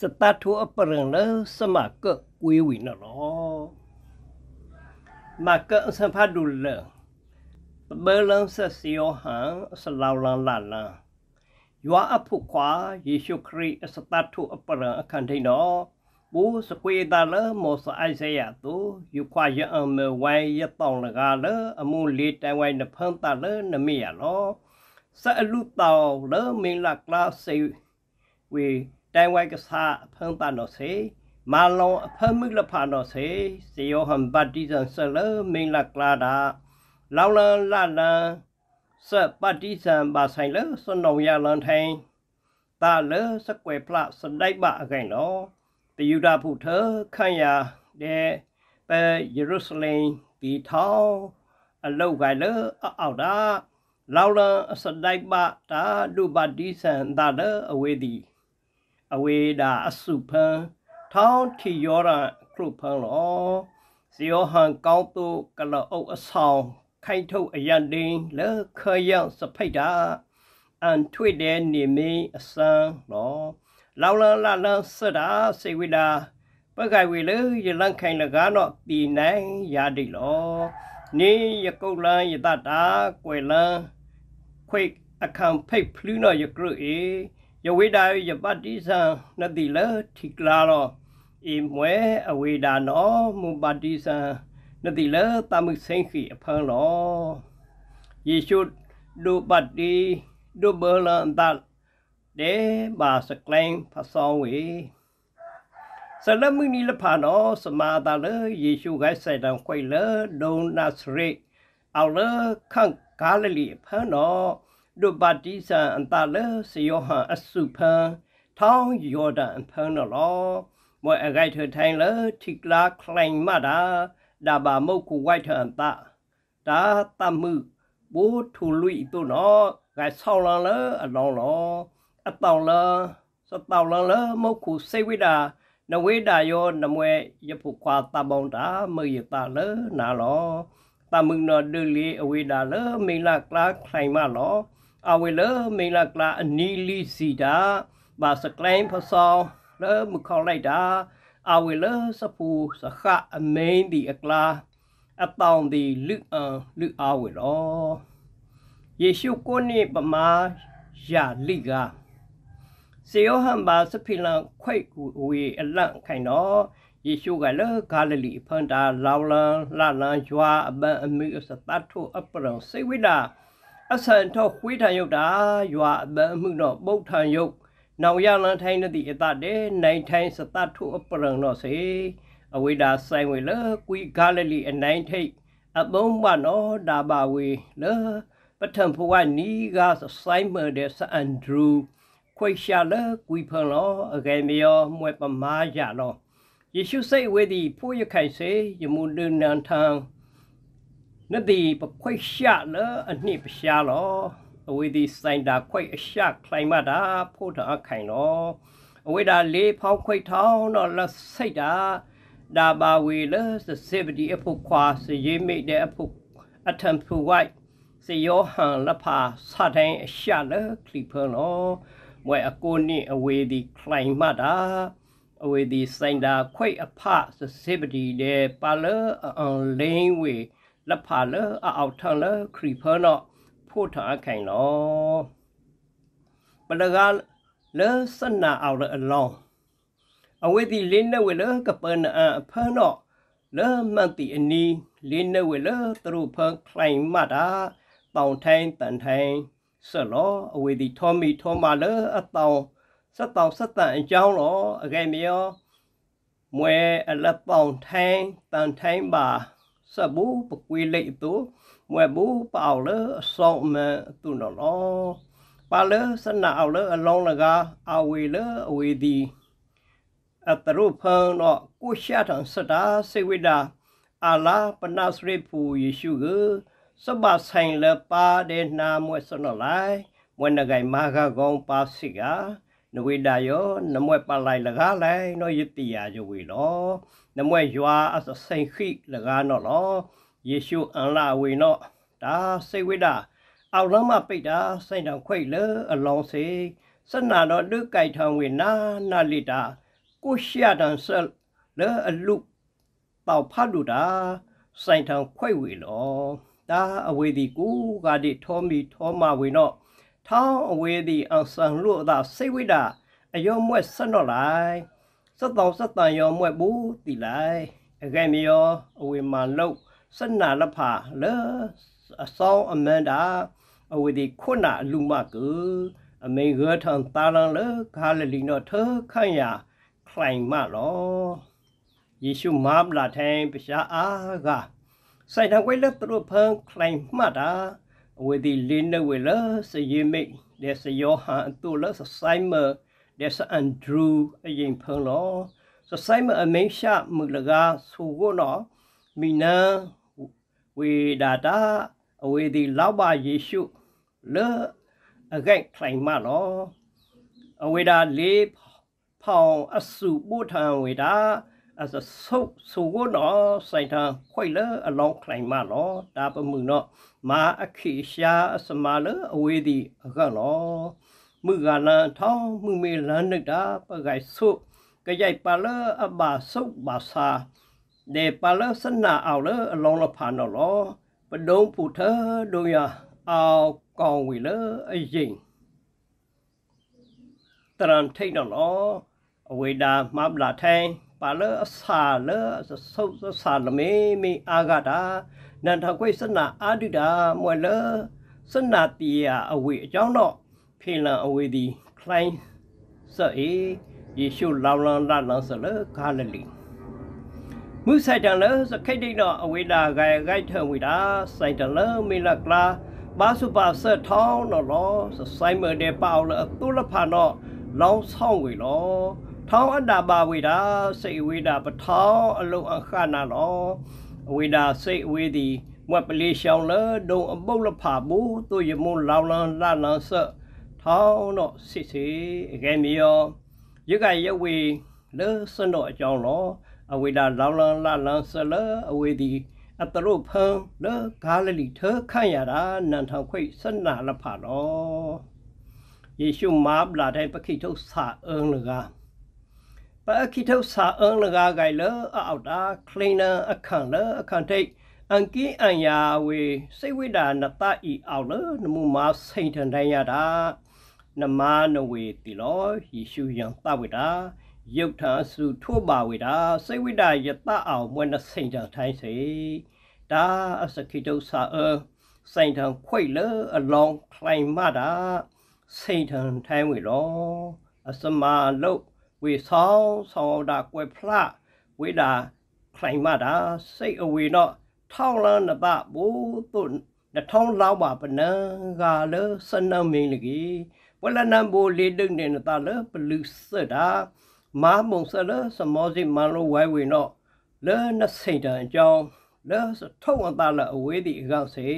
สตาทัวปรังเลสมักกกุยวินรอมากะสัมภาดุลเลเบลงสสิโอหังสลาวลังลาลังယွာအဖုခွာယေရှုခရစ်အစတတ်ထုအပရံအခန္ထိနောဘူစကွေတာလမောစအိုင်ဆေယတုယခွာယအမဝိုင်ယတောင်းလကားလအမှုလေးတိုင်ဝိုင်နဖန်တာလနမိရလောစအလူတောင်းလမင်းလကလာစေဝေတိုင်ဝိုက်ကစားအဖုံးပါနော်စေမာလွန်အဖုံးမှုလဖာနော်စေစေယောဟံဘတ်တီဇန်ဆလမင်လကလာဒာလောင်လန်လလန်စပတိဇံပါဆိုင်လစနုံရလန်ထိုင်တာလစကွယ်ဖလစဒိုက်ဘအခိုင်နော်တယူတာဖုထခန့်ရတဲ့ပဲယေရုရှလင်ဒီထောင်းအလောက်ကလည်းအောက်တာလောက်လအစဒိုက်ပတာဒုပတိစံတာအဝေးသည်အဝေဒာအစုဖန်ထောင်းထီယောရာခရုဖန်လောဇီယောဟန်ကောင်းတုကလအုပ်အဆောင်ခိုင်ထုတ်အယန်ဒင်းလေခယောစဖိတ်တာအန်ထွေတဲ့နေမင်းအစံလော လောင်လန်လာလန်စတာစေဝိတာပကဝေလေယလန်ခိုင်လကားတော့ပြီနိုင်ရာတိလောနေယကုတ်လန်ယတတာကွယ်လန်ခွေအခံဖိတ်ဖလူးတော့ယကရုအေယဝိတာယပတိသံနတိလထိကလာရောဣမွေအဝေဒာနောမူပတိသံနတိလတမုစိခိအဖံလောယေရှုဒုပတိဒုဘလန်တတ်ဒေဘာစကလိုင်းဖဆောင်းဝေဆလမနီလဖာနောစမာတလယေရှုခိုင်ဆိုင်တံခွိလဒုံနစရိအော်လခန့်ကာလလီဖန်နောဒုပါတိဆန်အန်တလစယောဟန်အစုဖန်ထောင်းယောဒန်ဖန်နော်လောမွေအဂိုက်ထထိုင်းလထိကလာခလိုင်မတာဒါဘာမုတ်ကူဝိုက်ထန်တာဒါတမှုဘိုးထူလူတို့နော်ဂိုက်ဆောင်းလန်လအလောင်းလောအတောင်လစတောင်လလမုတ်ကူစိတ်ဝိတာနဝေဒါယောနမွေယဖုခွာတပောင်းတာမေယတာလနာလောတမုနောဒူလီအဝေဒါလမေလာကလာခလိုင်မလောအဝေလမေလကလာအနီလီစီတာဘာစကလိုင်းဖဆောင်လဲမခေါ်လိုက်တာအဝေလစပူစခအမိန်ဒီအကလာအတောင်ဒီလူအလူအဝေလောယေရှုကိုနိပမာယာလိကစေယောဟန်ဘာစဖိလန်ခွိတ်ကူဝေအလန့်ခိုင်တော့ယေရှုကလည်းဂါလိလိဖန်တာလောင်လန်လာလန်ကျွာအပန်အမိအစတတ်ထုအပရံစေဝိဒါအဆန်ထောခွေးထံရုပ်တာရွာအပန်းမှုတော့ပုတ်ထံရုပ်နောင်ရလန်ထိုင်းသည့်အတတဲ့နိုင်ထိုင်းစတထုအပရံတော့စေအဝိဒါဆိုင်ဝေလကွီကာလလီအနိုင်ထိတ်အပုံးမနော်ဒါပါဝေလပထမဖွားနီကဆိုင်မတဲ့ဆန်ဒရူခွေရှာလကွီဖန်လောအကယ်မယောမွဲပမားရလောယေရှုစိတ်ဝေသည်ဖိုးရခိုင်စေယမုန်နန်ထံနတိပခွိရှလအနှစ်ပရှာလောအဝေဒီစိုင်တာခွိအရှာခိုင်မတာဖို့တာခိုင်လောအဝေဒါလေးဖောင်းခွိထောင်းတော့လစိတ်တာဒါဘာဝေလစစေပတိအဖို့ခွာစရေးမိတဲ့အဖို့အထံဖူဝိုက်စယောဟန်လဖာစတိုင်းအရှာလခလီဖန်လောမွေအကိုနိအဝေဒီခိုင်မတာအဝေဒီစိုင်တာခွိအဖစစေပတိတဲ့ပါလအန်လင်းဝေလဖာလအောက်ထန်လခရီဖနောဖို့ထာခိုင်လောပလကလစနာအောက်အလောင်းအဝေတိလင်းနဝေလကပနအဖနောလမန်တီအနီလင်းနဝေလသူတို့ဖန်ခိုင်မတာတောင်ထိုင်းတန်ထိုင်းဆလောအဝေတိထောမီထောမာလအတောင်စတောင်စတန်အကြောင်းလောအကဲမယောမွဲအလက်ပေါင်ထိုင်းတန်ထိုင်းပါสบูปกุยเล็กตัวมวยบูเปล่าเลยสองมาตุนนอปาเลยสนาเอาเลยลองละกาเอาเวเลยเอาเวดีอัตรุเพิงเนาะกุชาทังสตาเซวิดาอาลาปนาสเรภูเยชูเกสบาဆိုင်လပါဒေနာမွဲစနလိုက်မွဲနဂိုင်မာကကောင်ပါစီကာနဝေတာယော နမွဲ့ပလိုက်လကားလိုက်နောယတိယာယောဝေလောနမွဲ့ရွာအစိန်ခိလကားနောလောယေရှုအန်လာဝေနောဒါစိတ်ဝိတာအောက်လမ်းမပိတ်တာစိတ်တောင်ခွိတ်လေအလောင်းစေစနာတော့လူကြိုက်ထောင်ဝေနာနာလိတာကိုရှာတန်ဆလလေအလူပေါဖတ်လူတာစိတ်ထောင်ခွိတ်ဝေလောဒါအဝေဒီကိုကတိထောမီထောမဝေနောထောင်းအဝေးသည့်အောင်ဆန်လို့သာစိတ်ဝိတာအယောမွဲ့ဆက်တော့လိုက်စက်တောင်စက်တန်ယောမွဲ့ဘူးတီလိုက်အကဲမယောအဝေးမှာလောက်စက်နာလက်ဖာလဲအဆောင်အမန်တာအဝေးဒီခုနအလူမကူအမေရထန်တာလန်လေခါလလီနောထခန့်ရခလိုင်မလောယေရှုမဘလာထိုင်ပရှာအားကစိုက်တန်ကွေးလက်သူတို့ဖန်ခလိုင်မှတ်တာဝေဒီလင်းနဝေလစယေမိတ်ဒဲစယောဟန်တူလစဆိုင်မာဒဲစအန်ဒရူးအရင်ဖုံးလောစဆိုင်မာအမင်းရှာမူလကဆူကိုနော်မီနာဝေဒတာအဝေဒီလောက်ပါယေရှုလေအကဲ့ထိုင်မလောအဝေဒာလေးဖောင်အဆုဘုထံဝေဒာ as a so so go no sai tha khoi le a long klai ma lo da pa mu no ma a khi sha as ma le a we di a ga lo mu ga la thong mu me la nu da pa gai su ka yai pa le a ba so ba sa de pa le san na ao le a long la pha no lo pa dong pu tha do ya ao kong wi le a yin tran thai no lo အဝေဒာမဗလာထိုင်ပါလအစာလဆုတ်ဆာလမေမေအာဂတာနန္ထကွိစနာအာဒိတာမွယ်လစနာတီယာအဝေအကြောင်းတော့ဖေလံအဝေသည်ခလိုင်းဆော့အေယေရှုလောင်လန်လလန်ဆလဂါလလီမုဆိုင်တန်လစခိတ်တိတ်တော့အဝေလာဂိုင်ဂိုက်ထဝေတာဆိုင်တန်လမေလကလာဘာစုပါဆတ်ထောင်းတော့လောဆိုင်မတဲ့ပေါလအတူလဖာတော့လောင်းဆောင်ွေလောထောင်းအတ္တပါဝေဒာစိတ်ဝေဒာပထောင်းအလုံးအခဏလောဝေဒာစိတ်ဝေဒီမွက်ပလေးရှောင်းလဒုံအပုတ်လဖာဘူးသူယမုံလောင်လန်လာလန်ဆထောင်းတော့စစ်စေအကဲမီယောယကယဝေလစနောအကြောင်းလော အဝေဒာလောင်လန်လာလန်ဆလအဝေဒီအတရုဖံလဂါလလီထခန့်ရတာနန်ထောင်ခွိစနာလဖာလောယေရှုမာဗလာတဲ့ပခိထုတ်စာအင်းလကားပအခိထုဆာအန်လကားဂိုင်လအောက်တာခလိနအခန့်လအခန့်ထိတ်အန်ကင်းအန်ယာဝေစိတ်ဝိဒါနတဤအောက်လနမူမစိန်ထန်တိုင်းရတာနမနဝေတိလောယေရှုယံတဝိတာယုတ်ထာစုထို့ပါဝေတာစိတ်ဝိဒါယတအောင်မွဲ့နစိန်ထန်တိုင်းစေဒါအစခိတုဆာအစိန်ထန်ခွိလအလောင်းခလိုင်မတာစိန်ထန်တိုင်းဝေလောအစမလုတ်ဝေဆောင်ဆောင်တာကွယ်ဖလားဝေတာ ခိုင်မတာ စိတ်အဝေတော့ထောင်းလန်းနပဘိုးတို့နထောင်းလောက်ပါပနံကလည်းစနမင်းလကြီးပလနံဘိုလေးတုန်နေတလည်းပလူစတာမာမုံစလည်းစမောစီမန်လိုဝဲဝင်တော့လဲနစိတ်တန်အကြောင်းလဲစထုံအတလည်းအဝေးဒီအကောက်စေ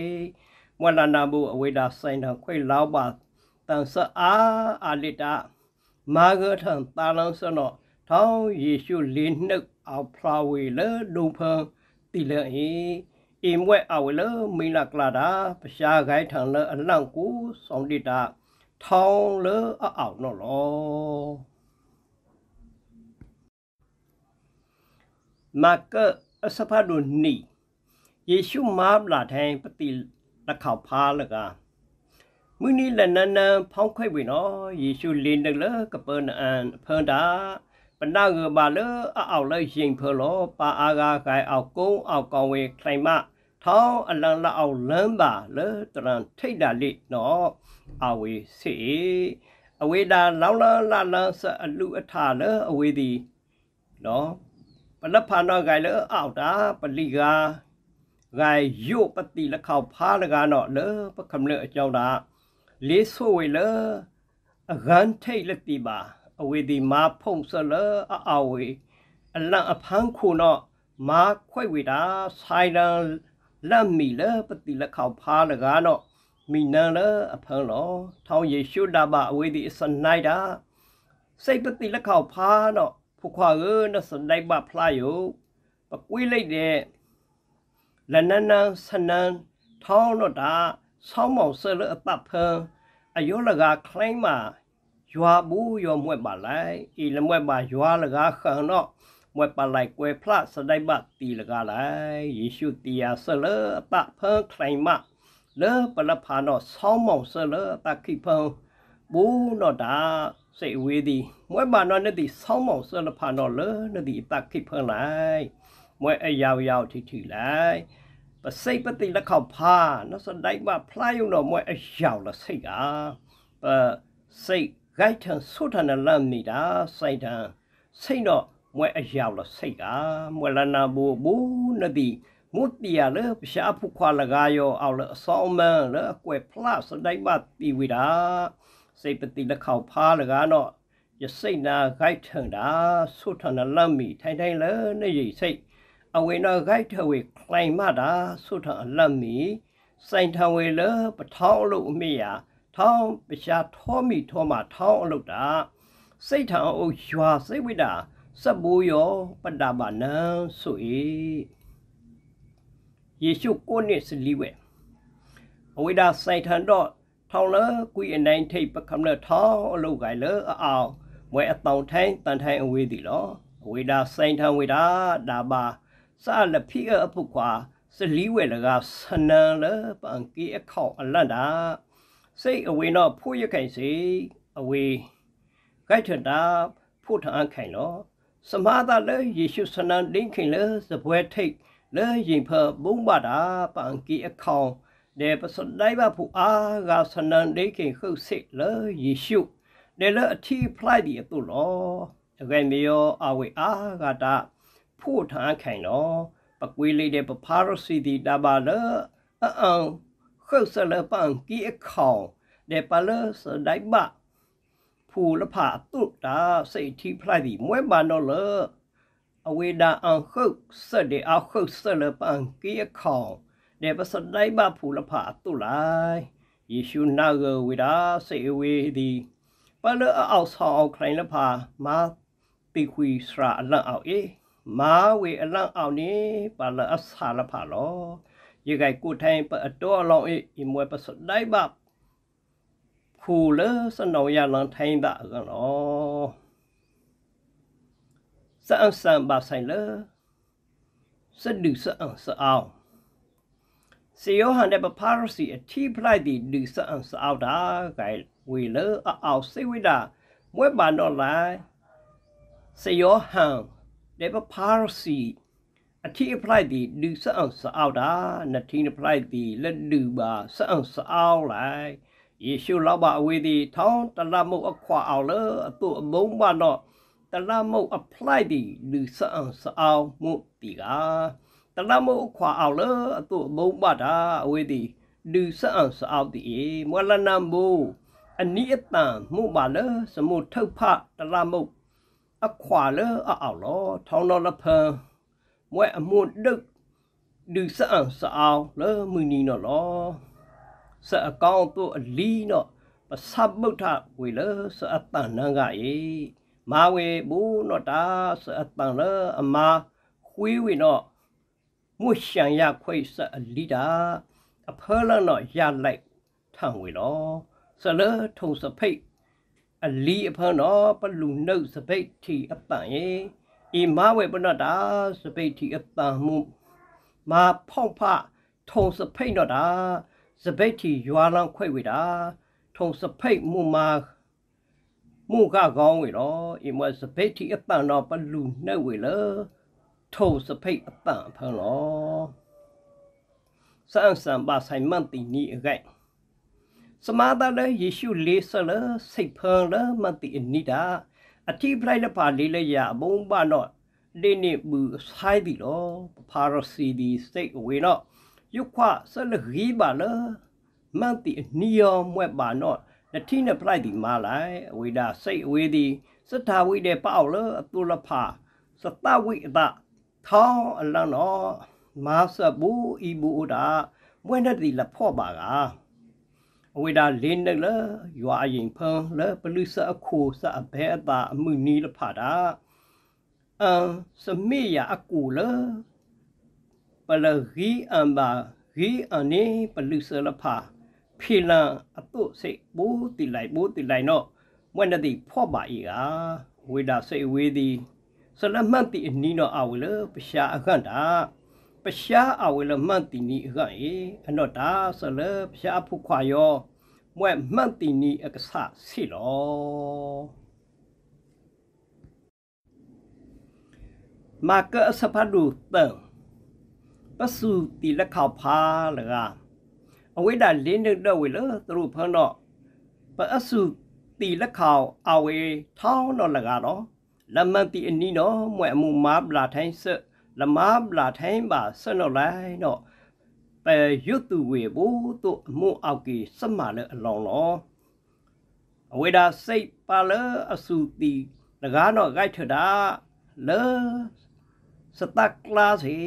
မလနာဘိုအဝေးတာဆိုင်တန်ခွေလောက်ပါတန်စအားအာလစ်တာမာဂထန်တာလောင်းစနောထောင်းယေရှုလီနှုတ်အောက်ဖလာဝေလဒုံဖန်တိလန်ဤအင်ဝဲအဝလမိလကလာတာပရှားခိုင်ထန်လအလောက်ကိုဆောင်တိတာ ထောင်းလအောက်နော်လောမာကအစဖတ်ဒုန်နီယေရှုမာဘလာထိုင်ပတိလက်ခေါဖာလကားมุนีละนันนพ้องค่อยไปเนาะยิชูลินดักเลกระเปินอันเพิ่นดาပနာကဘာလအအောက်လိုက်ရင်ဖလောပါအားကားကိုင်အောက်ကုန်းအောက်ကောင်းဝေခိုင်မထောင်းအလန်လအောက်လမ်းပါလေတရန်ထိတ်တာလိနော်အဝေစေအဝေတာလောင်းလန်းလလန်းဆအလူအထာလေအဝေသည်နော်ပလဖာနောကိုင်လေအောက်တာပလိကာဂိုင်ယုပတိလခေါဖားလကနော်လေပခမလေအကြောင်းတာလေးဆိုဝေလအဂန်ထိတ်လက်တီပါ အဝေဒီမာဖုံဆလအအဝေအလန့်အဖန်းခုနော့မာခွဲ့ဝေတာဆိုင်လန်လမ်မီလပတိလက်ခေါဖားလကားနော့မိနန်လအဖန်းလောထောင်းယေရှုဒါဘအဝေဒီအစနိုင်တာစိတ်ပတိလက်ခေါဖားနော့ဖုခွာရနစနိုင်ဘဖလာယိုပကွေးလိုက်တဲ့လနနန်ဆနန်ထောင်းတော့တာဆောင်းမောင်ဆဲလအပဖန်အယောလကခလိုင်းမှာရွာဘူးရောမွဲ့ပါလိုက်ဤလမွဲ့ပါရွာလကခံတော့မွဲ့ပါလိုက်ကွယ်ဖလားစဒိုက်ပါတီလကလိုက်ယေရှုတရားဆဲလအပဖန်ခလိုင်းမှာလေပလဖာတော့ဆောင်းမောင်ဆဲလအပခိဖန်ဘူးတော့ဒါစေဝေဒီမွဲပါနော်နဲ့ဒီဆောင်းမောင်ဆလဖာနော်လေနဲ့ဒီအပခိဖန်လိုက်မွဲအယောင်ယောင်ထိထိလိုက်ပစိတ်ပတိလက်ခောက်ဖာနော်စဒိုက်မဖလာယုံတော့မွဲအရှောက်လစိတ်အာပစိတ်ဂိုက်ထန်ဆုထန်လမ်မီတာစိုက်တန်စိတ်တော့မွဲအရောက်လစိတ်ကမွဲလနာဘူဘူနဘီမုတ်တီရလေပရှာဖုခွာလကားရောအောက်လအဆောင်မန်လေအကွယ်ဖလစဒိုင်မတ်ပီဝီတာစိတ်ပတိလက်ခေါဖာလကားတော့ရစိတ်နာဂိုက်ထန်တာဆုထန်လမ်မီထိုင်ထိုင်လေနေရိစိတ်အဝေနဂိုက်ထဝေခိုင်မတာဆုထအလတ်မီစိုင်ထံဝေလ ပထောင်းအလုတ်အမိယာထောင်းပရှာထောမိထောမှာထောင်းအလုတ်တာ စိတ်ထံအုပ်ရွာစိတ်ဝိတာစပ်ဘူးယောပတ္တပါဏံဆို၏ယေရှုကိုနှစ်စလီဝဲအဝိဒါစိုင်ထံတော့ထောင်းလကွီအနိုင်ထိတ်ပကံလထောင်းအလုတ်ကိုင်လအအောင်မွဲအတောင်ထိုင်းတန်ထိုင်းအဝေးသည်လောအဝိဒါစိုင်ထံဝိဒါဒါပါစာလဖီအပုကွာစလီဝဲလကစနန်လပန်ကီအခေါအလန်တာစိတ်အဝေတော့ဖို့ရခိုင်စီအဝေဂိုက်ထတာဖို့ထန်ခိုင်လောစမာသာလေယေရှုစနန်လင်းခင်လေစပွဲထိတ်လေရင်ဖဘုံပါတာပန်ကီအခေါဒေပစဒိုင်ဘဖူအားကစနန်လင်းခင်ခုတ်စစ်လေယေရှုဒေလအထီဖလိုက်ဒီအတူလောအကဲမယောအဝေအားကတာဖို့ထားခိုင်လောပကွေးလေးတဲ့ပဖာရစီတီတာပါလအအောင်ခုတ်ဆလပန်ကီအခေါင်တဲ့ပါလစဒိုက်ဘဖူလဖာတုတာစိတ်ထိဖလိုက်ဒီမွဲပါတော့လအဝေဒာအောင်ခုတ်ဆတဲ့အခုတ်ဆလပန်ကီအခေါင်တဲ့ပစဒိုက်ဘဖူလဖာတုလိုက်ယေရှုနာဂဝေဒာစေဝေဒီပလအအောက်ဆောင်အောင်ခိုင်လဖာမာပိခွီစရာအလန့်အောင်အေးမာဝေအလန့်အောင်နေပါလအဆာလဖာလောယေဂိုင်ကိုထိုင်ပအတော်အလောင်းအိမွဲပစဒိုင်ဘဖူလစနောရလန်ထိုင်တာကနောစအန်စံပါဆိုင်လစဒုစအန်စအောင်စီယောဟန်တဲ့ပပါရစီအထီဖလိုက်ဒီဒီစအန်စအောင်တာဂိုင်ဝေလအအောင်စိဝိတာမွဲပါတော့လိုက်စီယောဟန် never parsi အထီအဖလိုက်ဒီလူစအောင်စအောင်တာနထီဖလိုက်ဒီလက်လူပါစအောင်စအောင်လိုက်ယေရှုလောက်ပါအဝေးဒီထောင်းတလမုတ်အခွာအောင်လေအသူအမုံပါတော့တလမုတ်အဖလိုက်ဒီလူစအောင်စအောင်မှုတီကတလမုတ်အခွာအောင်လေအသူအမုံပါတာအဝေးဒီလူစအောင်စအောင်တီမွလနာမိုးအနိအတံမှုပါလေစမှုထုတ်ဖတလမုတ်အခွာလအောက်လောထောင်းတော်လဖန်မွဲအမှုဒုတ်ဒူဆန်စအောင်လမူနီနော်လောစအကောင်တို့အလီနော်ပစမုထဝေလစအတန်နန်းကဤမာဝေဘူးနော်တာစအတန်လအမာခွေးဝေနော်မွှရှံရခွေစအလီတာအဖလနော်ရလိုက်ထံဝေလောစလထုံစဖိတ်အလီအဖန်းတော်ပလူနှုတ်စပိတ်ထီအပန်ရေဤမဝဲပနတာစပိတ်ထီအပန်မှုမာဖောက်ဖထုံစပိတ်တော့တာစပိတ်ထီရွာလောင်ခွဲ့ဝေတာထုံစပိတ်မှုမာမှုကကောင်းဝေတော့ဤမစပိတ်ထီအပန်တော်ပလူနှုတ်ဝေလထုံစပိတ်အပန်ဖန်းလောစမ်းစမ်းပါဆိုင်မန်တီနီအကြိုက်สมาตาเลยิชูเลสเลสิเพลเลมันติอินิดาอธิไพรละพาลีเลยาบงบานอလေနေဘူးဆိုင်ဒီလောပါရစီဒီစတိတ်ဝေနောယုခွဆလဂီပါလမန်တီနီယောမွဲ့ပါနောနတိနပလိုက်ဒီမာလိုက်ဝေဒစိတ်ဝေဒီစထာဝိတဲ့ပေါ့လအတုလဖာစတဝိအတထောင်းအလန်နောမာဆဘူဤဘူဒါမွဲ့တဲ့ဒီလဖော့ပါကာအဝေဒာလေးနှက်လရွာရင်ဖန်လပလူစအခိုစအဘဲအတာအမှုနီးလဖတာအမ်စမေယအကူလပလရီအမ်ဘာရီအနေပလူစလဖာဖီလန်အတုစိတ်ဘိုးတိလိုက်ဘိုးတိလိုက်တော့မွန်းတိဖော့ပါဤကဝေဒာစိတ်ဝေးသည်ဆလမတ်တိအနီးတော့အဝလပရှာအခန့်တာပရှားအဝေလမန်တီနီဟဲအနော်တာဆလပရှားဖုခွာယောမွဲ့မန်တီနီအက္ကဆစီလောမာကစဖဒုတံပစုတီလက်ခေါဖာလကအဝိဒါလင်းတဲ့ဝေလသူတို့ဖန်တော့ပအစုတီလက်ခေါအဝေထောင်းတော့လကတော့လမန်တီအနီတော့မွဲ့အမှုမာပလာထိုင်းဆတ်လမပလာထိုင်းပါဆနော်လိုင်းတော့ပယ်ရွတ်သူဝေဘူးတို့အမှုအောက်ကီစမလည်းအလောင်းလောအဝေဒစိတ်ပါလအစုတီတကားတော့ဂိုက်ထတာလေစတက်ကလာစီ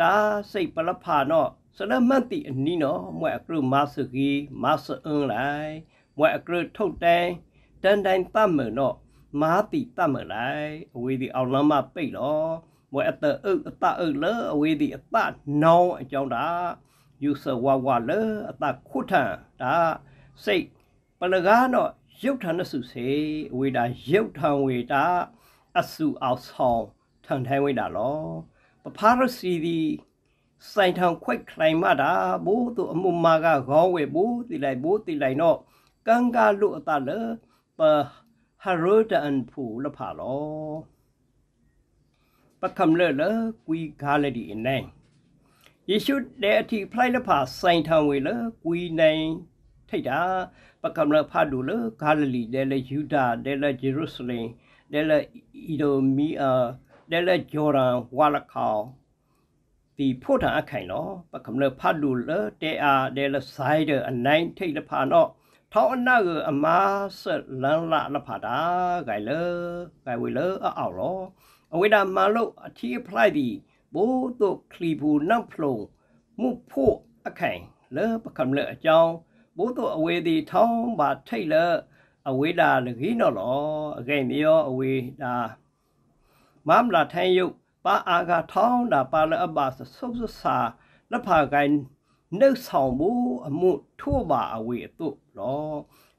တာစိတ်ပလဖာနော်စလမန်တီအနီနော်မွဲအကရမစကီမဆအင်းလိုက်မွဲအကရထုတ်တန်းတန်တိုင်းတတ်မယ်နော်မာတီတတ်မယ်လိုက်အဝေးဒီအောင်လမ်းမပိတ်တော့မွဲအတအုတ်အတအုတ်လအဝေးဒီအတနောင်းအကြောင်းဒါယူဆဝဝလအတခုထံဒါစိတ်ပလကားတော့ရုပ်ထံနစုစေအဝေးဒါရုပ်ထံဝေတာအစုအောက်ဆောင်ထန်ထိုင်းဝေတာလောပဖာရစီဒီစိုင်ထောင်ခွိုက်ခလိုင်မတာဘိုးသူအမှုမာကခေါင်းဝေဘိုးတိလိုက်ဘိုးတိလိုက်တော့ကံကားလို့အတလပဟရဒန်ဖူလဖာလောပကံလေလကွီခါလဒီနိုင်ယေရှုတဲ့အထိဖလိုက်လဖာဆိုင်ထံဝေလကွီနိုင်ထိတ်တာပကံလဖာဒူလဂါလလီဒဲလယူဒာဒဲလဂျေရုဆလင်ဒဲလအီဒိုမီအာဒဲလဂျော်ဒန်ဝါလခေါဒီဖို့တာအခိုင်နော်ပကံလဖာဒူလတဲအာဒဲလဆိုင်ဒအနိုင်ထိတ်လဖာနော်ထောင်းအနာကအမားဆက်လန်းလာလဖာတာဂိုင်လဂိုင်ဝေလအောက်လောအဝိဒမာလုအထီဖလိုက်ဒီဘိုးတို့ခလီဘူးနန့်ဖလုံမှုဖို့အခိုင်လေပကံလေအကြောင်းဘိုးတို့အဝေဒီထောင်းပါထိတ်လေအဝေဒါလကြီးနော်လောအခိုင်မြောအဝေဒါမမ်လာထိုင်ယုတ်ပါအာကထောင်းတာပါလအဘဆဆုပ်ဆဆာလက်ဖာကိုင်းနှုတ်ဆောင်မှုအမှုထို့ပါအဝေတို့လော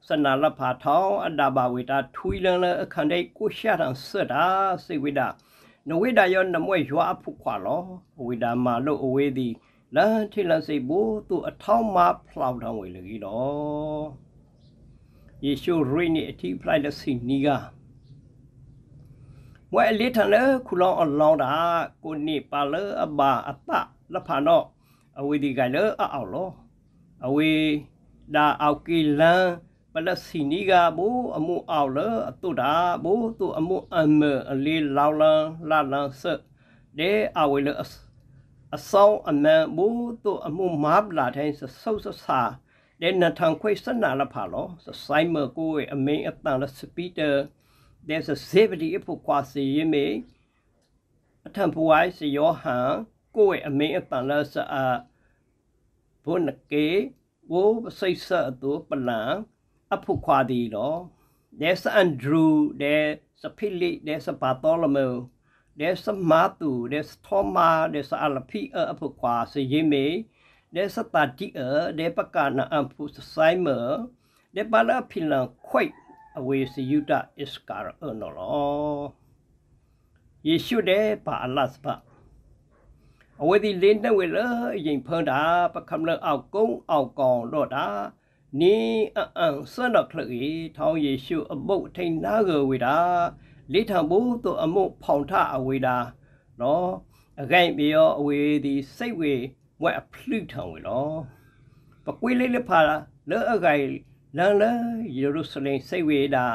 စနာလက်ဖာထောင်းအတဘာဝေတာထူးလန်းလအခန္ဓာကိုရှာတံဆွတာစေဝိဒါနဝိဒယောနမွေရွာဖုခွာလောအဝိဒာမာလို့အဝေးသည်လန်ထိလန်စိတ်ဘူးသူအထောက်မှဖလောက်ထောင်းဝေလကြီးတော်ယေရှုရိနေအထီးဖလိုက်လက်စီနီကဝဲအလေးထန်လေခူလောင်းအလောင်းတာကိုနိပါလအဘာအပလဖာနောအဝေဒီကလည်းအောက်လောအဝေဒါအောက်ကီလန်ပလစီနီကဘူအမှုအောက်လအတုဒါဘူသူအမှုအမအလီလောင်လန်လာလန်ဆဒေအဝေလအဆောင်အမန်ဘူသူအမှုမဘလာတိုင်းဆုတ်ဆဆာဒေနထန်ခွေစနာလဖာလောဆိုင်မကိုအမင်းအတန်လစပီတာ there's a safety ဖို့ကွာစီရင်မေအထံပွိုင်းစယောဟန်ကိုယ့်ရဲ့အမင်းအပန်လက်စအဘုန်းကေဘိုးစိတ်ဆက်သူပလန်အဖုခွာဒီလော there's andrew there's philip there's bartholomew there's matthew there's thomas there's alphi အဖုခွာစေယေမေ there's tati there's pakana amphu simon there's bala philan khoi အဝေစီယုဒအစ္စကာရအနော်လောယေရှုတဲ့ပါအလတ်ပါအဝေဒီလင်းတဲ့ဝေလရင်ဖန်တာပကမ္လအောက်ကုန်းအောက်ကောင်တော့တာနီအန်ဆနခလီထောင်းယေရှုအဘုတ်ထိန်နာကဝေတာလေထံဘို့သို့အမှုဖောင်ထအဝေတာနော်အခိုင်ပြောအဝေဒီစိတ်ဝေဝက်အဖလူထောင်ဝေနော်ပကွေးလေးလက်ဖာလဲအခိုင်လန်လေယေရုရှလင်စိတ်ဝေတာ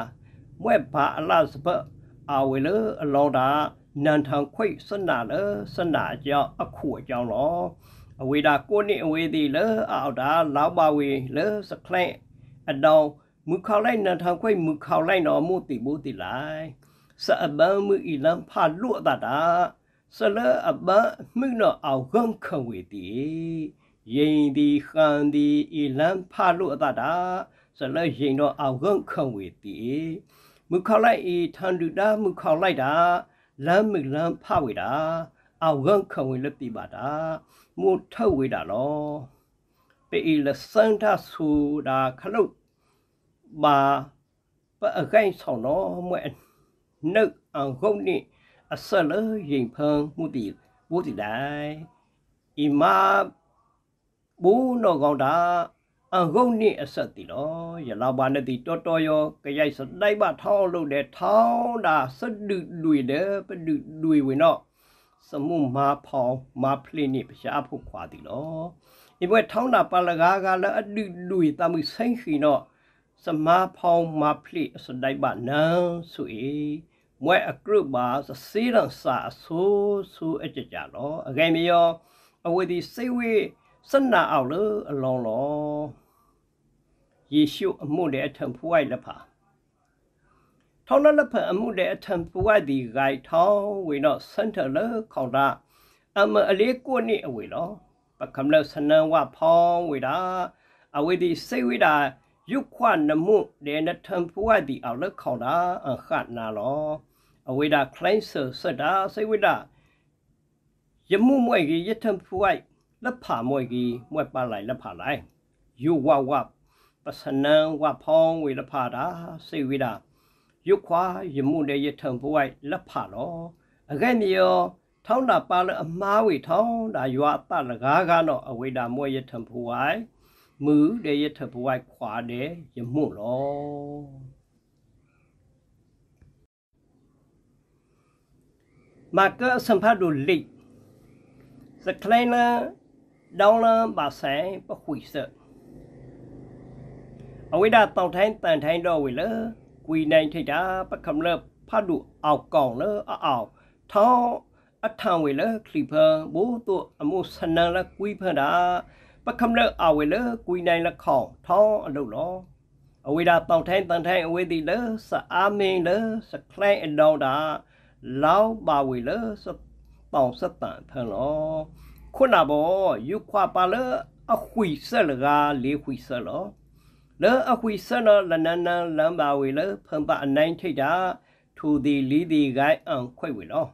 ဝက်ဘာအလစပအဝေလအလောတာနန်ထံခွိစနာလစနာကြောင့်အခုအကြောင်းလောအဝေးတာကိုနိအဝေးသည်လအောက်တာ လောင်းပါဝေလစခလန့်အတောင်မူခေါလိုက်နန်ထောင်ခွိမူခေါလိုက်တော်မူတိမိုးတိလိုက်စအပန်းမူဤလံဖာလွတ်တတာ စလအပန်းမှုနော်အောင်ခံခွေတိရင်ဒီခံဒီဤလံဖာလွတ်တတာစလရင်တော့အောင်ခံခွေတိမူခေါလိုက်ဤထန်ဒူတာမူခေါလိုက်တာ လမ်းမူလမ်းဖဝေတာအောင်ခံခွေလက်တိပါတာမို့ထုတ်ဝေးတာနော်ပေအီလစန်တာဆူဒါခလုတ်ဘာပအကိုင်းဆောင်နော်မွဲ့နှုတ်အောင်ခုန်နိအဆလရင်ဖန်မှုတီဘုတိတိုင်းအီမာဘူနောကောင်တာအငုံနိအဆက်တီတော့ရလာပါနဲ့တီတော်တော်ရောကြရိုက်စလိုက်ပါထောင်းလို့တဲ့ထောင်းတာစဒွေတဲ့ပဒွေဝင်တော့สมุมาพองมาพลินิปชาผูกขวาติลออีเวท้องดาปาลกากาละอดิลุยตามิไซขีเนาะสมาพองมาพลิสไดบะนังสุเอမွဲအကရုပါစေးရန်စာအဆိုးဆူအကြကြလောအကဲမယောအဝေဒီစိတ်ဝေစနာအောင်လအလုံးလောယေရှုအမှုတဲ့အထံဖွိုက်လက်ပါထောင်းလက်ဖန်အမှုတဲ့အထံပဝတ်ဒီဂိုင်ထောင်းဝေနော်စန်တလခေါင်တာအမအလေးကိုနိအဝေလောပကမလစနဝဖောင်းဝေတာအဝေဒီစိတ်ဝေတာယုခွနမှုဒေနထံပဝတ်ဒီအောက်လခေါင်တာအခနာလောအဝေတာခလိုင်းဆာစတာစိတ်ဝေတာယမှုမွဲ့ကြီးယထံပဝတ်လက်ဖာမွဲ့ကြီးမွဲ့ပါလိုက်လက်ဖာလိုက်ယုဝဝပစနံဝဖောင်းဝေလက်ဖာတာစိတ်ဝေတာยุควายมุเนยเถิมป่วยละผาลอအကဲ့မြေောထောင်းတာပါလအမားဝေထောင်းတာရွာပလကားကတော့အဝိဒါမွေရထံဖူဝိုင်မူတဲ့ရထံဖူဝိုင်ခွာတဲ့ရမှုလောမကสัมผัสดูလိสคลายนะดาวลาบาไซปะขุยเสอဝိဒါတောက်တိုင်းတန်တိုင်းတော့ဝေလားကွေနိုင်ထိတ်တာပကမလဖတ်ဒူအောက်ကောင်လအောက်ထောင်းအထံဝေလခလီဖာဘိုးတို့အမှုဆနန်လကွေဖန်တာပကမလအဝေလကွေနိုင်လခေါထောင်းအလုပ်လောအဝေဒာတောင်ထိုင်းတန်ထိုင်းအဝေဒီလစအာမင်းလစခလိုင်းအတော်တာလောင်းပါဝေလစပေါင်စတန်ဖန်လောခုနဘောယုခွာပါလအခွိဆက်လကလေးခွိဆက်လောလောအခွေဆနလနနလမ်ပါဝေလဖန်ပအနိုင်ထိတ်တာထိုသည်လီသည်ဂိုင်အောင်ခွဲ့ဝေလော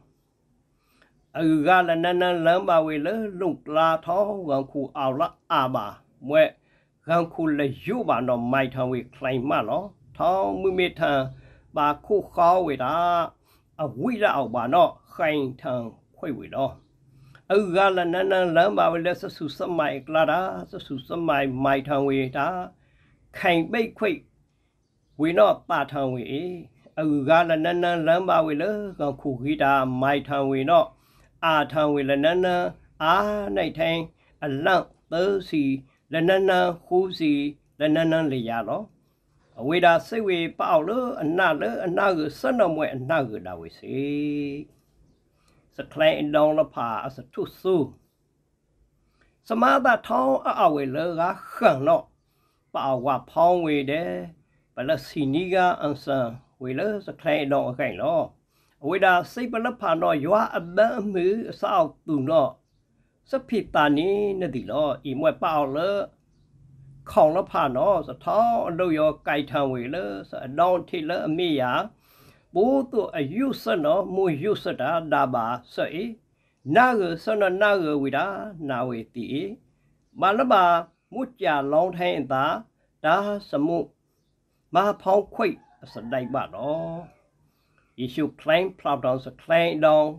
အဂူကလနနလမ်ပါဝေလ လုံကလာထောဝံခုအောင်လအာပါမွဲ့ခံခုလယုပါတော့မိုက်ထောင်ဝေခလိုင်မလောထောင်းမှုမေထံပါခုခေါဝေတာအဝိရအောင်ပါတော့ခိုင်ထံခွေဝေလောအဂူကလနနလမ်ပါဝေလဆဆုစမိုင်ကလာတာဆဆုစမိုင်မိုက်ထောင်ဝေတာခိုင်ပိတ်ခွိတ်ဝေနော့ပါထံဝေအေအကူကလနန်းနန်းလမ်းပါဝေလကခုခိတာမိုက်ထံဝေနော့အာထံဝေလနန်းနန်းအာနိုင်ထိုင်အလန့်သစီလနန်းနန်းခူးစီလနန်းနန်းလေရလောအဝေဒါစိတ်ဝေပေါလအနလအနာကစနမွဲအနာကဒါဝေစီစကလိုင်းဒေါလဖာအစထုဆူစမာတာထောင်းအအဝေလကခန့်တော့ပါဝါဖောင်းဝေတဲ့ပလစီနီကအန်ဆန်ဝေလစခိုင်တော့အခိုင်လောအဝိဒါစိတ်ပလဖာတော့ရွာအပန်းမှုအစောက်သူတော့စဖိတာနီနတိလောဤမွဲ့ပေါလခေါင်လဖာနော်စထောင်းအလုပ်ရောကြိုက်ထံဝေလစအနောင်းထိလအမိယာဘိုးတို့အယုစနော်မူယုစတာဒါပါဆွေနာရစနနာရဝိဒါနာဝေတီမလဘာ mucha long thay ta đã samu ma phong khuy sa dai ba đó Yeshu claim plow down sa claim down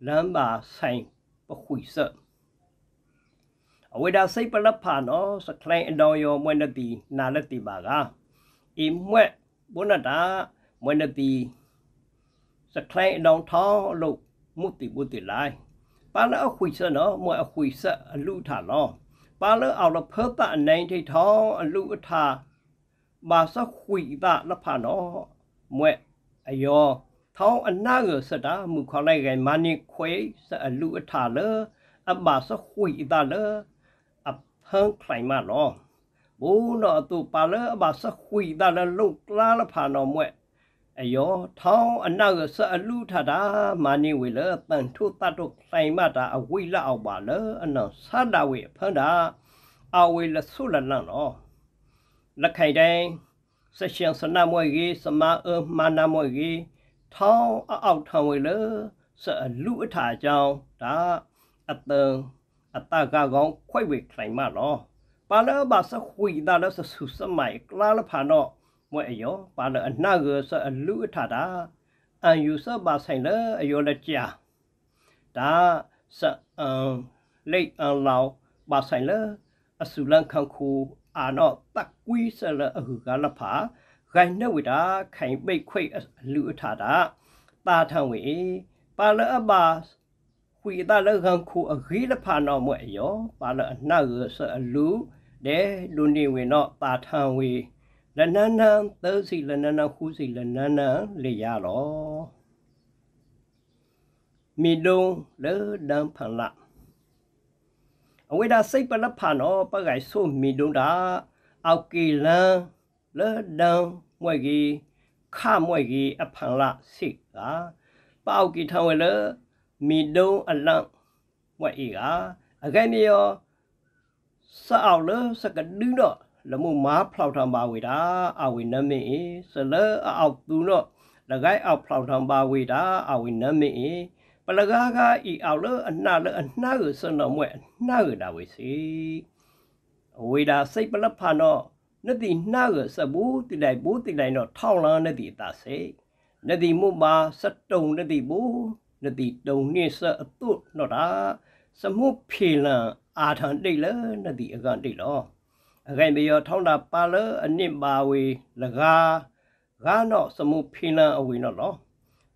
lam ba sai pa khuy sa awai da sai pa la pha no sa claim down yo mwen na ti na la ti ba ga e mwe bo na da mwen na ti sa claim down tho lu mu ti bu ti lai ပါလာအခွိစနော်မအခွိစအလူထာနော်ပါလအောင်လဖတ်တာနိုင်ထိထောင်းအလူအထာမာစခွီတာလဖနောမွဲ့အယောထောင်းအနာကိုစတာမူခေါ်လိုက်ခိုင်မနိခွေစအလူအထာလအမာစခွီတာလအဖန်ခိုင်မလောဘုနောတူပါလအမာစခွီတာလလုံကလာလဖနောမွဲ့အယောထောင်းအနောက်ဆအလူထတာမာနီဝေလပန်ထုတတ်တော့ဆိုင်မတာအဝိလအောင်ပါလေအနောက်ဆဒဝေဖန်တာအဝေလဆုလနနော်လက်ခိုင်တိုင်းစရှင်စနမွေကြီးစမအမနာမွေကြီးထောင်းအောက်ထောင်းဝေလဆအလူအထာကြောင်းဒါအတန်အတကကောင်ခွိဝေဆိုင်မနော်ပါလဘဆခွိဒါလဆဆုစမိုင်ကလာလဖာနော်မွေအယော ပါလအနာကဆအလူအထတာအန်ယူဆပါဆိုင်လအယောလက်ချာဒါဆအမ်လိတ်အန်လောင်ပါဆိုင်လအဆူလန်ခန်ခူအာနောတကွီဆလအဟုကလဖာဂိုင်နဝိတာခိုင်ပိတ်ခွိအလူအထတာတာထံဝေပါလအပါခွေတာလခံခုအဂိလဖာနောမွေယောပါလအနာဆအလူဒဲလူနေဝင်တော့တာထံဝေလနန္နံသစီလနန္နံခုစီလနန္နံလေရတော်မိဒုံလေဒံဖန်လာအဝိဒါစိတ်ပလဖာနော ပကైဆိုမိဒုံတာအောက်ကီလံလေဒံမွေကြီးခမွေကြီးအဖန်လာစိတ်ကပောက်ကီထံဝဲလေမိဒုံအလံမွေဤကအကဲမြေယောစအောက်လေစကဒင်းတော့လမှုမားဖလောက်ထံပါဝေတာအဝိနမေစလအောက်သူနောလကိုက်အောက်ဖလောက်ထံပါဝေတာအဝိနမေပလကားကဤအောက်လအနှလအနှကိုစွန့်တော်မွဲ့အနှကိုဒါဝေစီအဝေတာစိတ်ပလဖာနောနတိနှကိုစပူးတိလိုက်ဘူးတိလိုက်တော့ထောင်းလာနတိတာစေနတိမှုမာ စတုံနတိဘူးနတိတုံနှင့်စအတုနောတာစမှုဖြေလံအာထံတိတ်လနတိအကတိတ်လောအခိုင်ပြောထောင်းတာပါလအနစ်ပါဝေလကားဂါနော့စမှုဖိလန်အဝေနော်လော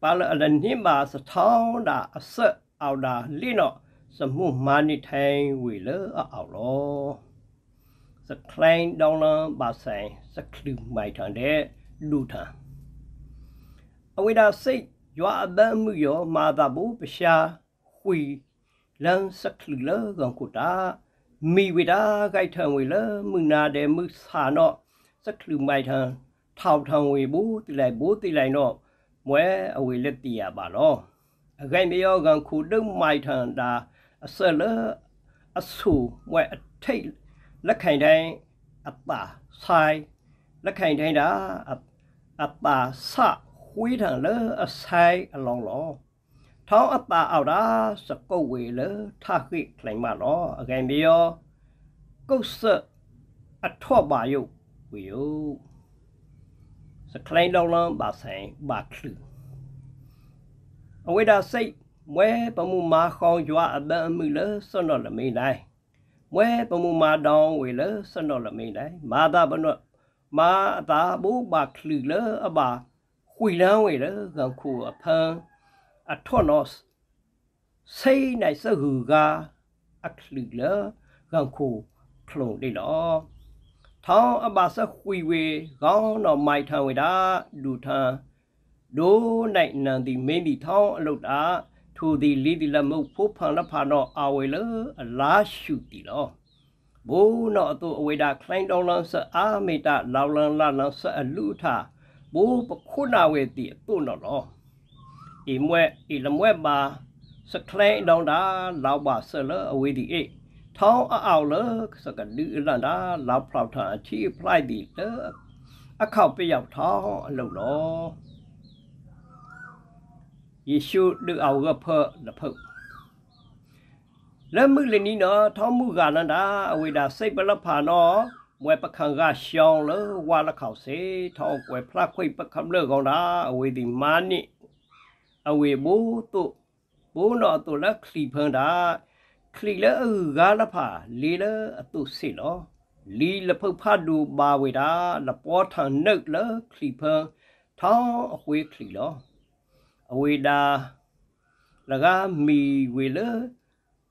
ပါလအလနစ်ပါစထောင်းတာအဆက်အောင်တာလိနော့စမှုမာနိထိုင်ဝေလအောင်လောစကလိုင်းဒေါလန်ပါဆိုင်စကလူမိုက်ထန်တဲ့လူထံအဝိဒါစိတ်ရွာအပန်းမှုရောမာတာဘူးပရှာခွေလန်စကလူလကောင်ကိုတာมีวิดาไกเทิงวิเลมึงนาเดมึงสาเนาะสักลืมไกเทิงเท่าเทิงวิบูติไลบูติไลเนาะမွဲအဝေလက်တီရပါတော့အခိုင်မယောကံခုတုံမိုက်ထန်တာအဆက်လအဆူမွဲအထိတ်လက်ခိုင်တိုင်းအပါဆိုင်လက်ခိုင်တိုင်းတာအပါဆဝီးထန်လအဆိုင်အလောင်းလောထောင်းအပါအောက်တာစကုတ်ဝေလထခိထိုင်မနော်အကန်ဒီယောကုတ်ဆအထော့ပါယုတ်ဝေယုတ်စကလိုင်းလုံးလုံးပါဆိုင်ပါခလူအဝိဒါစိတ်မွဲပမှုမာခေါင်ကြွာအပန်းအမှုလစွန့်တော်လမိတိုင်းမွဲပမှုမာတောင်းဝေလစွန့်တော်လမိတိုင်းမာတာပနောမာတာဘူပါခလူလအပါခွေလန်းဝေလကခုအဖန်းအထွန်နော့စိနိုင်စဟုကအကလူလကန်ခုခလုံးလေလောထောင်းအပါစခွေဝေခေါင်းတော်မိုက်ထံဝေတာလူထံဒိုး၌နန်သည်မင်းသည်ထောင်းအလုတ်တာထိုသည်လီသည်လက်မုတ်ဖိုးဖန်လက်ဖာတော့အာဝေလအလားရှုသည်လောဘိုးတော့အသူအဝေတာခလိုင်းတောင်းလန်းဆအာမေတာလောင်လန်းလန်းဆအလူထဘိုးပခုနာဝေတီအသူ့နော်လောอีมวยอีละมวยบาสแคลงดองดาลาวบาเสลออเวดีเอท้องอ้าวเลยสกัดดื้อลันดาลาวพลาวทาชีพลายดีเลอအခောက်ပျောက်ထောင်းအလုံးတော်ယေရှုလူအောင်ကဖလဖုတ်လက်မှုလနီနော်ထောင်းမှုကလန္တာအဝိဒါစိတ်ပလဖာနော်မွဲပခံကရှောင်းလဝါလခောက်စေထောင်းကွယ်ဖလခွိပခံလကောင်းတာအဝိဒီမာနိအဝေမိုးတို့ဘိုးတော်တို့လက်ခလီဖန်တာခလီလဲအူကားလဖာလေလဲအတုစီလောလီလဖုတ်ဖတ်ဒူပါဝေတာလပေါ်ထန်နှုတ်လဲခလီဖန်ထောင်းအဝေးခလီလောအဝေတာလကမီဝေလဲ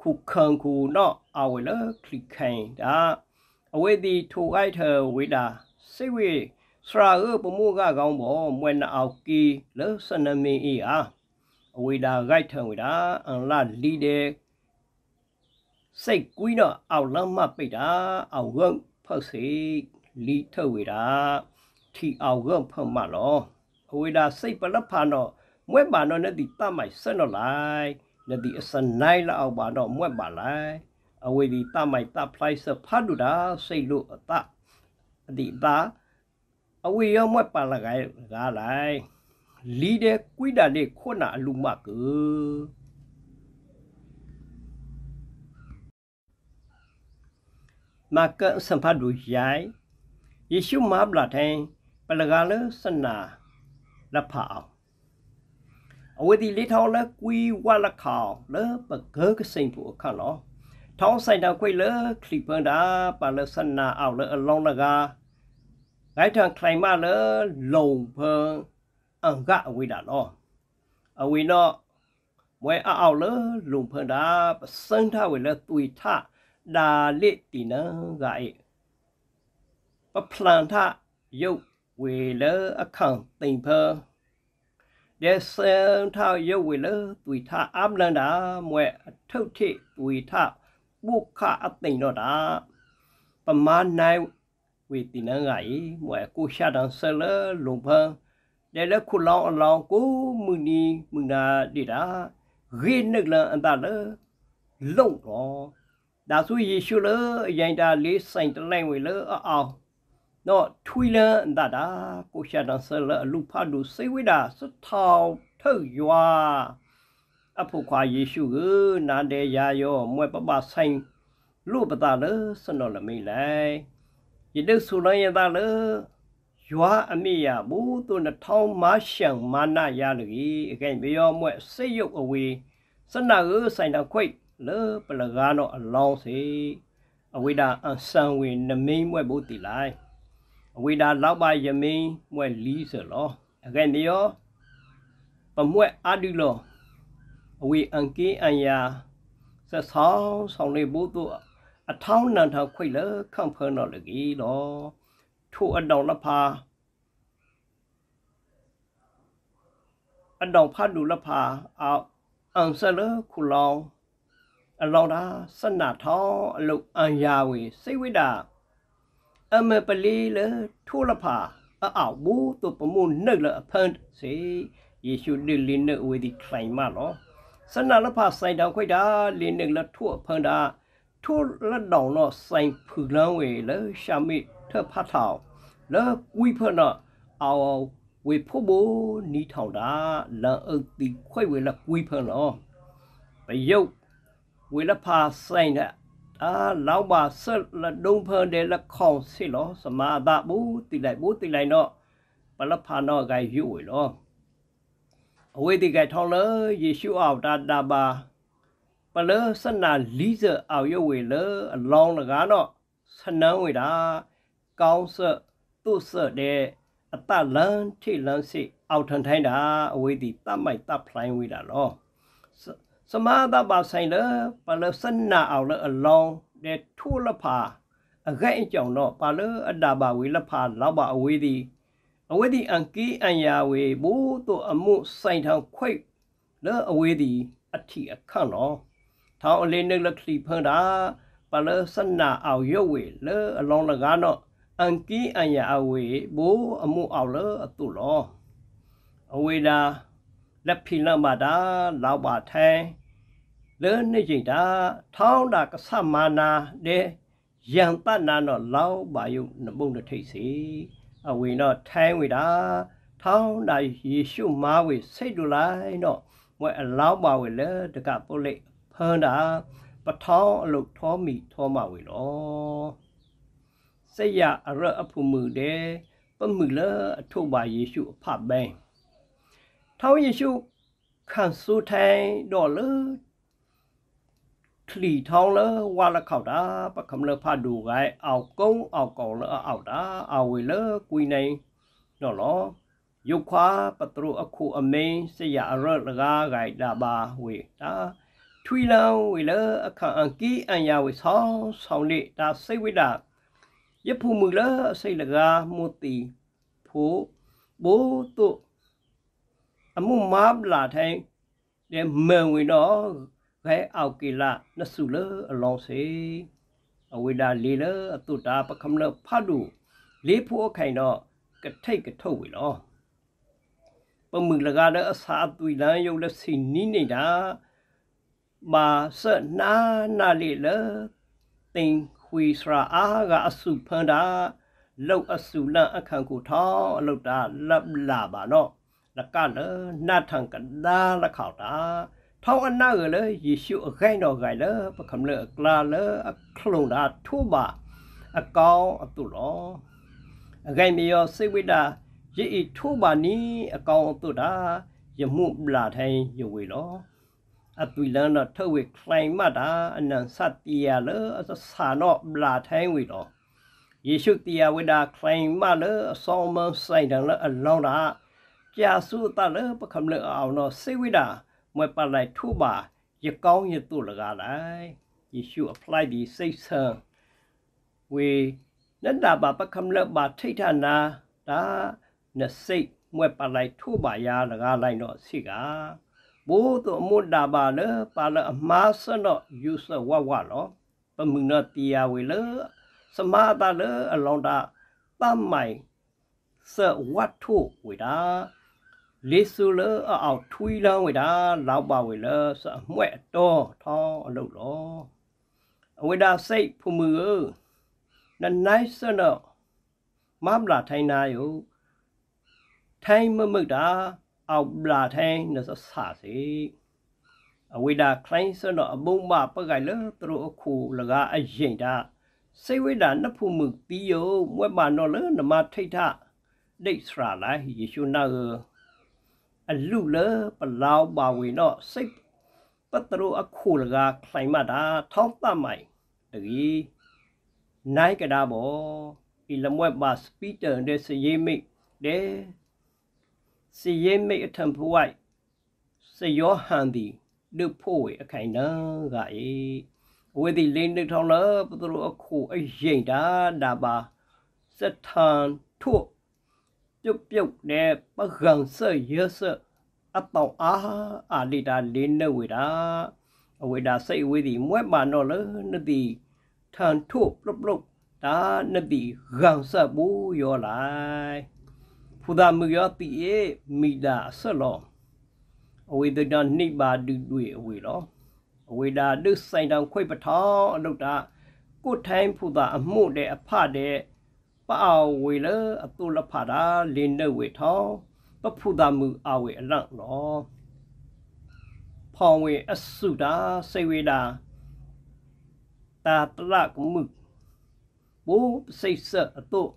ခုခံခုနော်အဝေလဲခလီခိုင်တာအဝေဒီထိုအိုက်ထဝေတာစိတ်ဝေစရာဥပမှုကကောင်းပေါ်မွဲ့နှောက်ကီလဲစနမင်းအီအားအဝေတာဂိုက်ထံဝေတာအန်လာလီတဲ့စိတ်ကွီးတော့အောက်လမ်းမပိတ်တာ အောက်ဝုံဖောက်စိတ်လီထုတ်ဝေတာထီအောက်ဝုံဖောက်မလောအဝေတာစိတ်ပလဖာတော့မွဲ့ပါတော့နဲ့ဒီတမိုက်ဆက်တော့လိုက်နဲ့ဒီအစနိုင်လောက်အောက်ပါတော့မွဲ့ပါလိုက်အဝေဒီတမိုက်တဖလိုက်စဖတ်တူတာစိတ်လို့အတအဒီပါအဝေရောမွဲ့ပါလကဲကားလိုက်လီတဲ့ကွိတာလေးခုနအလူမကမကစံဖတ်ဒူယိုင်ယေရှုမဘလာထိုင်ပလကလည်းစနာလဖာအဝဒီလေးထောင်းလဲကွီဝါလခေါလဲပကကစိန်ပူခါနော်ထောင်းဆိုင်တာခွေလဲခလီပန်တာပလစနာအောက်လဲအလောင်းလကားဂိုက်ထန်ခလိုင်မလဲလုံဖန်အန်ကအဝိဒါလောအဝိနောမွဲအောက်လလုံဖန်တာပစန်းထဝေလသွေထဒါလိတိနံဂအေပပလန်ထယုတ်ဝေလအခန့်တိမ်ဖန်ဒေစံထယုတ်ဝေလသွေထအမလန္တာမွဲအထုတ်ထိသွေထပုခအသိန်တော့တာပမာနိုင်ဝေတိနံဂအေမွဲကိုရှာတန်ဆလလုံဖန်လဲလခုလောင်းအလောင်းကိုမူနီမူနာဒီတာရေနှက်လန်အန်တာလေလုံတော့ဒါဆိုယေရှုလေအရင်တာလေးဆိုင်တလိုက်ဝင်လေအောင်တော့ထွေလန်အန်တာတာကိုရှာတန်ဆလအလူဖတ်လူစိတ်ဝိတာစထောင်ထုတ်ရွာအဖို့ခွာယေရှုကနာတဲ့ရာရောမွဲပပဆိုင်လို့ပတာလေစနော်လမိလိုက်ယေဒုဆုလိုင်းရတာလေရွာအမိရဘူးသူနှထောင်းမရှံမာနရလူကြီးအကဲမယောမွဲ့စိတ်ရုပ်အဝေးစနာကိုဆိုင်တော်ခွိလေပလကားတော့အလောင်းစီအဝိဒါအဆံဝင်နမိန်မွဲ့ဘူးတီလိုက်အဝိဒါလောက်ပါယမိန်မွဲ့လီးစလောအကဲမယောပမွဲ့အာဒီလောအဝေးအန်ကင်းအန်ယာဆက်ဆောင်ဆောင်လေးဘူးသူအထောင်းနန်ထောင်ခွိလေခံဖန်တော်လူကြီးလောထိုအတောင်လဖာအတောင်ဖတ်လူလဖာအောင်အန်ဆလခုလောင်အလောင်တာစနထောင်းအလုတ်အန်ယာဝေစိတ်ဝိတာအမပလီလထိုလဖာအောက်ဘူးသူပမှုနှုတ်လအဖန်စေယေရှုဒီလင်းနှုတ်ဝေဒီခိုင်မလောစနလဖာဆိုင်တောင်ခွိတာလင်းနှုတ်လထိုအဖန်တာထိုလက်တော်တော့ဆိုင်ဖူလန်းဝေလရှာမိထဖတ်ထောင်လောကွိဖနာအောဝေဖို့ဘနီထောင်တာလန်အုတ်တီခွိဝေလကွိဖနော်ပယုတ်ဝေလဖာဆိုင်တဲ့အာလောက်ပါဆက်လဒုံဖန်တဲ့လခေါင်စီလောစမာဒဘူးတိလိုက်ဘူးတိလိုက်တော့ပလဖာနောကယူဝေလောအဝေတိကထောင်းလေယေရှုအောက်တာတာပါပလစနာလီဇအောက်ရွေလေအလောင်းလကားတော့ဆနန်းဝေတာကောင်းဆက်သူ့ဆော့တဲ့အတလန်ထိလန်စိအောက်ထန်ထိုင်းတာ အဝေးဒီတမိုက်တဖလိုင်းဝေးတာလောစမာဒဘာဆိုင်လပလစနာအောင်လအလောင်းတဲ့ထူလဖာအခိုက်အကြောင်တော့ပါလအတာပါဝေလဖာလောက်ပါအဝေးဒီအဝေးဒီအန်ကီအန်ယာဝေဘူတို့အမှုဆိုင်ထောင်ခွိတ်လောအဝေးဒီအထီအခန့်တော့ထောင်အလေးနှုတ်လခလီဖန်တာ ပလစနာအောင်ရုပ်ဝေလအလောင်းလကားတော့อังกีอัญญาอเวโบอมุเอาเลอตุลอအဝေဒာလက်ဖိလမတာ လောက်ပါထိုင်လဲနေကြတာ ထောင်းတာကဆမာနာတဲ့ယံပနာတော့လောက်ပါယုနမုန်တထိတ်စီ အဝေတော့ထိုင်းဝေတာထောင်းတာယေရှုမားဝေ စိတ်တူလိုက်တော့မွဲအလောက်ပါဝေလဲတကပုတ်လိုက်ဖန်းတာ ပထောင်းအလုတ်ထောမီထောမဝေလောစက်ရအရအဖုမှုတဲ့ပမှုလအထုပါယေရှုအဖဘဲထောင်းယေရှုခံဆူထိုင်တော်လထလီထောင်းလဝါလခောက်တာပကမလဖဒူကဲအောက်ကုန်းအောက်ကောင်လအောက်တာအဝေလကွိနေတော်လောယုခွာပတရုအခုအမိန်စရအရလကားဂိုက်တာပါဝေတာထွီလောင်းဝေလအခန့်အန်ကီအန်ယာဝေဆောင်ဆောင်လေတာစိတ်ဝိဒါယဖူမူလာစိတ်လကားမူတီဖို့ဘိုးတို့အမှုမဘလာထိုင်တဲ့မန်ဝင်တော့ခဲအောက်ကီလာနဆုလအလောင်းစေအဝိဒါလီလအတုတာပကမလဖတ်လူလေးဖို့ခိုင်တော့ကထိတ်ကထုတ်ဝေလောပမုလကားလည်းအစာသွီလန်းရုပ်လက်စီနီးနေတာမာဆနာနာလေးလတင်ကွေစရာအာကအစုဖန်တာလောက်အစုလန့်အခန့်ကိုထောင်းအလုတ်တာလပ်လာပါနော်လကလနတ်ထံကဒါလခေါတာထောင်းအနာကလေယေရှုအခိုင်တော်ကလေပကမလကလာလေအခလုံးတာထိုးပါအကောင်အတုလောအခိုင်မယောစိတ်ဝိတာယေဤထိုးပါနီအကောင်အတုတာယမှုပလာထိုင်းယဝေလောအပူလန်တော့ထုတ်ဝေခလိုင်မတာအနန်စတီယာလအစဆာနော့ဘလာထိုင်းဝေတော့ယေရှုတီယာဝေဒာခလိုင်မလအဆောင်မဆိုင်တန်လအလောင်းတာကြာစုတလပခမလအောင်တော့စေဝေဒာမွဲပလိုက်ထူပါ ရကောင်းရတုလကားလိုက်ယေရှု apply ဒီစိတ်ဆံဝေနန္ဒဘာပခမလဘာထိတ်ထနာဒါနစိတ်မွဲပလိုက်ထူပါရလကားလိုက်တော့စီကားဘူတမုဒဘာလပါလအမာစနောယူဆဝဝလောပမှုနတီယာဝေလစမာတလအလောင်းတာပမိုင်စဝတ်ထုဝေတာလေဆူလအောက်ထွေးလန်းဝေတာလောက်ပါဝေလစအမွဲ့တော်ထောင်းအလုပ်လောအဝေတာစိတ်ဖူမူနနိုင်စနောမမလာထိုင်းနာယုထိုင်းမမုတ်တာအောက်ဘလာထိုင်းနစဆာစီအဝိဒခလိုင်းစနအဘုံမပကလသူတို့အခုလကအရင်တာစေဝိဒနဖုမှုပြီးယောမွဲ့မနော်လနမထိတ်ထဒိတ်စရာလိုက်ယေရှုနာအလူလပလောင်ပါဝေနော်စိတ်ပတရုအခုလကခလိုင်းမတာထောက်တမိုင်တကြီးနိုင်ကဒါဘောဤလမွဲ့ပါစပီတန်တဲ့စရေးမိတ်တဲ့စေရဲမိတ်အထံဘဝိုက်စေယောဟန်သည်လူဖို့ဝေအခိုင်တန်းကဤဝေသည်လိန်နှထောင်းလပသူတို့အခုအရင်တာဒါပါစထန်ထို့ပြုတ်ပြုတ်နဲ့ပကံဆရဆအပေါင်အားအာလီတာလေးနှဝေတာအဝေတာစိတ်ဝေသည်မွဲ့မာတော့လနတိထန်ထို့ပလုတ်ပလုတ်ဒါနတိဂံဆဘူရောလိုက်ဖူဒမူယောတိယေမိတာဆွလောအဝေဒတနှိပါတုတွေ့အဝေလောအဝေဒာတုဆိုင်တောင်ခွေပထောင်းအလုတ္တကိုထိုင်းဖူတာအမှုတဲ့အဖတဲ့ပအောင်ဝေလအတုလဖတာလင်းနှုတ်ဝေထောင်းပဖူတာမူအဝေအလန့်လောဖောင်ဝေအစုတာစေဝေတာတာတလကမှုဘိုးစိတ်ဆက်အတု့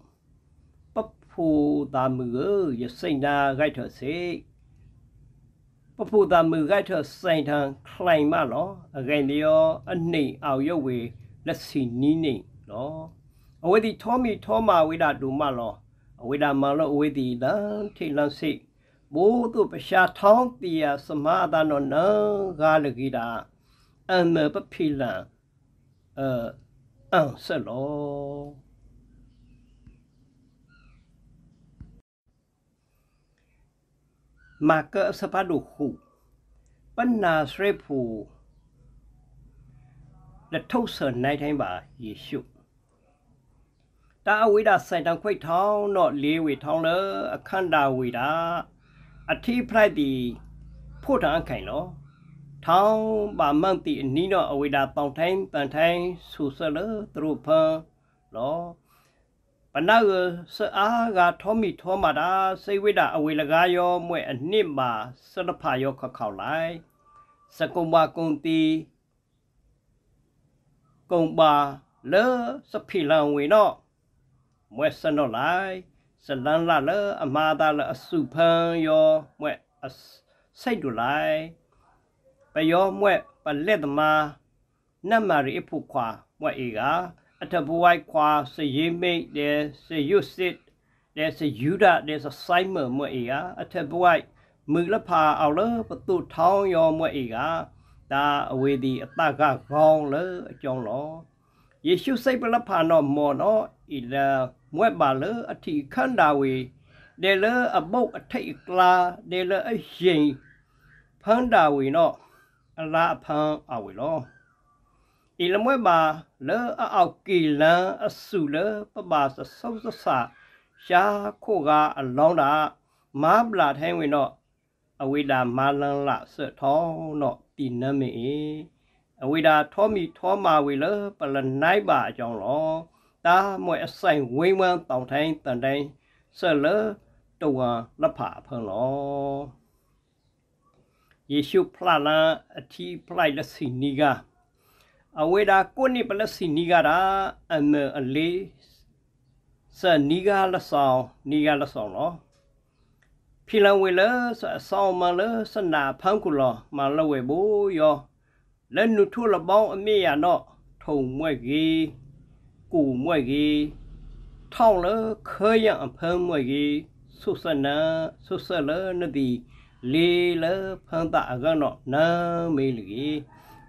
ဖိုตามือเยสินาไกเถอะสิပဖို့တာမူကထဆိုင်ထန်ခလိုင်မနော်အကင်လျောအနှိမ်အောင်ရုပ်ဝေလက်စီနီးနေနော်အဝေဒီထောမီထောမာဝေဒတူမလောအဝေဒမလောအဝေဒီလန်ထိလန်စိဘိုးတို့ပရှာထောင်းတီယာစမာဒနောနဂါလဂီတာအမပဖိလန်အအဆလောมาเกสปาดุขุပနာစရဖို့လက်ထုတ်ဆန်နိုင်တိုင်းပါယေရှုတာအဝိဒစိုင်တန်ခွိထောင်းတော့လေးဝေထောင်းလအခန္ဓာဝေတာအထိဖလိုက်ဒီဖို့တန်ခိုင်လောထောင်းပါမန့်တိအနီးတော့အဝိဒပေါင်တိုင်းပန်တိုင်းဆူဆလသူတို့ဖန်လောနာကစအားကထောမီထောမာတာစိတ်ဝိတာအဝေလကားရောမွဲ့အနှစ်မှာစတဖာရောခခောက်လိုက်စကုံပါကုံတီကုံပါလေစဖီလံဝေနော့မွဲ့စနော့လိုက်စလန်းလာလေအမာတာလအစုဖန်းရောမွဲ့အစိတ်တူလိုက်ပယောမွဲ့ပလက်သမာနတ်မာရီအဖို့ခွာမွဲ့အေကာ at a boy kwa se ye me de se you sit de se you da de se simon mo e ya at a boy มือละพาเอาเลยประตูท้องยอมว่าอีกอ่ะตาเวดีตากะกองเลยจองหลอเยชูใส่ปละพานอมอนออีละมวยบาเลอธิขันดาวีเดเลอบุกอธิกลาเดเลอไอเชยพันดาวีเนาะอลาพังเอาไว้ลออีละมวยบาเลอเอากีลันอสุเลปะบาสะซอสะสะชาโคกาอลองดามาบลาไทวินเนาะအဝိဒာမာလန်လဆထောင်းတော့တိနမေအဝိဒာထောမီထောမာဝေလပလနိုင်ပါအကြောင်းလောတာမွဲအဆိုင်ဝင်းဝမ်းတောင်ထိုင်းတန်တိုင်းဆလတဝါလဖာဖန်လောယေရှုဖလာလအထီဖလိုက်လစီနီကားအဝေဒာကိုနိပလစီနီဂရာအမအလေးစနီဂါလဆောင်နီဂါလဆောင်နော်ဖီလဝေလစဆောင်မလစနာဖန်ကူလမလဝေဘူယောလက်နုထုလပေါင်းအမေရနော်ထုံမွဲ့ကြီးကူမွဲ့ကြီးထောင်းလခဲရအဖမ်းမွဲ့ကြီးဆုစနာဆုစလနဒီလေလဖန်တာအကနော်နာမေလကြီး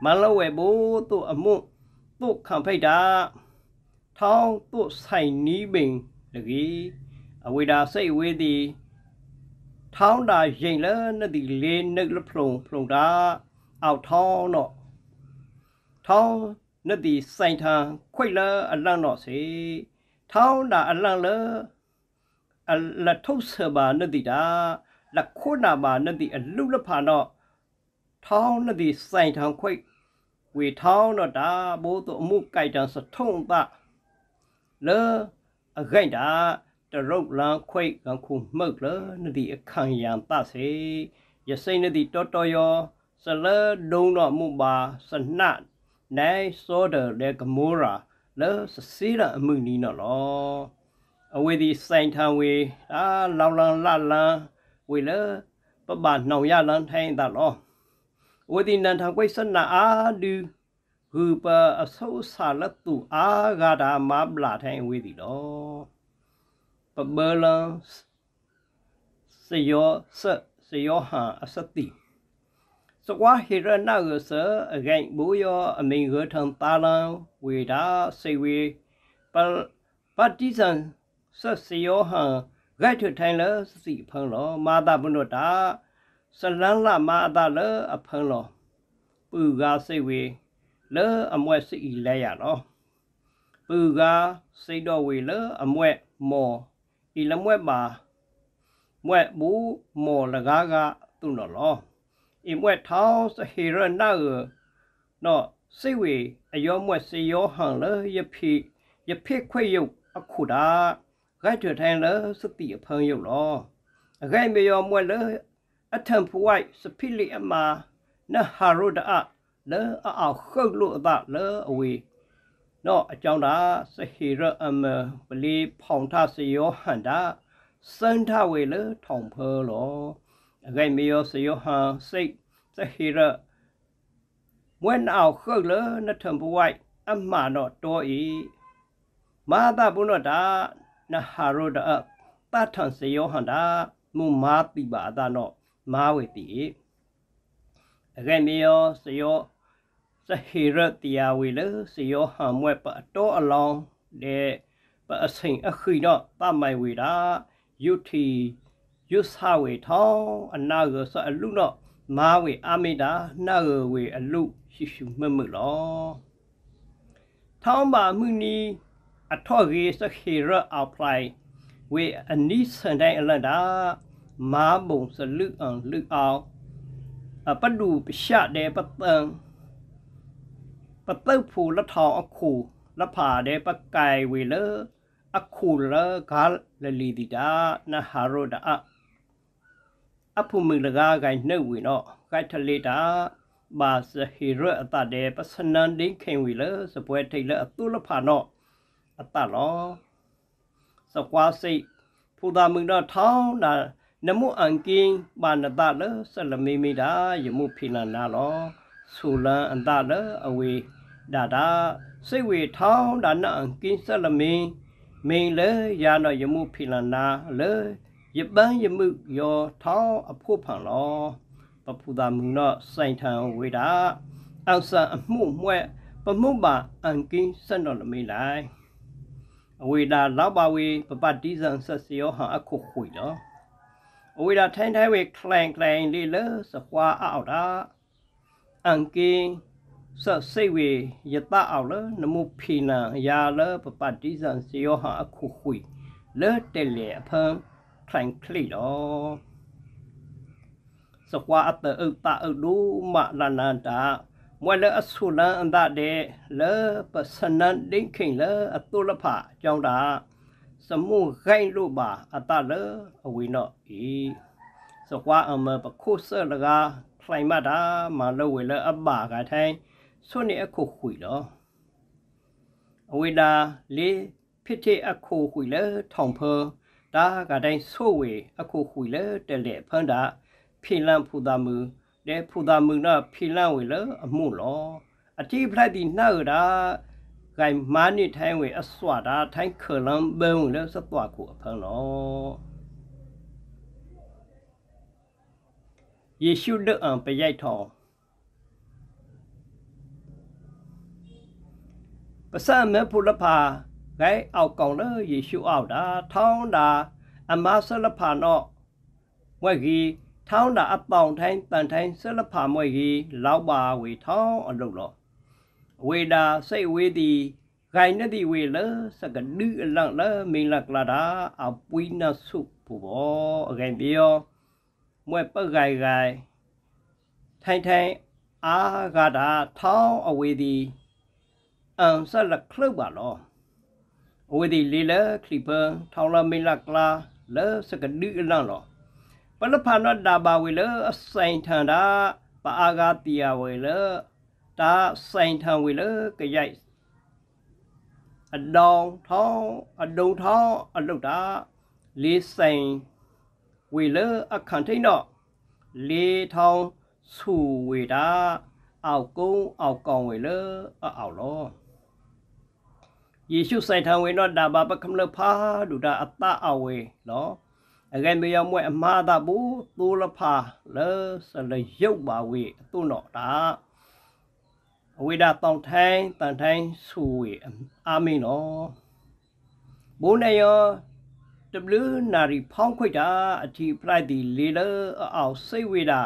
မလောက်ဝဲဘို့သူ့အမှုသူ့ခံဖိတ်တာထောင်းသူ့ဆိုင်နီးပင်တကြီးအဝေတာစိတ်ဝေးသည်ထောင်းတာရင်လဲနှသည်လေးနှုတ်လဖုံဖုံတာအောက်ထောင်းတော့ထောင်းနှသည်စိုင်ထံခွိတ်လဲအလန့်တော့စေထောင်းတာအလန့်လဲအလထုတ်ဆဘာနှသည်တာလခုနာဘာနှသည်အလူလဖာတော့ထောင်းနှသည်စိုင်ထံခွိတ်ဝေထောင်းတော့တာဘိုးတို့အမှုကြိုက်တန်စထုံတာလေအခိုင်တာ တရုတ်လန်ခွိတ်ကန်ခုမှုတ်လေနဒီအခန့်ရန်တစေယစိမ့်နဒီတော်တော်ယောစလဒုံတော့မှုပါစနတ်နိုင်စောဒလေကမောရာလေစစီရအမှုနီနော်လောအဝေဒီဆိုင်ထံဝေအာလောင်လန်လလန်ဝေလေပပနောင်ရလန်ထိုင်းတာလောဝတိနန္ထံကွိဆနာအာလူဂူပအဆောဆာလတုအာဂါဒာမဗလာထိုင်ဝေးသည်တော်ပဘလန်စယောဆစယောဟာအစတိစကွာဟေရနာရစအဂိုင်ဘူယောအမိန်ရထံပါလံဝေဒာစေဝေပပတိဇံဆစယောဟာဂတ်ထိုင်လစီဖံလောမာတာဘုနတာစလန်းလာမာအတလအဖန်လောပူကားစိတ်ဝေလအမွဲ့စိတ်ဤလဲရလောပူကားစိတ်တော်ဝေလအမွဲ့မော်ဤလမွဲ့ပါမွဲ့ဘူးမော်လကားကသူ့နော်လောဤမွဲ့ထောင်းစဟေရနာနော်စိတ်ဝေအယောမွဲ့စေယောဟန်လယဖိယဖိခွေယုတ်အခုတာဂတ်ထထိုင်လစတိအဖန်ယုတ်လောအဂိုင်မယောမွဲ့လအထံဖဝိုက်စဖိလိအမာနဟာရုဒအလဲအောက်ခုတ်လို့အပလဲအဝေနော်အကြောင်းဒါစဟေရအမပလီဖောင်ထစယောဟန်ဒါစန်ထဝေလထောင်ဖောလောအခိုင်မယောစယောဟန်စိတ်စဟေရမွန်းအောင်ခုတ်လနထံဘဝိုက်အမှားတော့တော်ဤမာသဘုနောတာနဟာရုဒအပဋ္ဌံစယောဟန်ဒါမူမာတိပါအသနောမာဝေတိအကဲမီယောစယောစဟိရတိယဝေလစယောဟမွဲပအတော်အလောင်းတဲ့ပအစိန်အခိတော့ပမိုင်ဝေတာယုတိယုသဝေထောင်းအနာရစအလုတော့မာဝေအမိတာနာရဝေအလုရှိရှိမမှုလောထောင်းပါမှုနီအထော့ရေစခေရအပလိုက်ဝေအနိစန်တိုင်းအလန်တာမာဘုံစลึအံลึအောင်ပတုပရှတဲ့ပတံပတုတ်ဖူလက်ထောင်အခုလက်ဖာတဲ့ပကైဝေလအခုလကလလီဒီတာနဟာရဒအအဖုမီလကားကိုင်နှုတ်ဝေနော်ကိုက်ထလေတာဘာစဟီရအတတဲ့ပစနန်ဒင်းခင်ဝီလစပွဲထိတ်လအသူလဖာနော်အတလောစကွာစိတ်ဖူတာမင်းတော့ထောင်းတာနမုအန်ကင်းပါနတလဆလမေမီတာယမှုဖိလန်လာလောဆူလန်အန်တလအဝေဒါဒါစိတ်ဝေထောင်းဒါနအန်ကင်းဆလမေမိန်လေရာနယမှုဖိလန်နာလေယပန်းယမှုယောထောင်းအဖို့ဖန်လော ပပူတာမူနော့စိုင်ထံဝေတာအောက်ဆန်အမှုမွဲ့ပမှုပါအန်ကင်းဆန်တော်လမေလိုက်အဝေဒါလောက်ပါဝေပပတိဇံဆက်စယောဟံအခုခွေလောအဝေဒထိုင်းထိုင်းဝေခလန်ခလန်လေလစခွာအောက်တာအန်ကင်းဆစိတ်ဝေယတအောက်လနမုဖီနာယာလပပတိဇံစီယောဟာအခုခွေလဲတဲလေအဖန်ထိုင်ခလိတော်စခွာအတအုတ်တအုတ်ဒုမလနန္တာမွဲလအဆုလန်အန္တတဲ့လပစနန်ဒိခိန်လအတုလဖအကြောင်းတာสมุไกลูบาอัตเลอวินออีสกว่าอเมปะคุเซลกาไคลมาดามาเลเวเลอับบากาไทยส่วนนี้อคุคุยลอအဝိဒာလေဖြစ်တိအခိုခွေလေထောင်ဖဒါကတိုင်းဆိုဝေအခိုခွေလေတလေဖန်တာဖိလန်ဖူတာမူလေဖူတာမူနာဖိလန်ဝေလေအမှုလောအတိဖလက်ဒီနာရာไก่มานี่ไทยเวอสวาดาไทยเคลัมเบิงแล้วสตวากูเพิงเนาะเยชูเดอังไปย้ายทองပစံမဲ့ဖုလဖာဂိုင်းအောက်ကောင်လေယေရှုအောက်တာထောင်းတာအမဆလဖာနော့ဝက်ကြီးထောင်းတာအပေါင်တိုင်းတန်တိုင်းဆလဖာမွေကြီးလောက်ပါဝေထောင်းအလုပ်တော့ဝေဒာစိတ်ဝေတိဂိုင်နတိဝေလစကဒုလလမေလကလာတာအပွိနဆုဘူဘောအကင်ပြောမွဲပဂိုင်ဂိုင်ထိုင်ထိုင်အာဂတာ ထောင်းအဝေဒီအမ်ဆလခလုတ်ပါလောအဝေဒီလေလခလီပထောင်းလမေလကလာလစကဒုလလောပလဖာနဒါဘာဝေလအဆိုင်ထန်တာပအာဂတိယဝေလတာဆိုင်ထံဝေလကရိုက်အတောင်ထောင်းအဒုံထောင်းအလုတ်တာလေးဆိုင်ဝေလအခန့်ထိန်တော့လေးထောင်းဆူဝေတာအောက်ကုန်းအောက်ကောင်ဝေလအောက်လောယေရှုဆိုင်ထံဝေတော့ဒါဘာပကမလဖာဒူတာအတအဝေနော်အကဲမေယမွဲအမားတာဘူးသူလဖာလဲဆလရုပ်ပါဝေသူ့တော့တာအဝိဒတောင်ထိုင်းတန်ထိုင်းဆူဝေအာမင်းတော်ဘုန်းနေယော W နာရီဖောင်းခွိတာအထီပလိုက်ဒီလေလအောင်စိတ်ဝေတာ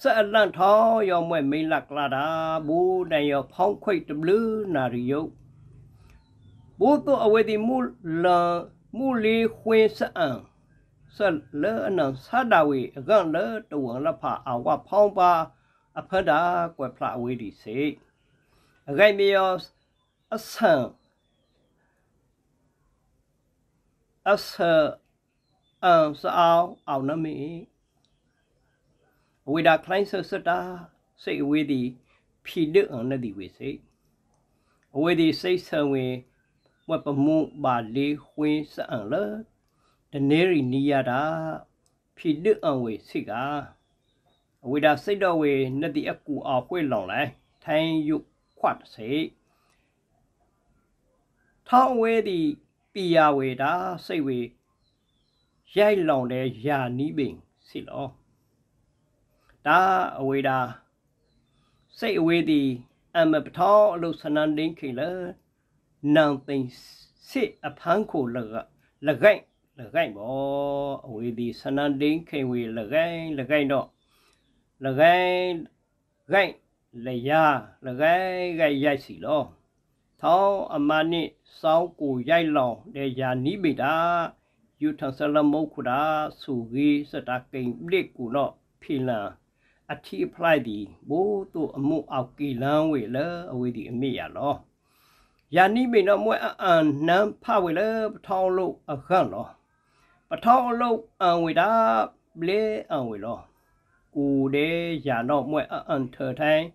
ဆက်အလန့်ထောင်းရောမွဲ့မိလကလာတာဘိုးနေယောဖောင်းခွိ W နာရီယုတ်ဘိုးတို့အဝေဒီမူလမူလီခွေဆအံဆက်လဲအနံဆာဒဝေအကန်လဲတဝံလဖအဝဖောင်းပါအဖဒါကွယ်ဖလာဝေဒီစေရိုက်မယောအဆန်အဆာအမ်စအောင်အောင်နမီဝိဒါခလိုင်းဆစတာစိတ်အဝေးသည်ဖြီဒအောင်နသည်ဝေစိတ်အဝေးသည်စိတ်ဆံဝင်ဝပမှုပါလေးဝင်းစံလတနေရီနီရတာဖြီဒအောင်ဝေစိတ်ကအဝိဒါစိတ်တော်ဝေနသည်အကူအောင်ပွေလောင်လိုက်ထိုင်းယုတ်ခွတ်စေထောင်းဝဲသည်ပီယာဝေတာစိတ်ဝေရိုက်လောင်တဲ့ယာနီးပင်စီလောဒါအဝေတာစိတ်အဝေးသည်အမပထောင်းအလုဆနန်ဒင်းခေလနန်သိစစ်အဖန်းကိုလကလကိုင်လကိုင်ဘောအဝေးသည်ဆနန်ဒင်းခေဝေလကိုင်လကိုင်တော့လကိုင်ကိုင်လေရလကဲကဲရိုက်စီလောထောင်းအမနိစောင်းကိုရိုက်လောင်လေရနီးပေတာယူထဆလမုတ်ခုတာဆူကြီးစတာကိန်ပစ်ကိုတော့ဖိလန်အထီဖလိုက်ဒီဘိုးတို့အမှုအောက်ကီလန်းဝေလအဝေးဒီအမိရလောယာနိမေနမွဲအန်နမ်ဖဝေလပထောင်းလို့အခန့်လော ပထောင်းလို့အန်ဝေတာဘလေအန်ဝေလောကိုတဲ့ယာတော့မွဲအန်ထထိုင်း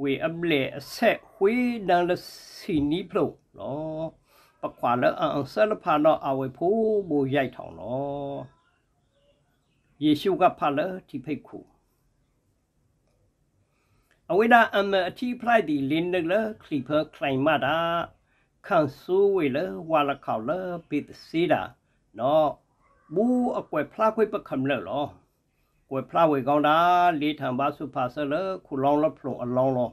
เวอับเลอเซหวยดังละสีนี้พลุเนาะปะขวาแล้วอังเซลพาเนาะเอาไว้ผู้บูใหญ่ทองเนาะเยชูกับพาเลที่เพคูအဝိဒအမအတိဖလိုက်ဒီလင်းနလခလီဖာခလိုင်မာတာခန်ဆူဝေလဝါလခေါလပိတစီတာနော်ဘူးအကွယ်ဖလားခွေပခမ်လောကွယ်ဖလာဝေကောင်းတာလေးထံပါစုဖာဆလခုလောင်းလဖလုံအလောင်းလော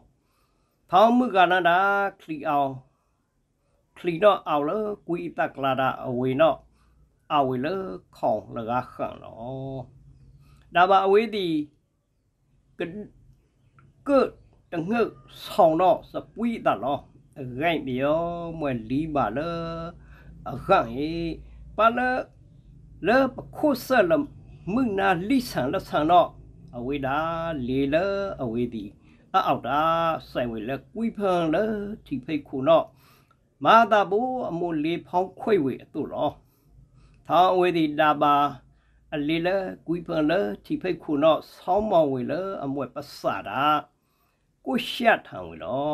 ထောင်းမှုကနတာခလီအောင်ခလီတော့အောင်လကွီတကလာတာအဝေတော့အဝေလခေါင်လကခန့်လောဒါပါအဝေးဒီကကတငှဆောင်တော့စပွီးတာလောရိုက်ပြောမွဲလီပါလအခန့်ဟေပါလလပခုဆလမ်มึงนาลิสันละสันเนาะအဝေးတာလေလအဝေးသည်အောက်တာဆိုင်ဝေလက်ကွိဖန်လတိဖိတ်ခုနော့မာတာဘူအမိုလေဖောင်းခွေဝေအတုလောထောင်းဝေသည်တာပါအလေလက်ကွိဖန်လတိဖိတ်ခုနော့ဆောင်းမောင်ဝေလအမွဲပစတာကိုရှတ်ထံဝေလော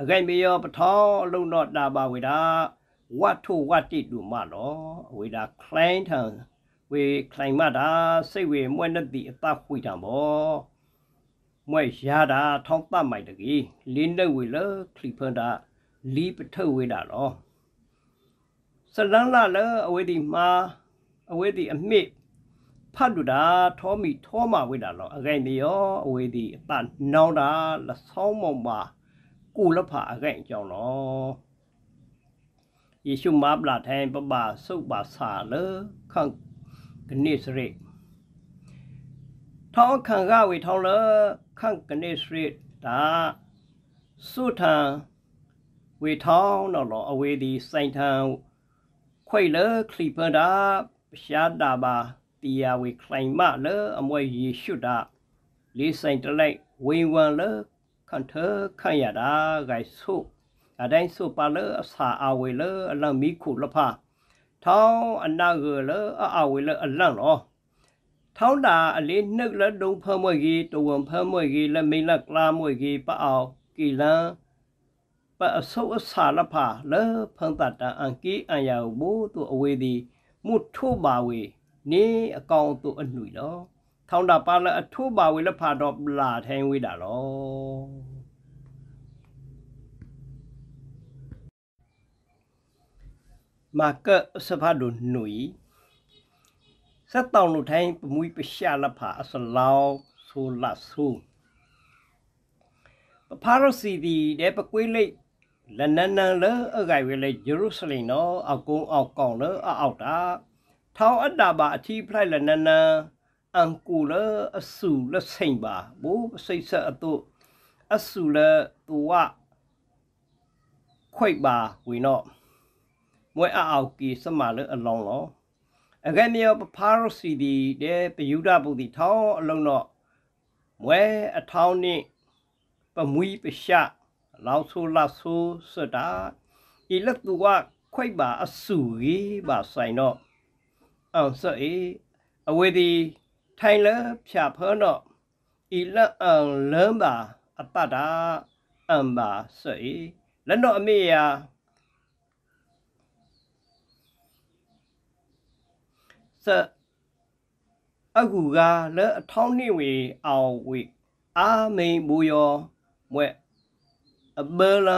အခိုင်မယော ပထောင်းအလုံးတော့တာပါဝေတာဝတ်ထုဝတ်တိတူမလောအဝေတာခလိုင်းထံဝေခလိုင်မတာစိတ်ဝေမွဲ့နှတိအတခွေတံမောမွဲ့ရတာထောင်းပတ်မိုက်တကြီးလင်းနှုတ်ဝေလခလီဖန်တာလီပထုတ်ဝေတာလောစလန်းလာလအဝေဒီမှာအဝေဒီအမိဖတ်တူတာထောမီထောမဝေတာလောအခိုင်နေရောအဝေဒီအပနောင်းတာလဆောင်းမောင်ပါကိုလဖာအခိုင်ကြောင်းလောယေရှုမဘလာထိုင်ပပဆုပ်ပါစာလခန့်ကနေစရိထောင်းခံကဝေထောင်းလခန့်ကနေစရိဒါစုထံဝေထောင်းတော့လောအဝေဒီစိုင်ထံခွေလခလီပန်ဒါပရှားတာပါတီယာဝေခလိုင်မလအမွေယေရှုဒါလေးဆိုင်တလိုက်ဝေဝံလခန့်ထခန့်ရတာဂိုက်ဆုအတိုင်းဆုပါလအစာအဝေလအလမီခုလဖာထောင်းအနာဂလအာဝေလအလန့်လောထောင်းတာအလေးနှုတ်လက်ဒုံဖမွေကြီးတဝံဖမွေကြီးလက်မိန်လက်ကလာမွေကြီးပအောင်ကီလန်ပအဆုအစာလဖာလေဖန်တတာအန်ကီအန်ယာဘူသူအဝေသည်မုထို့ပါဝေ နေအကောင်သူအနှွေလောထောင်းတာပါလအထို့ပါဝေလဖာတော့လာထိုင်ဝေးတာလောမာကစဖာဒုန်နူီစတောင်းလူထိုင်းပမူပရှာလဖာအစလောင်းဆိုလဆူပဖာရစီဒီတဲ့ပကွေးလိတ်လနနန်လအဂိုင်ဝဲလေဂျေရုဆလင်နော်အကုံအောက်ကောင်လအောက်တာထောင်အတာပါအချီဖလိုက်လနနန်အန်ကူလအဆူလစိန်ပါဘူစိတ်ဆက်အတုအဆူလတူဝခွိတ်ပါဝင်တော့မွဲအအောက်ကီစမလအလောင်းလောအကဲမြေပဖာရစီဒီတဲ့ပယူဒပုတိထောင်းအလုံးတော့မွဲအထောင်းနှင့်ပမွီပရှလောက်ဆူလဆူစတာဤလက်သူကခွိတ်ပါအဆူကြီးပါဆိုင်တော့အောင်စအေအဝေဒီထိုင်လဖြာဖောတော့ဤလက်အောင်လမ်းပါအပတာအံပါစအေလက်တော့အမေယာစအကူကလဲအထောင်းနှင့်ဝေအောင်ဝေအာမိန်ဘူယောမွဲ့အဘလ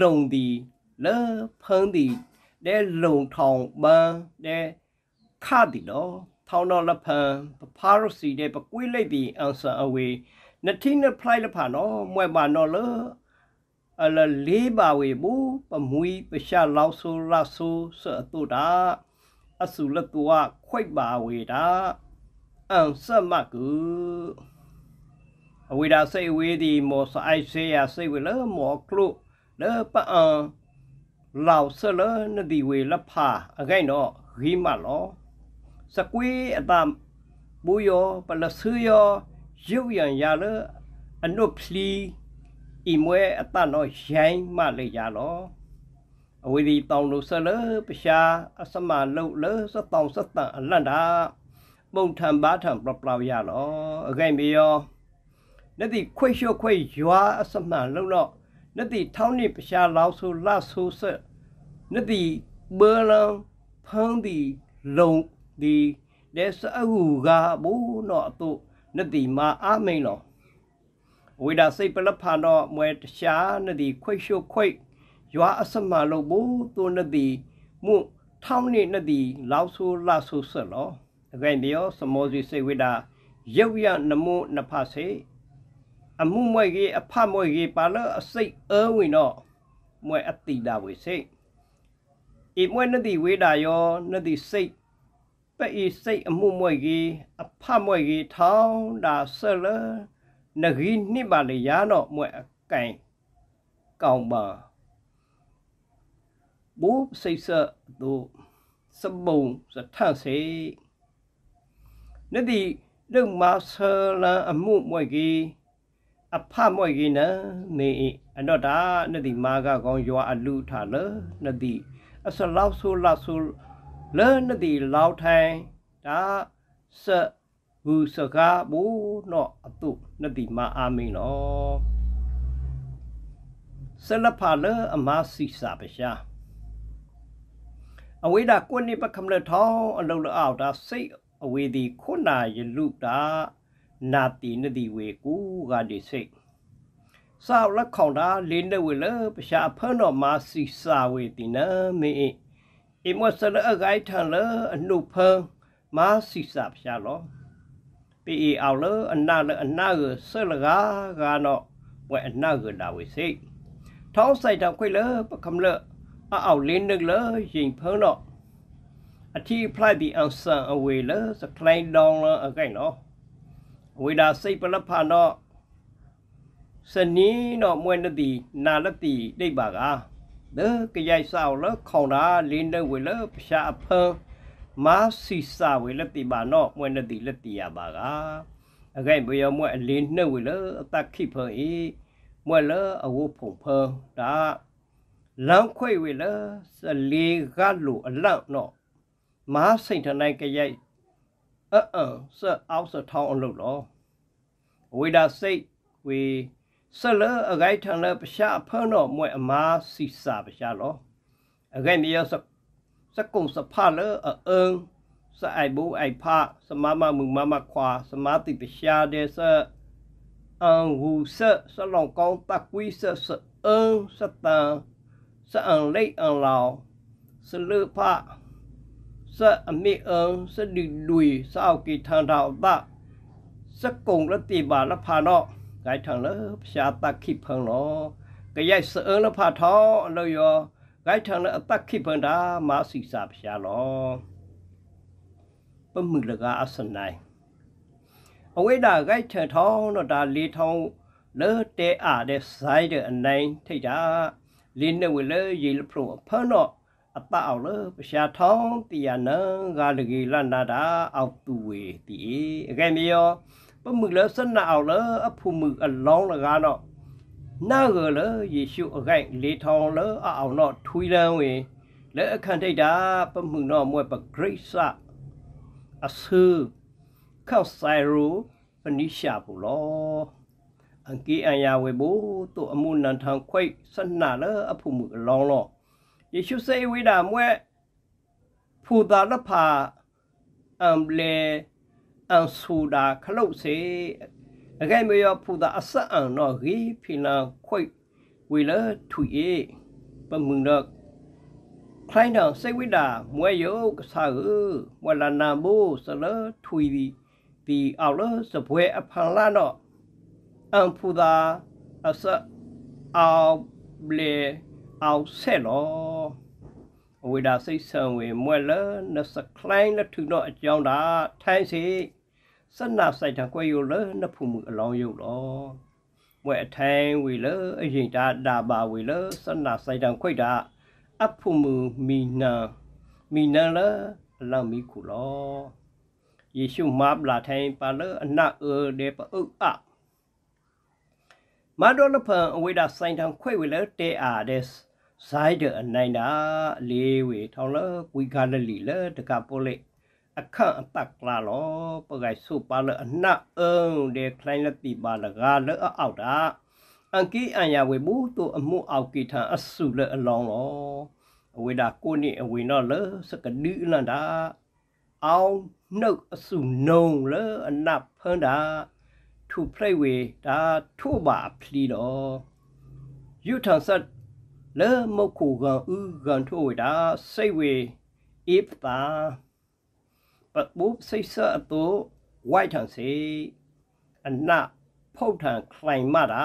လုံဒီလဲဖန်းဒီတဲ့လုံထောင်ပန်းတဲ့ခတိတော့ထောင်းတော့လဖန်ပဖာရစီတဲ့ပကွေးလိုက်ပြီးအန်ဆန်အဝေးနတိနဖလိုက်လဖာနော်မွဲ့ပါနော်လအလလေးပါဝေဘူးပမွီပရှာလောက်ဆိုလာဆိုဆအတူတာအစုလကဝခွိတ်ပါဝေတာအံဆက်မကူအဝေတာစိတ်ဝေးဒီမောစိုက်ဆေးရစိတ်ဝေလမောကလုလေပအံလောက်ဆလနဒီဝေလဖာအခိုင်တော့ဂီမလောစကွေးအတဘူယောပလဆူယော ရုပ်ရံရလ အနုဖလီဤမွဲအတတော့ရိုင်းမလေရလောအဝေဒီတောင်လိုဆလပရှာအစမလုတ်လစတောင်စတန်အလန့်တာ ပုံထံဘာထံပပရရလောအကဲ့မေယောနတိခွိရှုခွိရွာအစမလုတ်တော့နတိထောင်းနိပရှာလောက်ဆူလဆူဆနတိဘေလံဖန်းဒီလုံဒီလဲစအဟုကဘူးတော့အတုနတိမာအမိန်လောဝိဒါစိတ်ပလဖာတော့မွဲတရှာနတိခွိရှုခွိရွာအစမလို့ဘူးသူနဒီမွထောင်းနေနဒီလောက်ဆူလာဆူဆလောအကဲမြေစမောစီစေဝိတာရုပ်ရနမုနဖစေအမှုမွဲကြီးအဖမွဲကြီးပါလအစိတ်အဝင်တော့မွဲအတိတာဝေစိတ်ဤမွဲနတိဝေတာယောနတိစိတ်ပဲ့ဤစိတ်အမှုမွဲကြီးအဖမွဲကြီးထောင်းတာဆလနဂီနှစ်ပါလေရတော့မွဲအကင်ကောင်းပါမိုးစိတ်ဆက်တို့စမုံစထစေနတိလုံမဆလံအမှုမွေကြီးအဖမွေကြီးနနေအတော့တာနတိမာကကောင်းရွာအလူထလနတိအစလောက်ဆူလောက်ဆူလနတိလောက်ထိုင်ဒါဆဘူစကားဘူနော်အတုနတိမာအာမင်းနော်ဆလဖာလအမစီစာပရှားအဝေးတာကိုနိပခမလထောင်းအလုံးလအောက်တာစိတ်အဝေးဒီခုနာယလူတာနာတိနဒီဝေကူကဒီစိတ်စောက်လက်ခေါင်တာလေးနေဝေလပရှာဖန်တော်မာစီစာဝေတိနမေအိမောစလအဂိုင်ထန်လအနုဖန်မာစီစာပရှာလောပီအောက်လအနာလအနာကိုဆလကားကတော့ဝဲအနာကိုဒါဝေစိတ်ထောင်းဆိုင်တော်ခွေလပခမလောအောက်လင်းနက်လရင်ဖုံးတော့အထီဖလိုက်ပြီးအောင်ဆန်အဝေလစကလိုင်းဒေါင်လအကင်နော်အဝေဒါစိတ်ပလဖန်တော့စနီးတော့မွဲ့နတိနာလတိဒိတ်ပါကဒေကရိုက်ဆောက်လခေါင်တာလင်းတဲ့ဝေလပရှာအဖန်မာစီစာဝေလတိပါနော်မွဲ့နတိလက်တိရပါကအကင်ဘယောမွဲ့အလင်းနှုတ်ဝေလအတခိဖန်ဤမွဲ့လအဝုဖုန်ဖန်ဒါလမ်းခွေဝေလစလီကလူအလောက်နော်မဟာစိန်ထနိုင်ကြရိုက်အအဆအောက်စထောင်းအလုပ်လောဝေဒစိတ်ဝေဆလအဂိုက်ထန်လပရှာဖန်တော့မွဲ့အမားစီစာပရှာလောအဂိုက်မြေစစကုံစဖလအအင်းစအိုက်ဘူးအိုက်ဖစမမမူမမခွာစမတိပရှာတဲ့ဆအန်ဝူဆဆလောင်ကောင်းတကွီးဆဆအင်းစတန်စအံလိတ်အံလောင်စလုဖစအမိအံစဒီလွေစောက်ကိထန်တော်ဘစကုံရတိပါလဖာတော့ဂိုက်ထန်လဖျာတခိဖန်လောကရိုက်စအံလဖာထောအလောယောဂိုက်ထန်လအတခိဖန်တာမာစီစာဖျာလောပမှုလကအစနိုင်အဝိဒါဂိုက်ထန်ထောတော့ဒါလေးထောင်းလဲတဲအားတဲ့ဆိုင်တဲ့အနိုင်ထိတ်တာလင်းနေဝလေရေလဖရုံဖနော့အပအောင်လပရှာထောင်းတီယာနံဂါလဂီလန္နာတာအောက်သူဝေတီအကဲမြေယောပမှုလဆနာအောင်လအဖူမှုအလောင်းလကားတော့နာဂလယေရှုအကဲလေထောင်းလအအောင်တော့ထွေးလန်းဝင်လက်အခန့်ထိတ်တာပမှုတော့မွဲပဂရိတ်စအဆူခောက်ဆိုင်ရူဖနီရှာဘူးလောอังกีอัญญาเวบูตัวอมุนันทางควยสนาเลออภูมุลองลอยชูเซวิดามเวผู้ดาลพาอัมเลอันสูดาขลุเสအကဲမေရဖူတာအဆက်အံတော့ဂီဖီနာခွိတ်ဝေလထူအေပမုန်တော့ခိုင်းတော့စိတ်ဝိတာမွဲယုတ်ကစားဟုမွဲလာနာဘူးစလထူဒီဒီအော်လစပွဲအဖန်လာတော့န်ဖူသာအဆအောင်လေအောင်ဆဲလောအဝိဒါစိတ်ဆံဝေမွဲ့လနစကလိုင်းလက်ထုတော့အကြောင်းတာထိုင်းစီစနဆိုင်တံကွဲယိုလနဖူမှုအလောင်းယုတ်လောမွဲ့အထိုင်းဝေလအရင်တာဒါပါဝေလစနဆိုင်တံခွိတာအဖူမှုမီနံမီနံလအလောင်းမီခုလောယေရှုမဘလာထိုင်းပါလအနအေဒေပအုတ်အမတော်လဖန်အဝေးတာဆိုင်တန်ခွဲဝေလဲတဲအာဒက်ဇိုက်ဒအနိုင်တာလေးဝေထောင်းလကွီကာလလီလဲတကပိုလေအခန့်အပတ်လာလောပကైစုပါလအနအုံတဲ့ခလိုင်းလက်တီပါလကားလဲအောက်တာအန်ကီအန်ယာဝေဘူးတို့အမှုအောက်ကီထန်အဆုလဲအလောင်းလောအဝေးတာကိုနိအဝေးနော်လဲစကဒီလန်တာအောင်နှုတ်အဆုနှုံလဲအနဖန်းတာถูกไพรเวดาทูบาพลีดอยุทังสัตเลมกูกันอือกันทูเวดาไซเวอิปตาปะบุบไซเซอโตไวทังเสอันนะဖုတ်ထန်ခလိုင်မတာ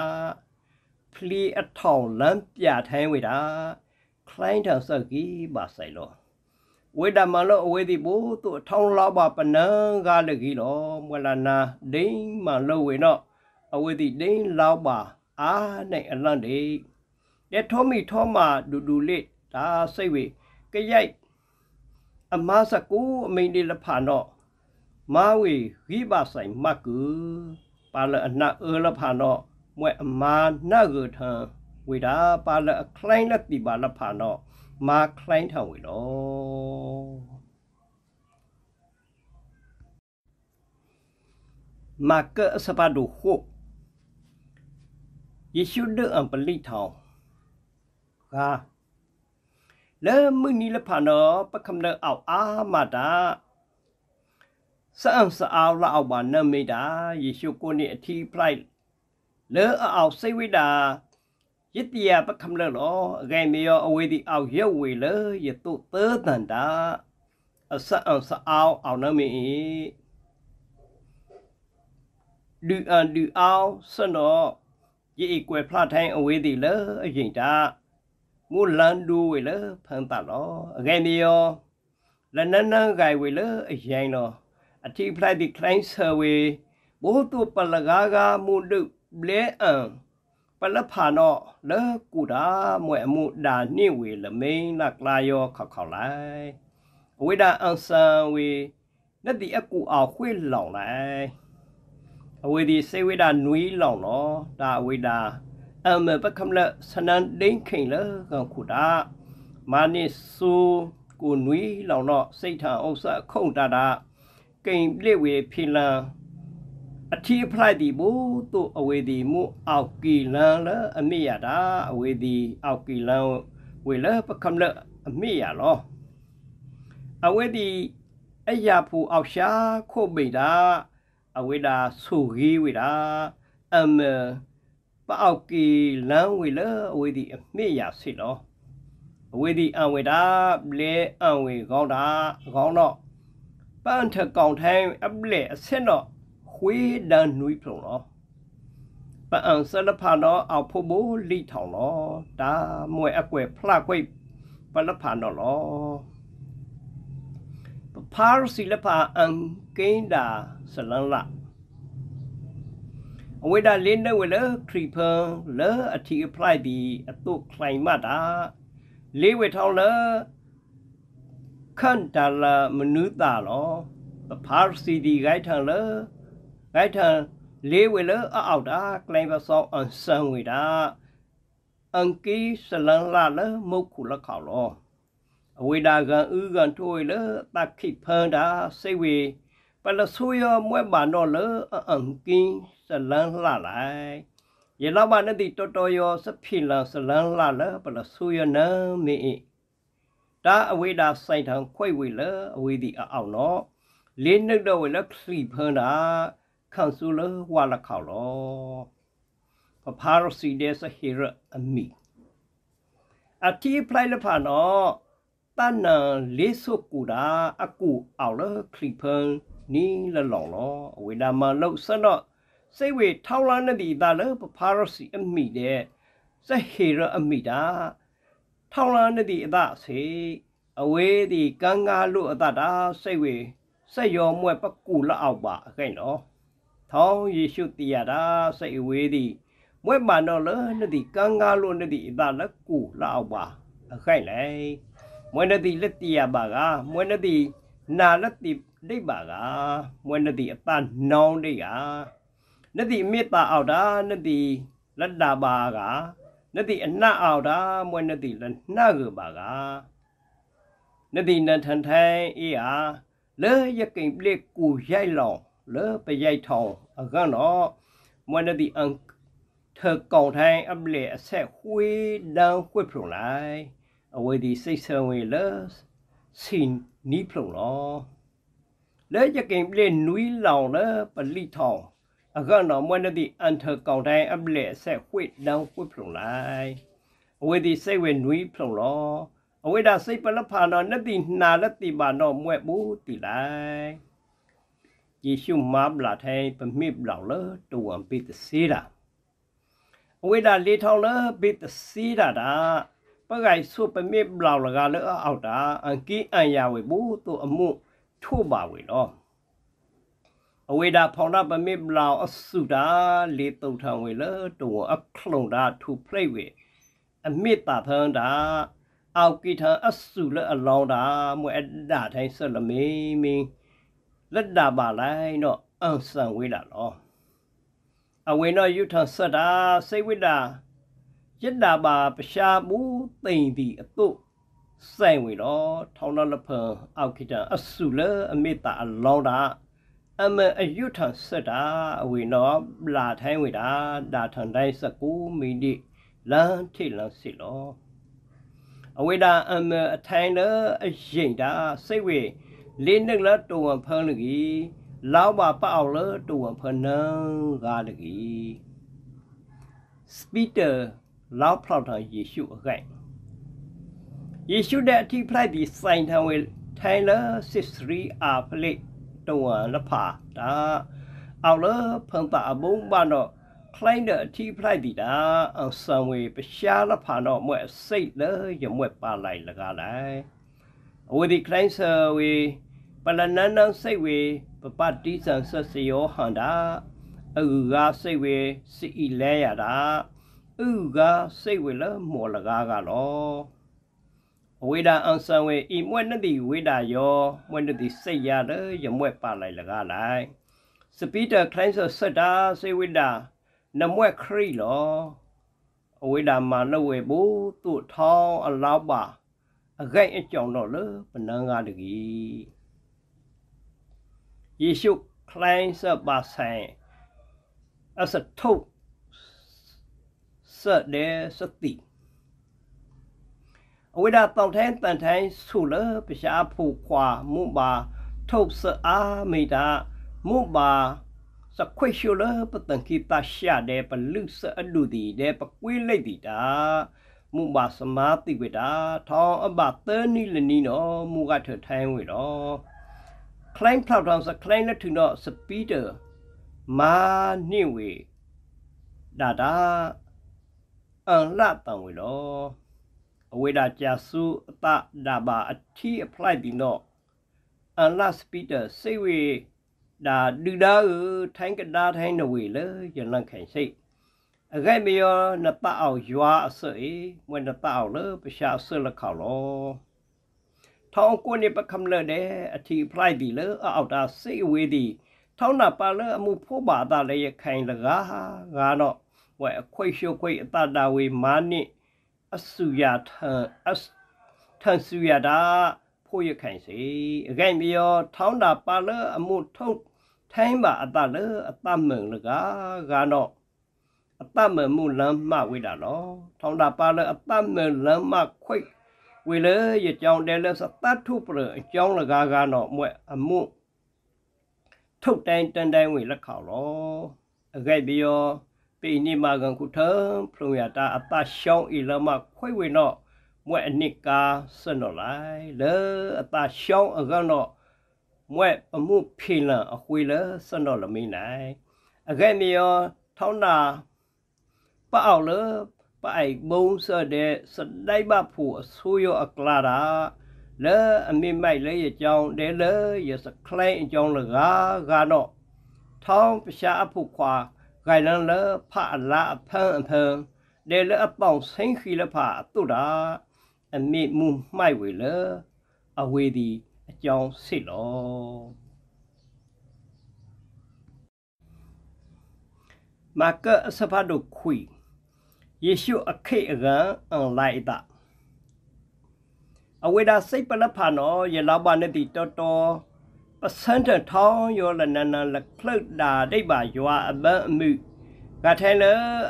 ဖလီအထောင်လမ်းပြထိုင်းဝေတာခလိုင်ထန်ဆက်ကီပါဆိုင်လို့ဝေဒမလောအဝေတိပုသူအထောင်းလောက်ပါပနံကားလကီလောမွလနာဒိမ့်မလောဝေနောအဝေတိဒိမ့်လောက်ပါအာနိုင်အလန့်တေတဲ့ထောမီထောမာဒူဒူလေးဒါစိတ်ဝေကြရိုက်အမားစကူအမိန်လေးလဖာနောမာဝေဂိပါဆိုင်မကူပါလအနအေလဖာနောမွဲအမာနာဂထံဝေဒာပါလအခိုင်းလက်တိပါလဖာနောမာคล้ายထောင်ဝေလောမာကစပါဒုခုယေရှုဒအံပလိထောင်ခါလဲမင်းနီလဖာနောပကမ္နအောက်အာမတာစံစအောက်လောက်ပါနမေတာယေရှုကိုနိအထီးပလိုက်လဲအောက်စိတ်ဝိတာယတ္တိယပကမ္လလောအကံမယောအဝေတိအောက်ရွက်ဝေလယတုသသန္တာအစအစအောင်အောင်နမေလူအန်လူအောင်စနောယေအကွယ်ဖလာထိုင်းအဝေးတိလအရင်တာမူလန်ဒူဝေလဖန်တလောအကဲမီယောလနနန်ဂိုင်ဝေလအရင်လောအတိဖလိုက်တိခလိုင်းဆာဝေဘောတုပလကားကမူဒုဘလေအန်ပလဖာနောလကူဒါမွေမှုဒါနိဝေလမိန်လကလာယောခခလိုက်ဝိဒါအန်ဆံဝေနတိအကူအောင်ခွေလောင်လိုက်အဝေဒီစေဝိဒါနွီးလောင်နော်ဒါအဝေဒါအမပကမလစနန်ဒိန်ခိန်လကခုဒါမာနိဆူကိုနွီးလောင်တော့စိတ်ထံဥစ္စာခုံတာတာကိန်ပြစ်ဝေဖီလန်အထီးဖလိုက်ဒီမို့တို့အဝေဒီမို့ အောက်ကီလန်လအမိရတာအဝေဒီအောက်ကီလန်ဝေလပကမ်လအမိရလော အဝေဒီအရာဖူအောက်ရှာခုတ်မိတာအဝေဒါဆူကြီးဝေတာအမပအောက်ကီလန်ဝေလအဝေဒီအမိရစီလောအဝေဒီအံဝေတာလေအံဝေကောင်းတာကောင်းတော့ပန့်ထကောင်ထိုင်းအပလက်အစစ်တော့ခွေးဒန်နွိဖုံနော်ပအံစလဖာနော်အောက်ဖို့မိုးလိထောင်နော်ဒါမွေအကွယ်ဖလခွေးပလဖာနော်လောပပါရစီလဖာအံကိန်းဒါစလန်လာအဝိဒါလင်းတဲ့ဝဲလခရီဖန်လဲအတီအပလိုက်ပြီးအတုခလိုင်မတာလေးဝဲထောင်းလဲခန္တာလာမနုတာလောပပါရစီဒီဂိုက်ထန်လဲไกทะเลเวลอออกดาไกลบะซออันซันเวดาอังกีสลันละละมุขุละขอลอအဝေဒါကံဥကံထိုးလေတခိဖန်တာစေဝေပလဆူယမွဲမာနော်လေအန်ကင်းစလန်းလာလိုက်ယေလောက်မနတိတော်တော်ယောစဖိလန်စလန်းလာလေပလဆူယနမေတာအဝေဒါစိုက်ထံခွိဝေလေအဝေဒီအအောင်နော်လေးနှုတ်တော်ဝေလေခိဖန်တာขันสุเลวาละเขาลอพระพารสีเดสเฮระอมีอธิพลายละผ่านอตันนาเลสุกูดาอากูเอาละคลีเพิงนี่ละหลองลอเวลามาเล่าซะเนาะစိတ်ဝေထောက်လာနေသည်ဒါလည်းပဖာရစီအမိတဲ့စဟေရအမိတာထောက်လာနေသည်အသစေအဝေးသည်ကံကားလို့အသတာစိတ်ဝေစက်ရောမွဲပကူလောက်ပါအခိုင်တော့ထောင်းယေရှုတီရတာစိတ်အဝေးသည်မွဲ့မှန်တော့လနတိကံကားလို့နတိအသာလက်ကိုလောက်ပါအခိုက်လေမွဲ့နတိလက်တီရပါကမွဲ့နတိနာလက်တီဒိတ်ပါက မွဲ့နတိအသာနောင်းဒိတ်ကနတိမေတ္တာအောက်တာနတိလက်တာပါကနတိအနတ်အောက်တာမွဲ့နတိလက်နှကပါကနတိနထန်ထိုင်အေးဟာလဲရကိန်ပလက်ကိုရိုက်လောင်លើប្រយ័យថោអកណោមួយនាទីអង្គធ្វើកងថៃអបលេអសែហ៊ួយដងគួយព្រុងឡៃអ្វីទីសិសើវេលើស៊ីននីព្រុងឡោလဲကြကင်ပလေနွီလောင်လဲပလိထောင်အကနော်မွန်းတဲ့အန်ထကောင်တိုင်းအပလေဆက်ဝိတ်လောင်ဝိတ်ဖလုံလိုက်အဝေဒီစိတ်ဝဲနွီဖလုံလောအဝေဒါစိတ်ပလဖာနော်နတိနာလက်တိပါနော်မွဲ့ဘူးတိလိုက်ယေရှုမာဘလာထိုင်ပမိဘလောက်လတဝံပိတစေတာအဝိဒါလေးထောင်လပိတစေတာတာပဂိုင်ဆုပမိဘလောက်လကလအောက်တာအကိအံရဝေဘူးသူအမှုထို့ပါဝေတော့အဝေဒါဖောင်တာပမိဘလောက်အစုတာလေးတုံထံဝေလတဝံအခလုံတာထူဖလိတ်ဝေအမိတာဖန်တာအောက်ကိထံအစုလအလောင်းတာမွေအဒါထိုင်ဆက်လမေမင်းလက်တာပါလိုက်တော့အန်ဆန်ဝေးလာလောအဝင်တော့ရွထံဆက်တာစိတ်ဝိတာရစ်တာပါပရှာမူတိမ်သည်အတုဆိုင်ဝေတော့ထောင်းတော့လဖန်အောက်ခိတအဆုလအမေတာအလောင်းတာအမအယုထံဆက်တာအဝေတော့လာထိုင်းဝေတာဒါထန်တိုင်း19မိနစ်လမ်းထိလမ်းစီလောအဝေတာအမအထိုင်းလအရင်တာစိတ်ဝေလင်းနှက်လာတုံဝဖန်လကြီးလောက်ပါပအောင်လတုံဝဖန်နံကားလကြီးစပီတာလောက်ဖောက်တာယေရှုအခိုက်ယေရှုတဲ့အထိဖလိုက်ပြီးစိုင်ထံဝေထိုင်လ63အာဖလိတုံဝလဖာဒါအောင်လဖန်ပါအဘုံပါတော့คลายเดอที่พลายดีดาเอาสามวยปชาละผ่านอมวยสิเลยยมวยปาไหลละกาไหลอวยดีคลายเซอร์วีပလနန္နံစိတ်ဝေ ပပတိသံဆစယောဟန္တာအူကစိတ်ဝေစီဤလဲရတာဥကစိတ်ဝေလမောလကားကလောအဝိဒါအံဆံဝေဤမွဲ့နတိဝိဒါယောမွဲ့နတိစိတ်ရတဲ့ယမွဲ့ပါလိုက်လကားလိုက်စပိတာခရိုင်းဆဆတ်တာစေဝိဒါနမွဲ့ခရီလောအဝိဒါမာလဝေဘူးသူ့ထောင်းအလောက်ပါအခိုက်အကြောင်တော့လေပနန်းကားတကြီးယေရှုခလိုင်းစပါဆိုင်အစထုပ်စတဲ့စတိအဝိဒါတောက်တိုင်းတန်တိုင်းဆူလပရှားဖူခွာမုဘာထုပ်စအာမိတာမုဘာစခွေရှုလပတန်ကိပါရှာတဲ့ပလုစအဒူဒီတဲ့ပကွေးလိုက်တီတာမုဘာစမာတိဝေတာထောင်းအပသနီလနီနောမုကထထိုင်းဝေတော့ klein plaudransa kleine to not speeder မာနှင့်ဝေဒါဒါအန်လာတံဝေလောအဝေဒါကြာစုအတဒါပါအထီ apply ပြီးတော့အန်လာ speeder စေဝေဒါဒူဒါထိုင်းကဒါထိုင်းနဝေလေယလန်ခိုင်စိတ်အခိုက်မယောနပအောင်ရွာအစွေမွနပအောင်လေပရှာဆွလခော်လောထောင်းကိုနေပကံလတဲ့အထီဖလိုက်ဒီလေအောက်တာစေဝေဒီထောင်းနာပါလေအမှုဖို့ပါတာလည်းခိုင်လကားငါတော့ဝဲအခွိရှုခွိအတတာဝေမာနိအစုယထအစထန်စုယတာဖို့ရခိုင်စေအခိုင်ပြောထောင်းတာပါလေအမှုထုတ်ထိုင်းပါအတလေအတမန်လကားငါတော့အတမန်မှုလမ်းမဝေတာနော်ထောင်းတာပါလေအတမန်လမ်းမခွိတ်ဝေလေရကြောင်းတဲလဲစတတ်ထုပရအကြောင်းလကားကားတော့မွဲ့အမှုထုတ်တိုင်းတန်တိုင်းဝေလက်ခေါလောအခိုက်ပြောပေနိမကံကုထံဖလုံရတာအတရှောင်းဤလမခွေဝေနော့မွဲ့အနစ်ကာစနော်လိုက်လေအတရှောင်းအကတော့မွဲ့အမှုဖိလံအခွေလဲစနော်လမင်းနိုင်အခိုက်မြောထောင်းနာပအောင်လပိုက်မုံဆတဲ့စတိုင်ဘဖို့အစိုးရအကလာတာလဲအမိမိုက်လဲရကြောင်းဒဲလဲရစခလိုင်းအကြောင်းလကားကတော့ထောင်းပရှာအဖို့ခွာဂိုင်လန်လဲဖအလာအဖန်အဖန်ဒဲလဲအပေါင်းဆိုင်ခီလဖာတုတာအမိမူမိုက်ဝေလဲအဝေးဒီအကြောင်းစစ်လောမာကအစဖတ်တို့ခွီးယေရှုအခေအကန်အန်လိုက်တာအဝေဒစိတ်ပလဖာနောယေလဘနတိတော်တော်ပစန်တထောင်းယောလနနလခလုတ်တာဒိဗာယွာအပန်းအမှုကထဲလ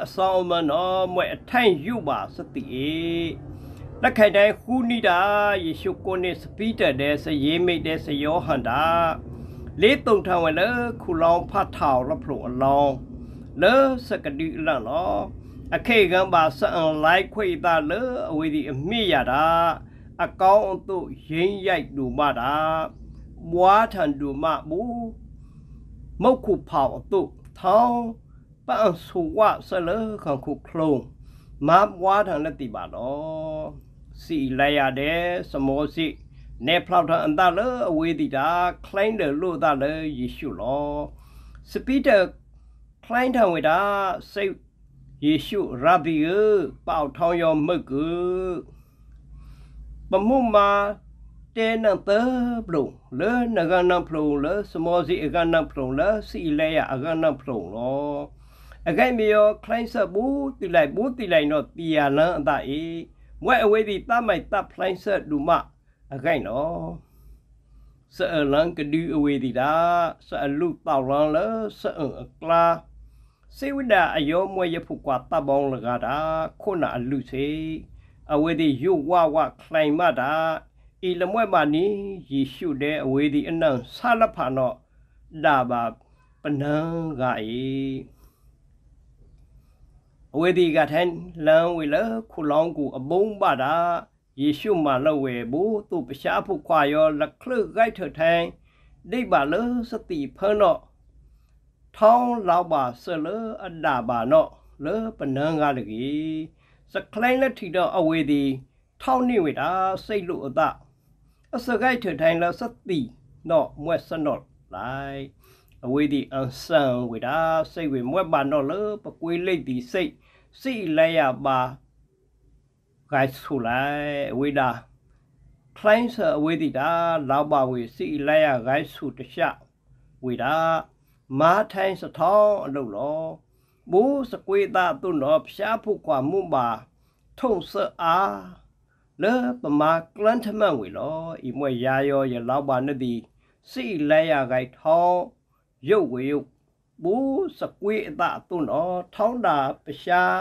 အဆောင်မနောမွဲ့အထိုင်ယူပါစတိဧလက်ခိုက်တိုင်းခူနိတာယေရှုကိုနိစပီတတဲ့စရေမိတ်တဲ့စယောဟန်တာလေးတုံထံဝဲလခူလောင်ဖတ်ထောင်လဖလိုအလောင်းလဲစကဒီလန်လောအခေကံပါဆန်လိုက်ခွေတာလေအဝေဒီအမိရတာအကောင်းအသူရင်းရိုက်တူမတာမွားထန်တူမဘူးမုတ်ခုဖောင်အသူထောင်းပန့်ဆူဝဆလခံခုခလုံးမမွားထန်လက်တိပါတော့စီလိုက်ရတဲ့စမောစီနေဖလောက်ထန်အန်တလေအဝေဒီတာခလိုင်းတယ်လို့တာလေယေရှုလောစပီတာခလိုင်းထန်ဝေတာစိတ်ယေရှုရာဘီယပေါထောယောမုတ်ကုပမှုမာတဲနံပပလုံလေနဂနံပလုံလေစမောစီအကနံပလုံလေစီလဲရအကနံပလုံလောအကဲ့မီယောခလိုင်းဆပ်ဘူးတိလိုက်ဘူးတိလိုက်တော့တီယာလန်းအတအေးမွဲ့အဝေးဒီတမိုက်တပ်ဖလိုင်းဆပ်လူမအကဲ့နော်ဆအလန်ကဒူအဝေးဒီတာဆအလူပေါလန်လေဆအကလာစေဝနာအယောမွေရဖုကွာတဘောင်းလကားတာခုနအလူစေအဝေဒီယုဝဝခလိုင်မတာဤလမွဲ့မနီယေရှုတဲ့အဝေဒီအနံဆာလဖာနောဒါဘာပနံဂါဤအဝေဒီကထန်လန်ဝေလခုလောင်းကူအဘုံပတာယေရှုမာလဝေဘူသူပရှားဖုခွာယောလခလုဂိုက်ထထိုင်ဒိဗာလစတိဖနော့ထောင်းလောက်ပါဆလအဒါပါနော့လေပနန်းကားတကြီးစကလိုင်းလက်ထီတော့အဝေးဒီထောင်းနေဝေတာစိတ်လို့အသအစကိုက်ထထိုင်လစတိနော့မွဲ့စနော့လိုက်အဝေးဒီအန်ဆန်ဝေတာစိတ်ဝေမွဲ့ပါတော့လေပကွေးလိတ်ဒီစိတ်စိလက်ရပါဂိုက်ဆူလိုက်ဝေတာ clients အဝေးဒီတာလောက်ပါဝေစိလက်ရဂိုက်ဆူတခြားဝေတာမာထိုင်စထောင်းအလုံးလောမိုးစကွေတာသွန်တော်ဖျားဖို့ကွာမှုပါထုံဆအားလေပမာကလန်ထမန်ဝေလောဤမွေရာရော ရလောက်ပါနေသည်စိလဲရခိုင်ထောင်းရုပ်ဝေယုတ်မိုးစကွေအတသွန်တော်ထောင်းတာပရှား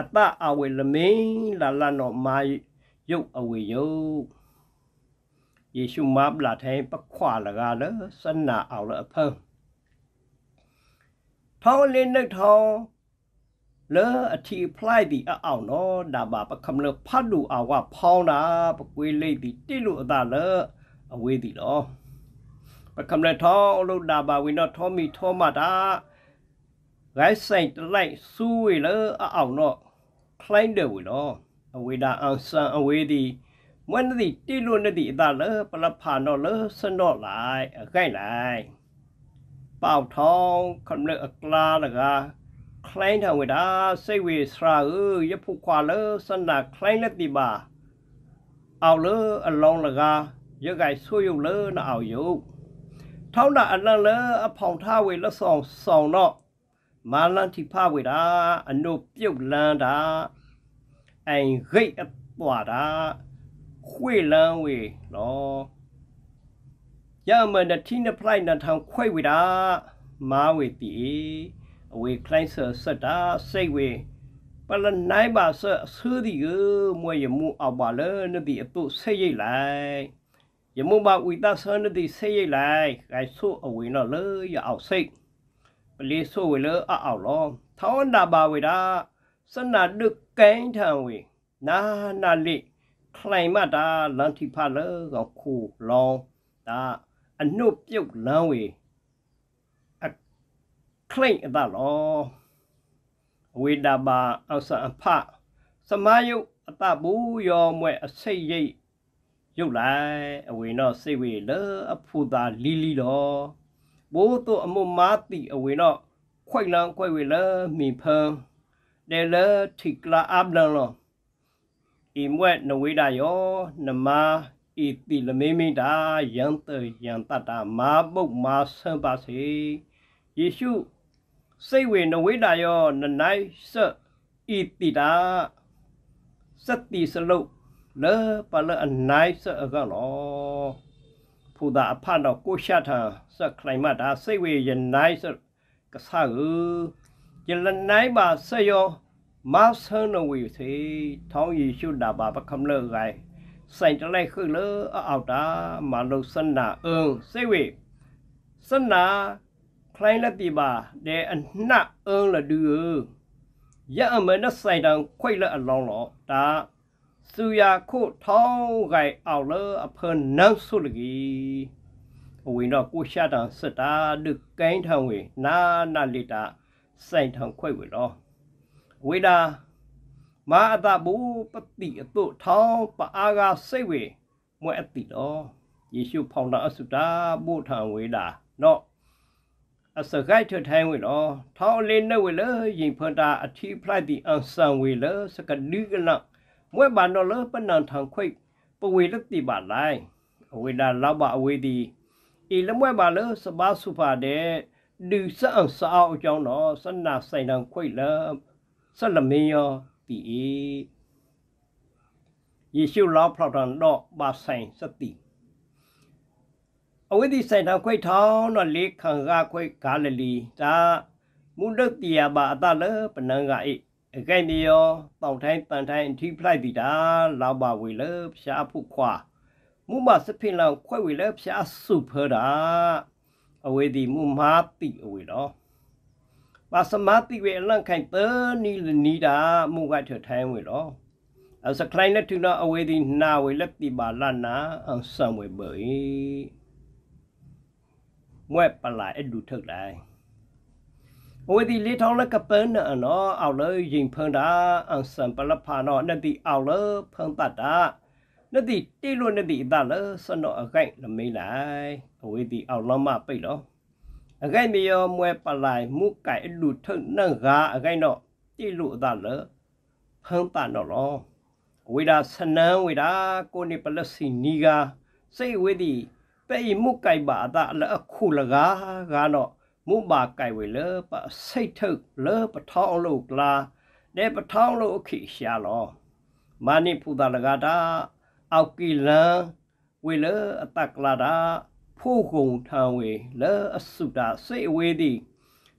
အတအဝေလမင်းလာလာတော့မာရုပ်အဝေယုတ်ယေရှုမဘလာထိုင်ပခွာလကားလစနာအောင်လအဖန်းထောင်းလေးနှုတ်ထောင်းလောအထီဖလိုက်ပြီးအအောင်နော်ဒါပါပကမလဖတ်လူအဝဖောင်းတာပကွေးလေးပြီးတိလို့အသာလောအဝေးသည်လောပကမလထောင်းလို့ဒါပါဝင်တော့ထောမီထောမတာရိုက်ဆိုင်တလိုက်စူးဝေလောအအောင်တော့ခလိုင်းတယ်ဝေလောအဝေးတာအောင်ဆန်အဝေးသည်မွန်းသည်တိလို့နဲ့သည်အသာလောပလဖာနော်လောစနောလိုက်အကိုင်လိုက်ป่าวทองคำเลือกกลาละกาคล้ายทางเวดาเซเวสราเออยผูกควาเลสนาคล้ายละติบาเอาเลออลองละกายะไกซุยุเลนะเอายุထောင်းတာအလန့်လဲအဖောင်ထားဝေလက်ဆောင်ဆောင်တော့မာလန်တိဖဝေတာအနုပြုတ်လန်းတာအိမ်ဂိတ်အပွာတာခွေလန်းဝေနော်ยามนทีนพลายนันทางควายวิดามาเวตีအဝေးခလိုင်းဆာစတာစိတ်ဝေပလနိုင်ပါဆဆူဒီယမွေယမှုအပါလနဒီအပုဆေးရိတ်လိုက်ယမှုပါဝိတဆန်ဒီဆေးရိတ်လိုက်ခိုင်ဆုအဝေးနော်လေရအောင်စိတ်ပလေးဆုဝေလအအောင်လောထောင်းနာပါဝေတာစနာဒုကိုင်းထံဝေနာနာလိခလိုင်မတာလန်တီဖာလကခုလောဒါအနှုတ်ပြုတ်လန်းဝေအခလိန့်အတလောအဝေတာပါအောက်ဆန်အဖစမယုတ်အတဘူးရောမွဲ့အစိတ်ရိတ်ရုပ်လိုက်အဝေတော့စိတ်ဝေလအဖူသာလီလီတော့ဘိုးတို့အမမာတိအဝေတော့ခွိတ်လန်းခွိတ်ဝေလမီဖန်းတယ်လထိကလာအပ်လန်လောဤမွဲ့နဝေဒာယောနမဤတိလမေမိတာယံတယံတတာမာပုတ်မာဆံပါစေယေရှုစိတ်ဝေနဝိတာယောနနိုင်ဆဤတိတာစတိစလုတ်လေပလအနိုင်ဆအကလောဖူတာအဖတ်တော့ကိုရှထံစခလိုက်မတာစိတ်ဝေယနိုင်ဆကဆာဟုယလနိုင်ပါဆယောမဆန်နဝေစေထောင်းယေရှုတာပါပခမလဂိုင်ဆိုင်တလိုက်ခုလအောက်တာမလုစနာအင်းစိတ်ဝေစနာคลายละปีบาเดอันหน้าเอิงละดูยะอเมนะใส่ดังควยละอลองหลอตาสุยาคุท้องไก่เอาละอเพิ่นนังสุลกีအဝင်တော့ကိုရှာတန်စတာဒုကိုင်းထံဝေနာနာလီတာစိုင်ထံခွဲ့ဝေတော့ဝေတာမာအတဘူပတိအတုထောင်းပအားကစိတ်ဝေမွဲ့အတိတော်ယေရှုဖောင်တာအစုတာဘုထံဝေလာနော်အစကိုက်ထထိုင်းဝေလောထောင်းလေးနှုတ်ဝေလရင်ဖန်တာအထီဖလိုက်တီအန်ဆန်ဝေလစကနီကနမွဲ့ပါနော်လပနန်ထံခွိပဝေလတိပါလိုင်းအဝေလာလောက်ပါအဝေဒီဤလမွဲ့ပါလစပါစုဖာတဲ့ဒူဆန်ဆောက်အကြောင်းတော်စနဆိုင်တန်ခွိလစလမင်းယောတိဤယေရှုလောင်းဖောက်တန်တော့ပါဆိုင်စတိအဝိသိဆိုင်တော်ခွိထောင်းတော့လေးခံကခွိဂါလလီဒါမုဒ္ဒတိယပါအတလပနံကဤအကဲ့မြေယောတောက်တိုင်းပန်တိုင်းအထိဖလိုက်ပြီတာလောက်ပါဝေလဖျားဖုခွာမုမစဖိလောင်ခွဲဝေလဖျားစုဖောတာအဝေဒီမုမာတိအဝေတော့ပါစမတိเวลังไข่เตนีลนีดามุกะเถทายเวลอအစခလိုင်းလက်ထူနာအဝေးဒီနာဝေလက်တိပါလနာအဆံဝေဘေမွဲပလာအဒူထုတ်လိုက်အဝေးဒီလေးထောင်းလက်ကပန်းနော်အောက်လေရင်ဖန်တာအဆံပလဖာနော်နတိအောက်လေဖန်တတ်တာနတိတိလို့နတိအတလေစနောအကိုင်လမေးလိုက်အဝေးဒီအောက်လမပိတ်လို့အကဲ့မယောမွဲပလိုင်မှုไก่လူထုနှံ့ကားအကဲ့တော့တိလူအသလဖန်းတန်တော့လောဝေဒာဆနန်းဝေဒာကိုနေပလစီနီကာစိတ်ဝေဒီပဲ့မှုไก่ပါအသလအခုလကားကတော့မှုပါไก่ဝေလပစိတ်ထုတ်လပထောင်းလို့ကလာတဲ့ပထောင်းလို့အခိရှာလောမာနိဖူတာလကားတာအောက်ကီလံဝေလအတကလာတာဖို့ကုံထံဝေလဲအစုတာစေဝေဒီ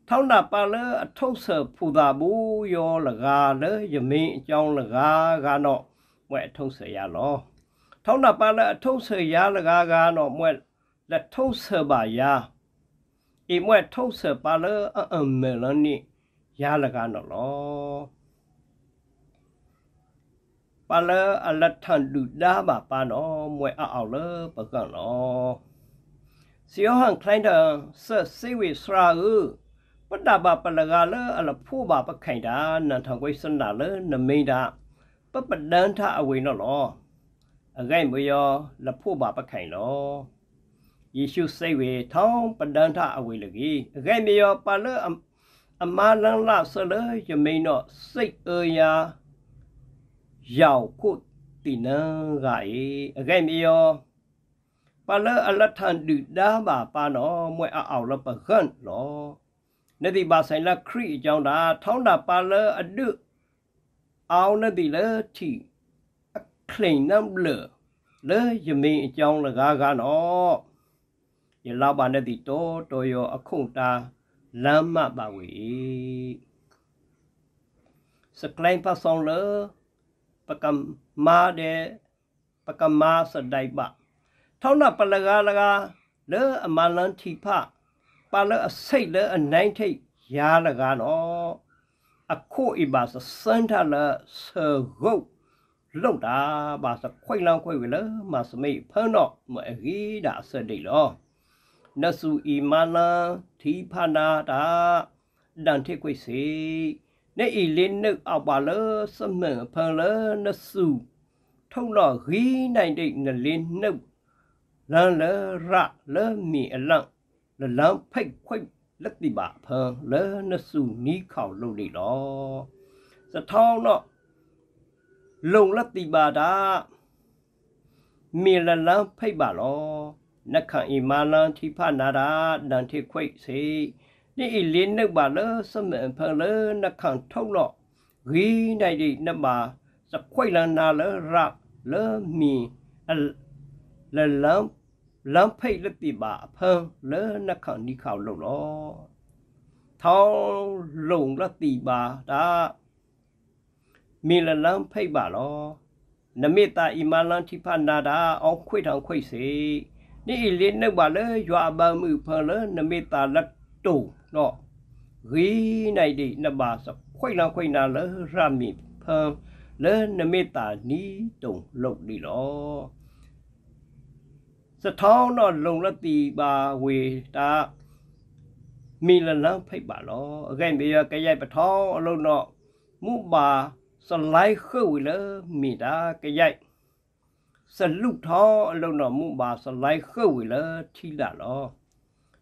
ထောင်းနာပါလဲအထုပ်ဆဖူတာဘူးယောလကားလဲယမင်းအကြောင်းလကားကတော့မွဲအထုပ်ဆရလောထောင်းနာပါလဲအထုပ်ဆရလကားကတော့မွဲလက်ထုပ်ဆပါယာအမွဲထုပ်ဆပါလဲအံမဲလနိရလကားတော့လောပါလဲအလက်ထန်လူဒါပါပါနော်မွဲအောက်လဲပကံလောစီယောဟန်ခလိုင်းတန်ဆစေဝေစရာဟုပတဘပလကလအလဖို့ပါပခိုင်တာနန်ထောင်ကိုစန္ဒလနမိန်တာပပဒန်ထအဝေနော်လောအခိုင်မယောလဖို့ပါပခိုင်လောယေရှုစေဝေထောင်းပဒန်ထအဝေလကြီးအခိုင်မယောပါလအမလန်လဆလယမိန်တော့စိတ်အရာရောက်ကိုတိနံဂါ၏အခိုင်မယောပါလအလထန်ဒူဒါဘာပါနော်မွဲအအောင်လပခန့်နော်နေတိပါဆိုင်လခရီအကြောင်းဒါထောင်းတာပါလအဒုအောင်နေတိလေတီအခလိန်နမ်လေလေယမင်းအကြောင်းလကားကနော်ရလောက်ပါနေတိတော်တော်ရအခုန်တာလမ်းမပါဝေစကလိုင်းပါဆောင်လေပကမ္မာတဲ့ပကမ္မာစဒိုင်ပါထောင်းနာပလကားလကားလဲအမလန်တီဖပါလအစိတ်လဲအနိုင်ထိတ်ရာလကားနော်အခုအိပါစစန်ထလာဆဂုတ်လုံတာပါစခွိလောင်းခွိဝေလမစမိဖန်တော့မရီဒါဆဒိလောနဆူအီမာလာသီဖနာတာဒန်ထေခွိစေနေအီလင်းနုအပါလစမန်ဖန်လနဆူထုံတော့ရီနိုင်တဲ့နလင်းနုလန်လရလမီအလန့်လလန်ဖိတ်ခွိတ်လက်တိပါဖန်လနစုနီးခေါလုံနေတော့စထောင်းတော့လုံလက်တိပါတာမေလလန်ဖိတ်ပါလောနခန်အီမာလန်ထိဖနာတာဒန်ထိခွိတ်စေဒီအီလင်းနှုတ်ပါလစမန်ဖန်လနခန်ထုတ်တော့ဂီနိုင်ဒီနမစခွိတ်လန်နာလရလမီလလန်လမ်းဖိတ်လက်ပြပါအဖန်းလဲနှက်ခနီးခေါလုံးတော့ထောင်းလုံလက်တိပါဒါမေလလမ်းဖိတ်ပါလောနမိတာအီမလန်တိဖနာဒါအောင်ခွေထောင်ခွေစေနေအီလေးနှုတ်ပါလေရွာပမှုဖလဲနမိတာလက်တုံတော့ရီနိုင်ဒီနဘာစခွေလခွေနာလဲရမီဖလဲနမိတာနီတုံလုတ်ဒီလောစထောင်းတော့လုံလက်တီပါဝေတာမီလလန်းဖိတ်ပါလောအကဲ့မေရကရိုက်ပထောင်းအလုံးတော့မူပါစလိုက်ခွေလမီတာကရိုက်စလုထောင်းအလုံးတော့မူပါစလိုက်ခွေလထီလာလော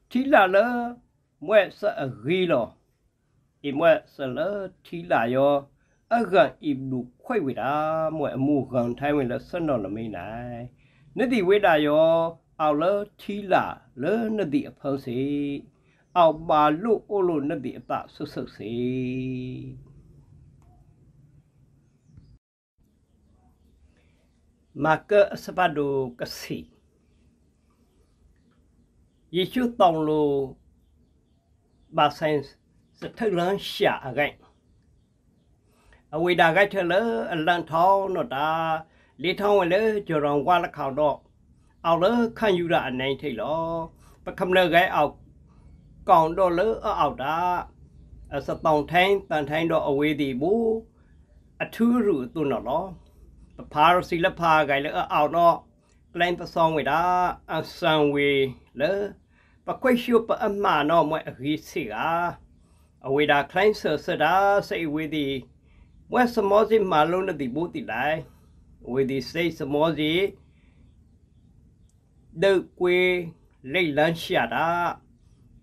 ထီလာလမွဲ့စအဂီလောအမွဲ့စလထီလာယောအဂန်အီဘလူခွေဝေတာမွဲ့အမှုခံထိုင်းဝင်လဆွတ်တော့လမိနိုင် nó đi với đại yo ao lơ chi là lơ nó đi phong xí ao ba lu ô lu nó đi ta sơ sơ xí mà cơ sapado cơ sĩ chú tòng lô bà sen sẽ thức lớn xả gạch ở quỳ đà gai thơ lỡ lần thao nó đã လေထောင်းဝလေကြော်ရောင်ဝါလခေါတော့အောက်လေခန့်ယူရအနိုင်ထိတ်လောပကမလကဲအောက်ကောင်တော့လေအောက်တာအစတောင်ထိုင်းတန်ထိုင်းတော့အဝေးဒီဘူးအထူးရူသွနော်လောပဖာရစီလဖာကဲလေအောက်တော့ကလိုင်းပဆောင်ဝေတာအဆန်ဝေလေပခွေရှုပအမာနော်မွဲအကြီးစီကအဝေးတာကလိုင်းဆာဆတာစိတ်ဝေးဒီဝက်စမောစီမာလုံးတဲ့ဒီဘူးတိလိုက် with the state samosi ဒုကွေလိတ်လန်းရှာတာ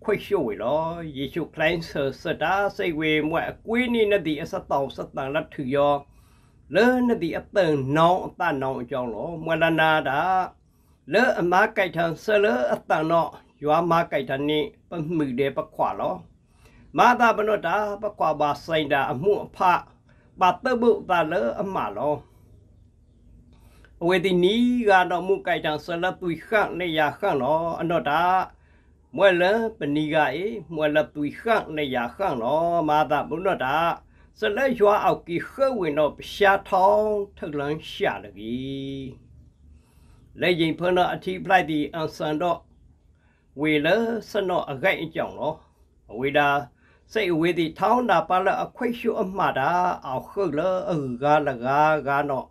ခွေရှို့ဝေလောယေရှုခရစ်ဆစတာစိတ်ဝေမွဲ့အကွေးနိနဲ့ဒီအစတောင်စတန်လက်ထူယောလဲနဲ့ဒီအတန်နောင်အတန်နောင်အကြောင်းလောမွလနာတာလဲအမကြိုက်ထန်ဆလဲအတန်နောယွာမကြိုက်ထန်နိပမှုတဲ့ပခွာလော မာတာပနောတာပခွာပါဆိုင်တာ အမှုအဖပါတဘုတာလဲအမလောအဝေတိနီကတော့မုကိုက်တံဆလပုခနေရခန့်နော်အနော့တာမွဲလပနီကအေမွဲလပုခနေရခန့်နော်မာတာဘုနော့တာဆလရွာအောက်ကီခွဝင်တော့ရှာထောင်းထလန်းရှာတကီလက်ရင်ဖနောအထီပလိုက်ဒီအန်ဆန်တော့ဝေလစနော့အခိုက်အကြောင်းနော်အဝေတာစိတ်အဝေးသည်ထောင်းတာပါလအခွိရှုအမှားတာအောက်ခွလအဂါလဂါဂါနော်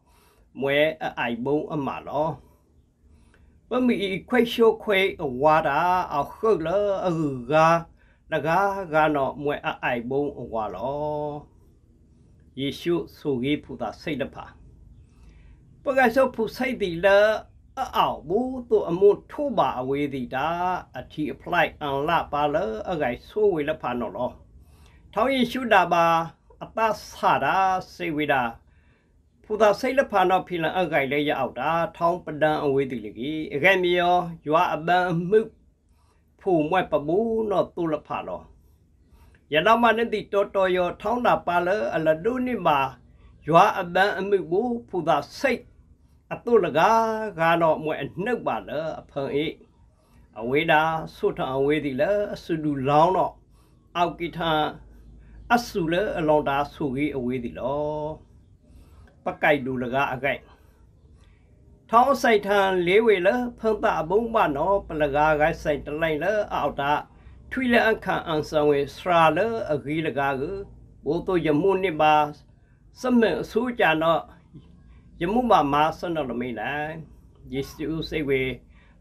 မွဲအိုင်ဘုံအမလော ပမီခွေရှိုခွေဝါတာအခုလအဂါတကားကနော်မွဲအိုင်ဘုံဝါလောယေရှုဆိုကြီးဖူတာစိတ်တဖာပကဆောဖူစိတ်တီလအအောင်ဘူးသူအမှုထိုးပါအဝေးတီတာအထီအဖလိုက်အန်လာပါလအဂိုင်ဆိုဝေလဖာနော်လောထောင်းယေရှုတာပါအပ္ပစာရာစေဝိတာဖူသာစိတ်လဖာနော်ဖီလန်အကိုင်လေးရအောင်တာထောင်းပဒံအဝေးတိလကီအခဲမြေယော ရွာအပန်းမှုဖူမွဲ့ပမူနော်သူလဖာနော်ယနာမနတိတော်တော်ယော ထောင်းတာပါလအလဒုနိမာရွာအပန်းအမှုကိုဖူသာစိတ်အတုလကားကတော့မွဲ့အနှုတ်ပါလအဖန်ဤအဝေးတာဆုထအဝေးတိလအစုဒူလောင်းတော့အောက်ကိထအဆုလအလွန်တာဆူကြီးအဝေးတိလောပကိုက်ဒူလကအကိုက်ထောင်းဆိုင်ထန်လေးဝေလဖန်တာဘုံမနောပလကားကဆိုင်တလိုက်လအောက်တာထွေလအခန့်အန်ဆောင်ဝေစရာလအဂီလကားကိုဘိုးတို့ယမှုနစ်ပါစမန်အစိုးကြတော့ယမှုမမဆနတော်မိလိုက်ယေရှုစိတ်ဝေ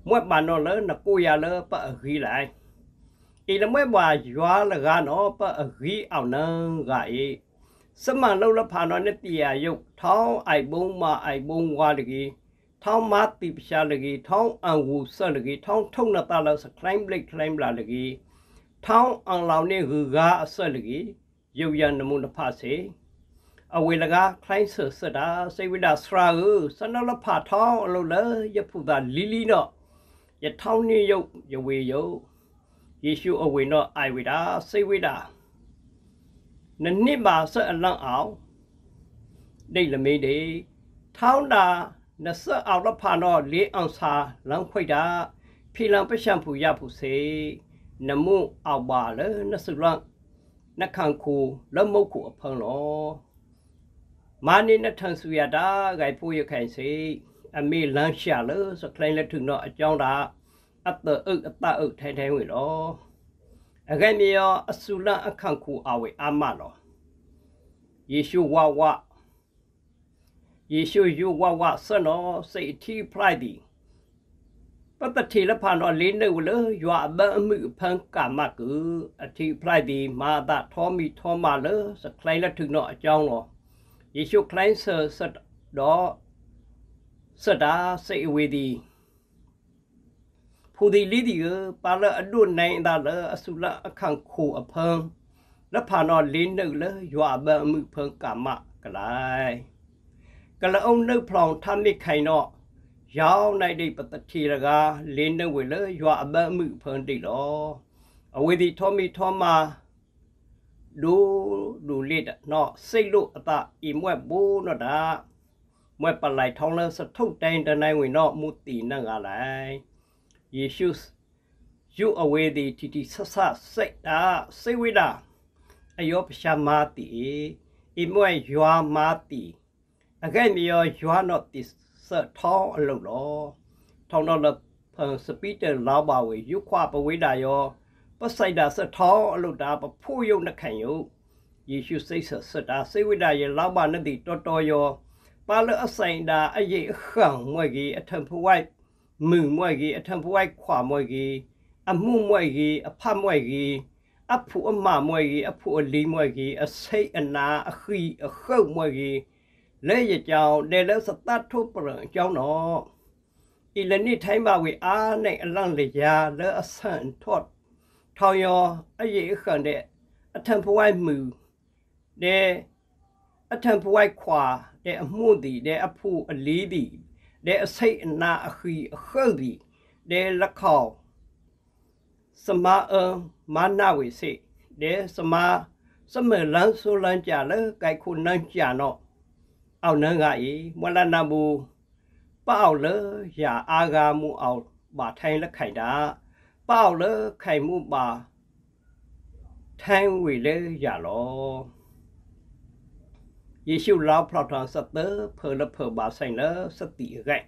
မွတ်ပါနော်လနကိုရလပအဂီလိုက်ဤလမွဲ့ပါရွာလကနော်ပအဂီအောင်နံကဤစမလောက်လဖာနော်နဲ့ပြာယုတ်ထောင်းအိုက်ဘုံမအိုက်ဘုံဝါတကြီးထောင်းမတိပရှာတကြီးထောင်းအန်ဝူဆက်တကြီးထောင်းထုံနတာလောက်စခရိုင်းဘလိတ်ခရိုင်းလာတကြီးထောင်းအောင်လောင်နဲ့ဟူကားအဆက်တကြီးရုပ်ရနမုန်တဖစေအဝေလကခရိုင်းဆဆတာစေဝိဒစရာဟုစနော်လဖာထောင်းအလုံးလေယဖူတာလီလီနော်ယထောင်းနေယုတ်ယဝေယုတ်ယေရှုအဝေနော်အိုက်ဝေတာစေဝိဒါနှစ်နှစ်မှာဆက်အလန့်အောင်ဒိတ်လမေးတေထောင်းတာနဆက်အောင်လဖာတော့လေးအောင်စာလမ်းခွိတာဖီလံပရှံဖူရဖူစေ နမုအောက်ပါလေနဆုလန့်နခံခုလမုတ်ခုအဖန်လောမာနိနထန်ဆူရတာဂိုင်ဖိုးရခိုင်စေ အမေလမ်းရှာလို့စကလိုင်းလက်ထုတော့အကြောင်းတာအတ္တအုတ်အတ္တအုတ်ထိုင်ထိုင်ဝင်တော့အကဲမြေယောအစုလအခန့်ခုအဝေအာမလောယေရှုဝဝယေရှုယုဝဝဆနောစိတ်ထီဖလိုက်ဒီပတတိလဖန်တော်လေးနေဝလရွာဘအမှုဖန်ကမကုအထီဖလိုက်ဒီမာသထောမီထောမလစခလိုင်လက်ထုနောအကြောင်းတော်ယေရှုခလိုင်ဆာဆတ်တော်ဆဒါစိတ်ဝေဒီခုဒီလီဒီပါလအဒုနိုင်ဒါလအစုလအခန့်ခုအဖန်လဖာနော်လင်းနှုတ်လရွာဘအမှုဖန်ကမကလိုက်ကလအုံနှုတ်ဖောင်ထမိခိုင်တော့ရောင်းနိုင်တဲ့ပတတိရကလင်းနှုတ်ဝေလရွာဘအမှုဖန်တိလောအဝေဒီထောမီထောမာဒူဒူလစ်နော်စိတ်လို့အတအီမွဲ့ဘူးနော်ဒါမွဲ့ပလိုက်ထောင်းလစထုတ်တိုင်းတနိုင်ဝင်တော့မူတီနဲ့ကလိုက်ယေရှုယူအဝေးဒီတီတီဆဆစိတ်တာစိတ်ဝိတာအယောပရှာမာတိအိမွေယွာမာတိအကဲ့မြေယောယွာနော့တိဆထောင်းအလုံးလောထောင်းတော့လဖန်စပီတလာပါဝေယုခွပဝိတာယောပဆိုင်တာဆထောင်းအလုံးတာပဖို့ယုံနှခံယုံယေရှုစိတ်ဆဆတာစိတ်ဝိတာယေလောက်ပါနတိတော်တော်ယောပါလအဆိုင်တာအယေအခန့်မွေကြီးအထံဖွဝိုက်มึงมวยกีอทัมพวยขวามวยกีอมุมวยกีอพามวยกีအဖူအမမွဲကြီးအဖူအလီမွဲကြီးအစိတ်အနာအခိအခုတ်မွဲကြီးလဲရကြောင်တဲလဲစတတ်ထုပရံကြောင်းတော့ဤလနစ်ထိုင်းပါဝေအားနဲ့အလန့်လျာလဲအဆန်ထော့ထောင်ရောအရေးအခန့်တဲ့အထံပွိုင်းမူတဲ့အထံပွိုင်းခွာတဲ့အမှုတီတဲ့အဖူအလီတီដែលអសិអណាអហ៊ីអខលវីដែលលខោសមាអមាណវិសិដែលសមាសមើលန်សូលန်ចាលើកៃខុននចាណោអោនងអ៊ីមលណាប៊ូប៉ោលើយ៉ាអាဂါមូអោបាថៃលខៃតាប៉ោលើខៃមូបាထိုင်ဝေလေရလောယေရှုလောက်ဖလောက်တာစတဖလဖဘာဆိုင်လစတိရိုက်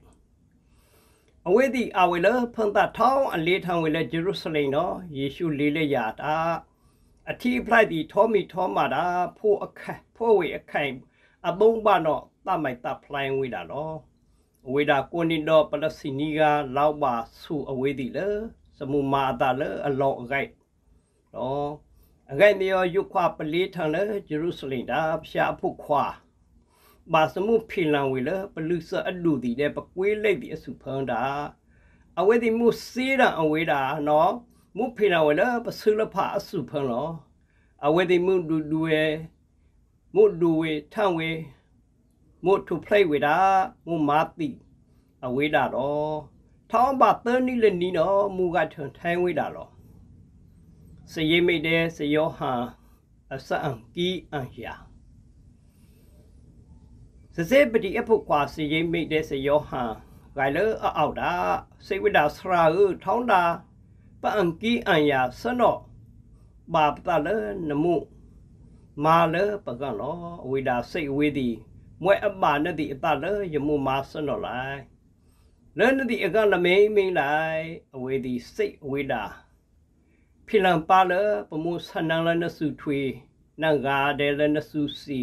အဝေးဒီအဝေးလဖန်တာထောင်းအလေးထောင်းဝေလဲဂျေရုဆလိမ်နော်ယေရှုလေးလက်ရတာအထီးဖလိုက်ဒီထောမီထောမာတာဖို့အခက်ဖို့ဝေအခိုင်အဘုံပါတော့တမိုက်တဖလိုင်းဝေတာနော်အဝေးတာကိုနီတော့ပလစီနီကလောက်ပါဆူအဝေးဒီလေစမူမာတာလေအလောအခိုင်နော်အကဲ့နေရယုခွပလေးထံလေဂျေရုဆလင်တာဖျားဖုခွာဘာစမှုဖီလန်ဝေလပလူဆအလူတီတဲ့ပကွေးလိုက်တီအစုဖန်းတာအဝဲဒီမှုစေးတာအဝဲတာနော်မှုဖီလန်ဝေလပဆုလဖအစုဖန်းလောအဝဲဒီမှုဒူဒူဝဲမှုဒူဝေထန့်ဝေမှုထူဖလိုက်ဝေတာမှုမာတိအဝဲတာတော့ထောင်းပါသန်းနီလနီနော်မူကထန်ထိုင်းဝေတာလောစရိမိတ်တဲ့စယောဟံအစအံကီအံယာစစေပတိအဖို့ကွာစရိမိတ်တဲ့စယောဟံဂိုင်လအောက်တာစေဝိဒါစရာဟုထောင်းတာပအံကီအံယာစနောဘာပတလနမှုမာလပကလောဝိဒါစိတ်ဝေဒီမွဲအပါနတိအတလယမှုမာစနောလိုက်လဲနတိအကလမိမ့်မိလိုက်အဝေဒီစိတ်ဝေဒါဖိလံပါလပမှုဆနံလနစုထွေနံဂါဒဲလနစုစီ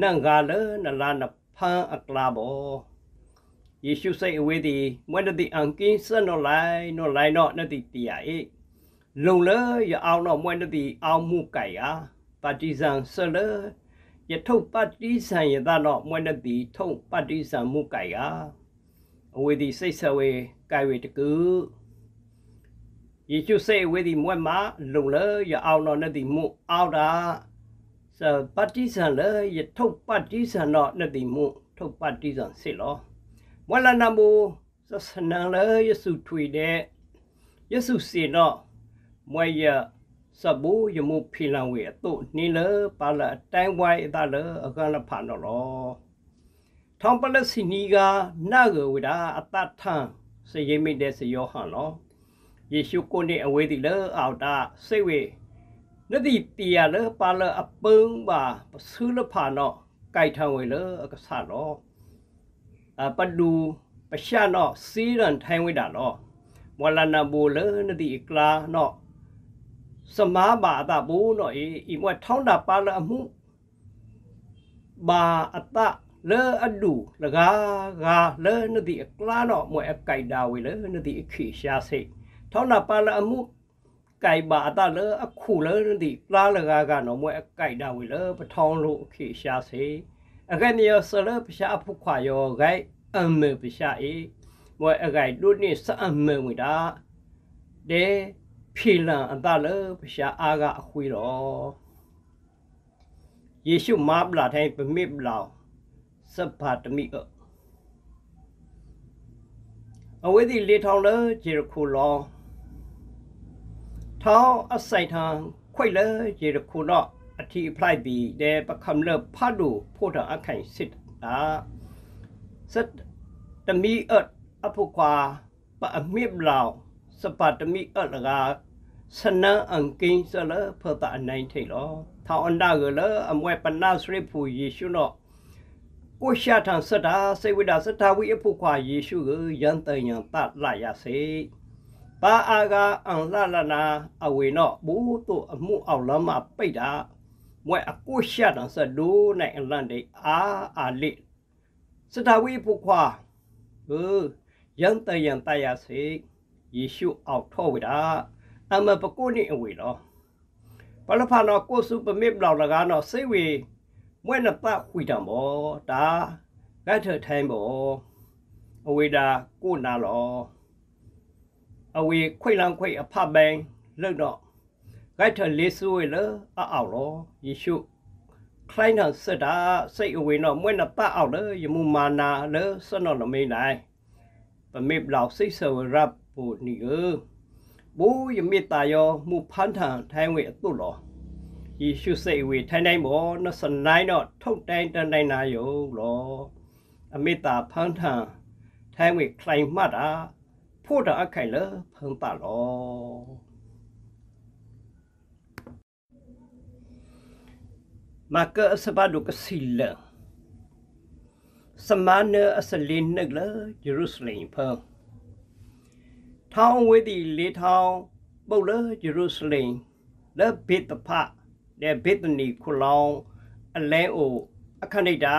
နံဂါလနလာနဖန်အကလာဘောယေရှုစိတ်အဝေးသည်မွတ်တိအန်ကင်းစနော်လိုက်နော်လိုက်နော်နတိတီယာဧလုံလရအောင်တော့မွတ်တိအောင်မှုကြိုက်ဟာပါတီဇန်ဆလယထုပ်ပါတီဇန်ယသတော့မွတ်တိထုံပါတီဇန်မှုကြိုက်ဟာအဝေးသည်စိတ်ဆဝေကြိုက်ဝေတကူယေရှုစေဝေဒီမွဲ့မာလုံလေရအောင်တော်နဲ့ဒီမှုအောက်တာစပတိဆန်လေရထုပ်ပတိဆန်တော့နဲ့ဒီမှုထုပ်ပတိဆန်စီလောမွဲ့လာနာမူသစနံလေယေရှုထွေတဲ့ယေရှုစီတော့မွဲ့ရစဘူယမှုဖီလံဝေတို့နိလေပါလာတိုင်းဝိုင်းတာလေအကလဖန်တော်လောထောင်ပလက်စီနီကနာဂဝိဒာအတထံစေယမိတဲ့စယောဟန်လောယေရှုကိုနေအဝေးတိလောအောက်တာစိတ်ဝေနတိတီရလပါလအပင်းပါပစုလဖာနောไก่ทางไว้เลยก็ซาลออ่าปดูปชาเนาะซีรันไทยไว้ดาลอมลานาโบเลยนติกลาเนาะสมาบาตาบูเนาะอีอีมวยท้องดาปาละอมุบาอัตตะเลออดูละกากาเลอนติกลาเนาะมวยไก่ดาไว้เลยนติขีชาเสထောနာပါလာမှုไก่บาตาเลยอคู่เลยนั่นดิลาละกากะหนอมวยไก่ดาวิเลยปะทองโลอเขชาเสอะไรเนี่ยสะเลปะชาผู้ขวายอไก่အမေပရှာအေမွေအကိုင်တို့နိစအမေဝိတာဒေဖြီလန်အတလပရှာအားကအခွေတော်ယေရှုမာပလာတိုင်းပမိပလောင်စဖာတမိအအဝိဒီလေထောင်လေဂျေရခူလောထောင်းအဆိုင်ထံခွိလေရေရခုနော့အတီဖလိုက်ဘီတဲ့ပကမ်လဖတ်ဒူဖို့တာအခိုင်စစ်တာစတ်တမီအတ်အဖုကွာပအမိဘလောင်စပတမီအတ်လကာစနအန်ကင်းစလဖတာအနိုင်ထေလောထောင်းအန်ဒါကလအမွဲပနာစရဖူယေရှုနော့ကိုရှာထံစတာစေဝိဒစတာဝိအဖုခွာယေရှုကိုယန်တန်ယန်တလာရစေ။ပါအာကအံလလနာအဝေနောဘူတုအမှုအောင်လမ်းမှာပိတ်တာမွဲအကိုရှာတံဆဒိုးနိုင်အလန်တေအာအာလိစတဝိဖုခွာဟေယံတယံတယစေယေရှုအောက်ထောဝိတာအမပကုနိအဝေလောပလဖနောကိုစုပမိပလောက်လကားနောစိဝေမွဲနပခွေတံဘောတာဂတ်ထထိုင်းဘောအဝေတာကိုနာလောအဝေခွိလန်ခွိအဖပိုင်လောက်တော့ဂိုက်ထလေးဆူဝဲလအအောက်လောယေရှုခလိုင်းတော်စတာစိတ်အဝေတော့မွဲ့နပတ်အောက်လေယမူမာနာလေစနော်လမေးနိုင်ပမေဘလောက်စိတ်ဆဝရပ်ပိုနီကဘူယမေတာယောမူဖန်ထန်ထိုင်းဝေအတုလောယေရှုစိတ်အဝေထိုင်းတိုင်းပေါ်နစနိုင်တော့ထုတ်တိုင်းတန်တိုင်းနာယောလောအမေတာဖန်ထန်ထိုင်းဝေခလိုင်းမှတ်တာဖို့တာအခိုင်လဖုံပါလောမကအစပါဒုကစီလစမနအစလင်းနကလယေရုရှလင်ဖုံထောင်းဝေဒီလေးထောင်းပုတ်လယေရုရှလင်လက်ဘစ်တဖလက်ဘစ်တနီခလောင်းအလဲအိုအခဏိတာ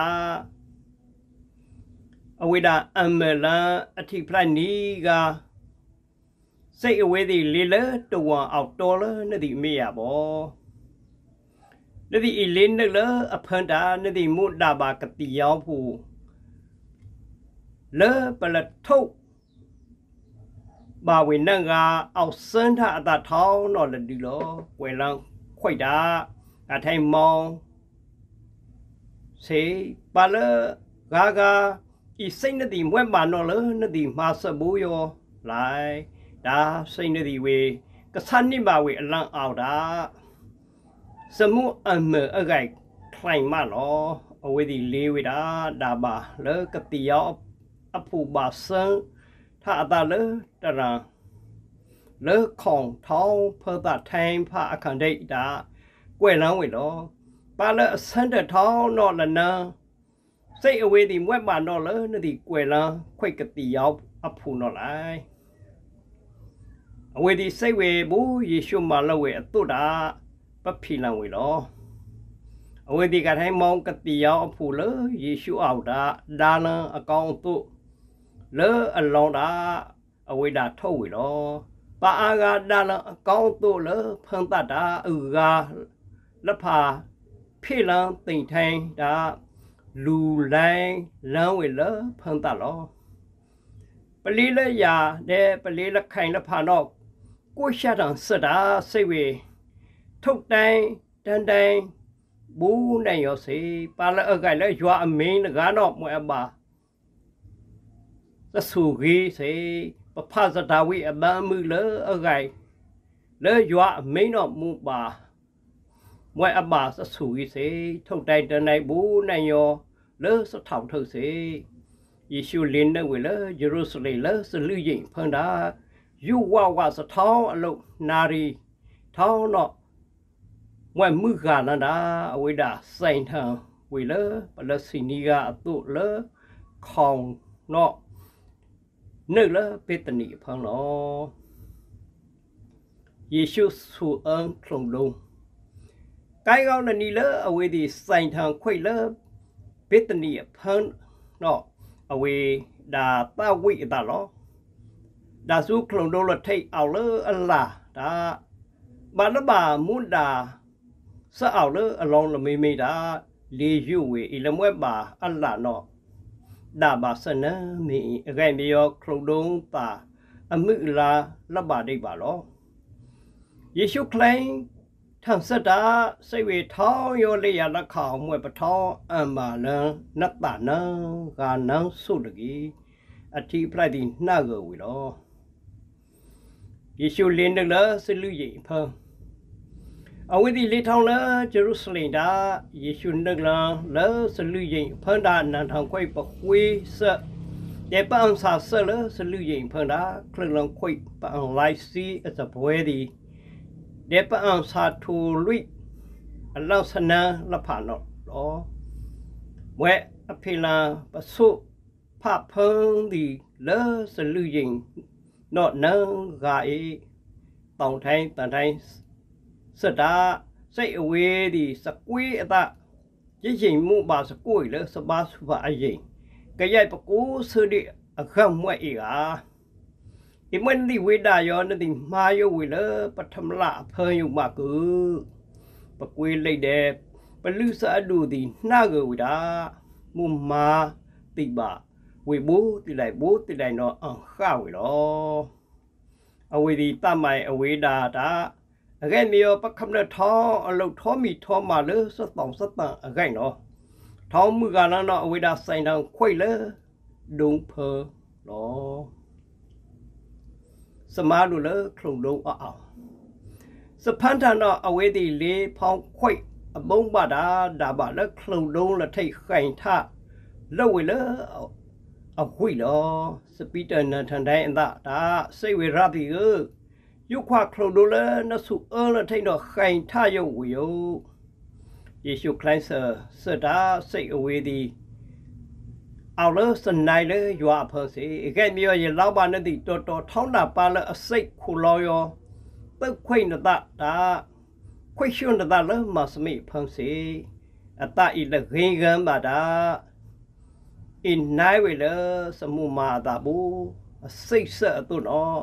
အဝိဒအမလံအထိဖလနီကစိတ်အဝဲသည်လေလတဝံအောက်တော်လနတိမေရဘောနတိအလေးနှလအဖန်တာနတိမုတာပါကတိယောဖူလေပလထုတ်ဘာဝိနံကအောက်စန်းထအတထောင်းတော်လဒီလောဝဲလောင်းခွိတ်တာအထိုင်မောင်စေပါလဂါဂါဤစိတ်နတိမွဲ့မာနော်လနတိမာစဘူယောလိုင်ဒါစိတ်နတိဝေကဆန်နိမာဝေအလံအောင်တာစမှုအမအဂိုက်ထိုင်မလောအဝေဒီလေးဝေတာဒါပါလကတိယောအဖူပါစံထာအတလတရံလေခေါင်ထောင်းဖသထိုင်ဖအခန္ဒိတာကွယ်လန်းဝေလောပါလအစံတထောင်းတော့လနန်းစိတ်အဝေးသည်မွဲ့မှန်တော့လဲနသည်ကွယ်လန်းခွိတ်ကတိရောက်အဖူနော်လိုက်အဝေးသည်စိတ်ဝေဘူးယေရှုမာလဝေအတုတာပဖီလံဝေလောအဝေးသည်ကထိုင်မောင်ကတိရောက်အဖူလဲယေရှုအောက်တာဒါလန်အကောင်တုလဲအလောင်းတာအဝေးတာထုတ်ဝေလောပါအားကဒါလန်အကောင်တုလဲဖန်တတ်တာအူကလက်ဖာဖေလံတိန်ထိုင်တာလူလိုင်းလမ်းဝေလဖန်တလောပလီလရာတဲ့ပလီလခိုင်လဖာတော့ကိုရှာတံစတာစိတ်ဝေထုတ်တိုင်းတန်တိုင်းဘူးနဲ့ရောစေပါလအကလည်းရွာအမင်းငါတော့မွဲပါသဆူကြီးစေပဖဇဒဝိအမမှုလအကလည်းရွာအမင်းတော့မူပါมวยอบาสสุยเสทุกใดเดิในบูในโยเลือสถาเทอเสยิชูลินเดวิเลเยรูซาเล็มเลสลือยิงเพิ่งดายูว่าวาสท้าอลุนารีท้าเนาะมวยมือกานันดาอวิดาเซนเธอวิเลปลสินีกาตุเลือคองเนาะนึกเลือเปตนีเพิ่งเนาะยิชูสูเอิงตรงดงကိုင်းကောင်းနနီလအဝေးဒီစိုင်ထံခွိလဘစ်တနီဖန်နော်အဝေးဒါပဝိဒါလောဒါစုခလုံတော့လထိတ်အောင်လအလာဒါဘာလဘာမွန်ဒါစအောင်လအလောင်းလမေးမေးဒါလေယူဝေအီလမွဲပါအလာနော်ဒါဘာစနမီအခိုင်မြေရောခလုံတော့ပါအမှုလာလဘဒိတ်ပါလောယေရှုခလိုင်းထန်စတာစိတ်ဝေထောင်းယောလေရလက်ခေါမွေပထောင်းအမ္မာလံနတ်ပါနံကာနံဆုတကီအတိပလိုက်ဒီနှကဝေလောယေရှုလင်းတလဆလူရင်ဖန်းအဝိဒီလေးထောင်းလဂျေရုဆလင်တာယေရှုနကလလဲဆလူရင်ဖန်းတာနန်ထောင်ခွိပခွေးဆက်တေပန်းစာဆလဆလူရင်ဖန်းတာခလလခွိပန်လိုက်စီအစပွဲဒီเดปอังสาทูลุยอลังสนาละผ่านอ๋อเวอภิลาปสุภาพเพิงดีเลอสลือยิง นอดนังกาเอတောင်ထိုင်းတန်ထိုင်းစတာစိတ်အဝေးဒီစကွေးအတရစ်ချိန်မှုပါစကွေးလဲစပါစပါအရင်ကြရိုက်ပကိုးဆွေအခက်မွဲ့ဤဟာอิมันดิเวดายอนดิมาโยเวลปฐมละเพิ่งอยู่มากกือปะกวยไล่เดပလူစအဒူဒီနှကဝဒမုမာတိပါဝေဘူးတိလိုက်ဘူးတိလိုက်တော့အခဝေလောအဝေဒီတမိုင်အဝေဒာတာအကဲ့မြေပခမလထောင်းအလုတ်ထောမီထောမာလစတောင်စတန်အကဲ့နော်ထောင်းမှုကလန်းတော့အဝေဒာဆိုင်တောင်ခွိတ်လေဒုံဖလောสมาลุเลคลุลงอ่าวสพันธานออเวดีเลพองค่อยบงบาดาดาบาละคลุลงละไทไข่ทาละเวลအခွေလောစပီတန်နထန်တိုင်းအသဒါစိတ်ဝေရတိကိုယုခွခလုံလို့လဲနဆုအလထိန်တော့ခိုင်ထယုတ်ဝေယယေရှုခရစ်စတာစိတ်အဝေးသည်အော်လို့စနိုင်လေရွာဖန်စီအကဲမြေရလောက်ပါနဲ့တိတော်တော်ထောင်းတာပါလအစိတ်ခူလောယောပုတ်ခွိနတတာခွိရှွန်တလမစမိဖန်စီအတဤလခင်းကံပါတာအင်းနိုင်ဝေလစမှုမာတာဘူးအစိတ်ဆက်အသွနော်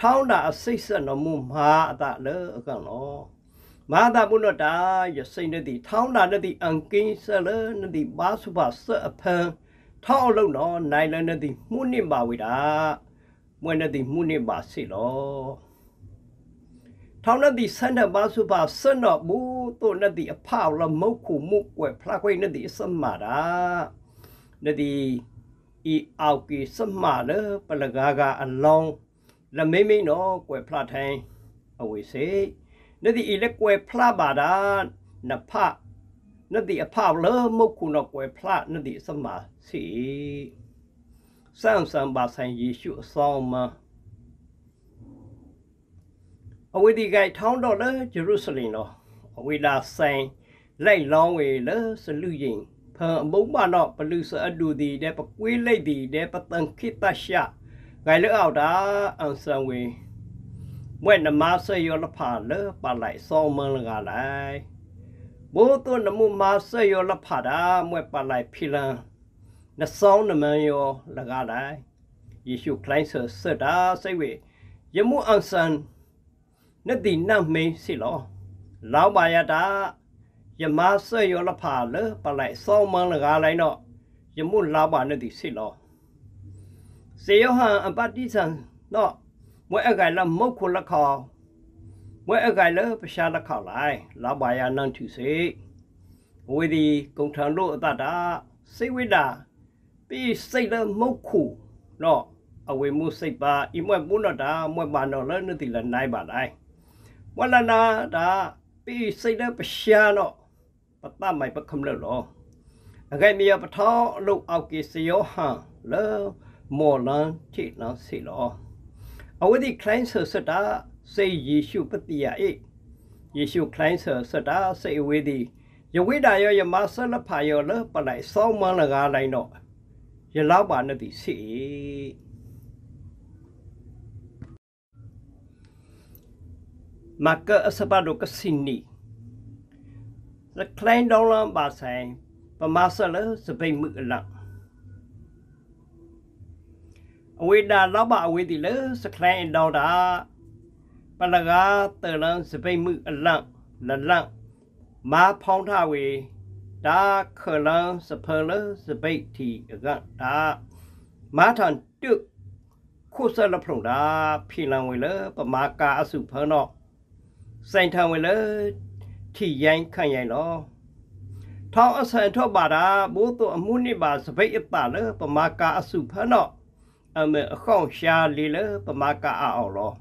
ထောင်းတာအစိတ်ဆက်နော်မူမာအတလေအကံနော်မာတာဘုနတာယစိန်တိထောင်းတာနတိအန်ကင်းဆက်လနတိဘာစုပါဆက်အဖန်ထောက်လုံးတော့နိုင်လည်းနဲ့သည်မှုနှစ်ပါဝေတာမွဲ့နဲ့သည်မှုနှစ်ပါစီလောထောင်းနဲ့သည်ဆန်တဲ့ပါစုပါဆွတ်တော့ဘူးတို့နဲ့သည်အဖောက်လမုတ်ခုမှုွယ်ဖလာခွေနဲ့သည်စမတာနဲ့သည်ဤအောက်ကစမလပလကားကအလောင်းလမိမ့်မိန်တော့ွယ်ဖလာထိုင်းအဝေစေနဲ့သည်ဤလက်ွယ်ဖလာပါတာနဖနဲ့သည်အဖောက်လမုတ်ခုတော့ွယ်ဖလာနဲ့သည်စမစီစံစံပါဆိုင်ယေရှုအဆောင်မှာအဝိဒီကైထောင်းတော်လေဂျေရုဆလင်တော်အဝိလာဆိုင်လိုက်လောင်းဝေလေဆလူရင်ဖန်အမုံမတော့ဘလူဆအတူဒီတဲ့ပကွေးလိုက်ဒီတဲ့ပတန်ခိတရှဂိုင်လောက်အောက်တာအန်ဆန်ဝေမွဲ့နမဆေယောလဖာလေပလိုက်ဆောင်းမန်ကလိုက်ဘိုးတော်နမမဆေယောလဖာဒါမွဲ့ပလိုက်ဖီလန်နှဆောင်နမန်ယော၎င်းတိုင်းယေရှုခရစ်ဆာဆတာစိတ်ဝေယမုအန်ဆန်နတိနမင်းစီလောလောင်ပါယတာယမဆွေယောလဖာလပလိုက်စောင်းမန်၎င်းလိုက်တော့ယမုလောင်ပါနတိစီလောစေယောဟန်အပတိဆန်တော့မွဲအကైလမုတ်ခုလခေါမွဲအကైလပရှာလခေါလိုက်လောင်ပါယနန်သူစေဝေဒီကုံထံလို့အတတာစိတ်ဝိတာပြီးစိတ်လည်းမုတ်ခုနော်အဝေမှုစိတ်ပါအိမွဲ့ပုနတာမွဲ့ပါနော်လည်းနတိလည်းနိုင်ပါတိုင်းဝလနာဒါပြီးစိတ်လည်းပရှာနော်ပတမိုင်ပခမလို့လောအကဲမြေပထောင်းအလုတ်အောက်ကေစယောဟံလေမော်လန်ချိနစီလောအဝဒီခလိုင်းဆာစတာစေယေရှုပတိယဧယေရှုခလိုင်းဆာစတာစေဝေဒီယဝိဒါယောယမဆလဖာယောလပလိုက်ဆောင်းမလကားလိုက်တော့ရလောက်ပါနှသည်စစ်၏မကအစပါဒိုကစင်နီလကလိုင်းဒေါ်လာပါဆိုင်ပမာဆလစပိတ်မှုအလောက်အဝိဒါလောက်ပါအဝိဒီလစကလိုင်းဒေါ်တာပလကားတလန်စပိတ်မှုအလောက်လလန့်မာဖောင်းထဝေးဒါခလန်စဖလစဘိတ်တီကဒါမာထန်တုခုဆလဖလုံဒါဖီလန်ဝေလပမာကာအစုဖန်တော့စိုင်ထန်ဝေလထီရိုင်းခန့်ရိုင်းတော့ထောင်းအဆန်ထော့ပါတာဘိုးတို့အမှုနစ်ပါစပိတ်အပါလေပမာကာအစုဖန်တော့အမေအခေါင်ရှာလီလေပမာကာအောင်လော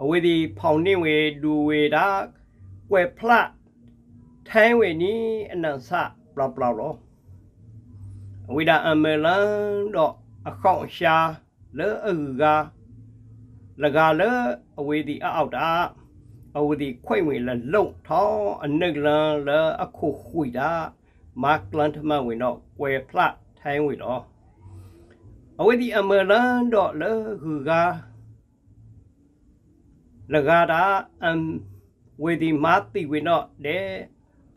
အဝေဒီဖောင်နေဝေဒူဝေတာကွယ်ဖလားထိုင်းဝေနီ အနန်ဆပလပလောလောဝိဒာအမေလန်တော့အခေါင်ရှာလဲအူကလကလဲအဝေဒီအောက်တာအဝဒီခွိဝင်လလုံထောင်းအနက်လန်လအခုခွိတာမတ်လန်ထမဝင်တော့ကွယ်ဖလထိုင်းဝင်တော့အဝဒီအမလန်တော့လခုကလကတာအံဝေဒီမတ်တိဝင်တော့တဲ့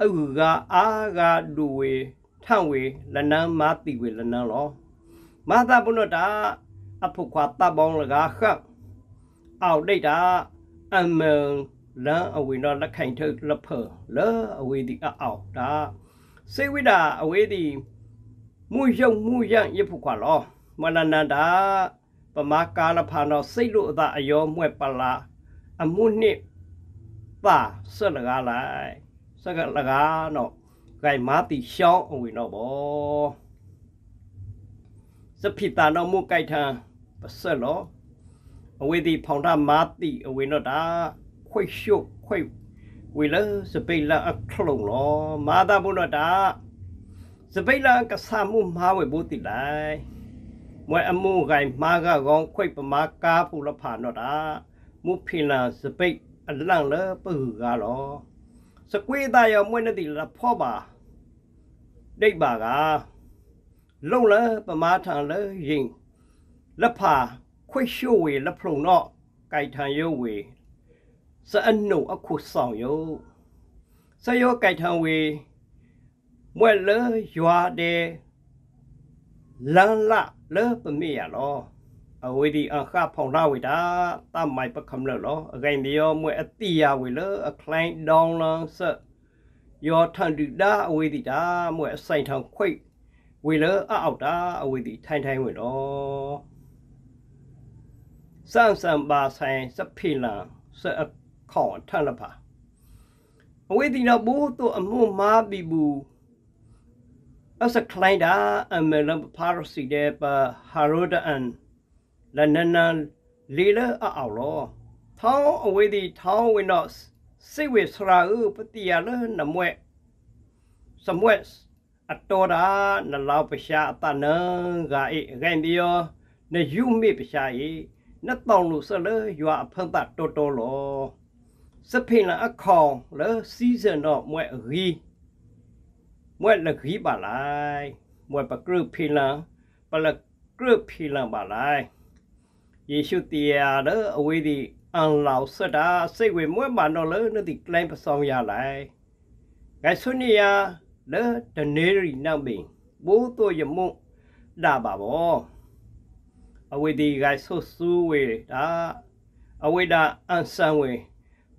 အကူကအာကဒူဝေထန့်ဝေလနန်းမာတိဝေလနန်းလောမာသာပုဏ္ဏတာအဖုခွာတပောင်းလကားခတ်အောက်ဒိတ်တာအမန်လန်အဝေနော်လက်ခိုင်ထုပ်လက်ဖလောအဝေဒီအောက်တာစေဝိတာအဝေဒီမှုရုပ်မှုရံရဖုခွာလော မနနန္တာပမကာလဖာနောစိတ်လို့အသာအယောမွဲ့ပလာအမှုနှစ်ပါဆက်လကားလိုက်စကလကားနော်ไก่มาติရှောင်းအဝင်တော့ဗောစဖိတာတော့မို့ไก่ထံပစက်လောအဝေတိဖောင်တာမာတိအဝင်တော့တာခွိရှုခွိဝေလစပိလာအခလုံးလောမာတာဘုတော့တာစပိလာကဆာမှုမာဝေဘုတိလိုက်မွေအမှုไก่မာကကောင်ခွိပမာကားဖူလဖာတော့တာမုဖိလာစပိအလန့်လပဟုကားလောစကွေးသားရောမွဲ့နေတိလဖောပါဒိတ်ပါကလုံလပမာထံလရင်လက်ဖာခွိရှို့ဝေလက်ဖုံတော့ไก่ทันยุเวสะอนุอคุส่องยุสะยอไก่ทันเวม่วยเลยยัวเดลันละเลปะเมียลอအဝေဒီအခဖောင်လာဝေတာတမိုင်ပကံလောလောအဂိုင်မီယောမွေအတိယဝေလအကလိုင်းဒေါန်လန်ဆယောထန်ဒူဒါအဝေဒီတာမွေအဆိုင်ထောင်ခွိတ်ဝေလအအောက်တာအဝေဒီထိုင်ထိုင်ဝေလောစမ်စမ်ပါဆိုင်စဖိလန်ဆအခေါင်ထန်လပါအဝေဒီတော့ဘိုးတို့အမှုမားပြီဘူးအစကလိုင်းတာအမေလပါရစီတဲ့ပါဟာရိုဒန်လနနန်လီလအောက်လောထောင်းအဝေးသည်ထောင်းဝင်းတော့စိတ်ဝေစရာဥပတိယလနမွဲ့စမွဲ့အတော်တာနလောက်ပရှာအတနံဂါအိဂိုင်ဒီယောနယူမိပရှာဤနတောင်လူဆလရွာအဖန်တတော်တော်လောစဖိလအခေါင်လစီဇန်တော့မွဲ့ရီမွဲ့လခီပါလိုက်မွဲ့ပကရုဖိလပလကရုဖိလပါလိုက်ယေရှုတရားတော့အဝေးဒီအန်လောက်စတာစိတ်ဝင်မွဲ့မှန်တော့လို့ဒီကလိုင်းပဆောင်ရလိုက်ငါဆုနီယာလေတနေရီနောက်ပင်ဘိုးတို့ယမုဒါပါဘောအဝေးဒီကဆုဆူဝေဒါအဝိဒအန်ဆန်ဝေ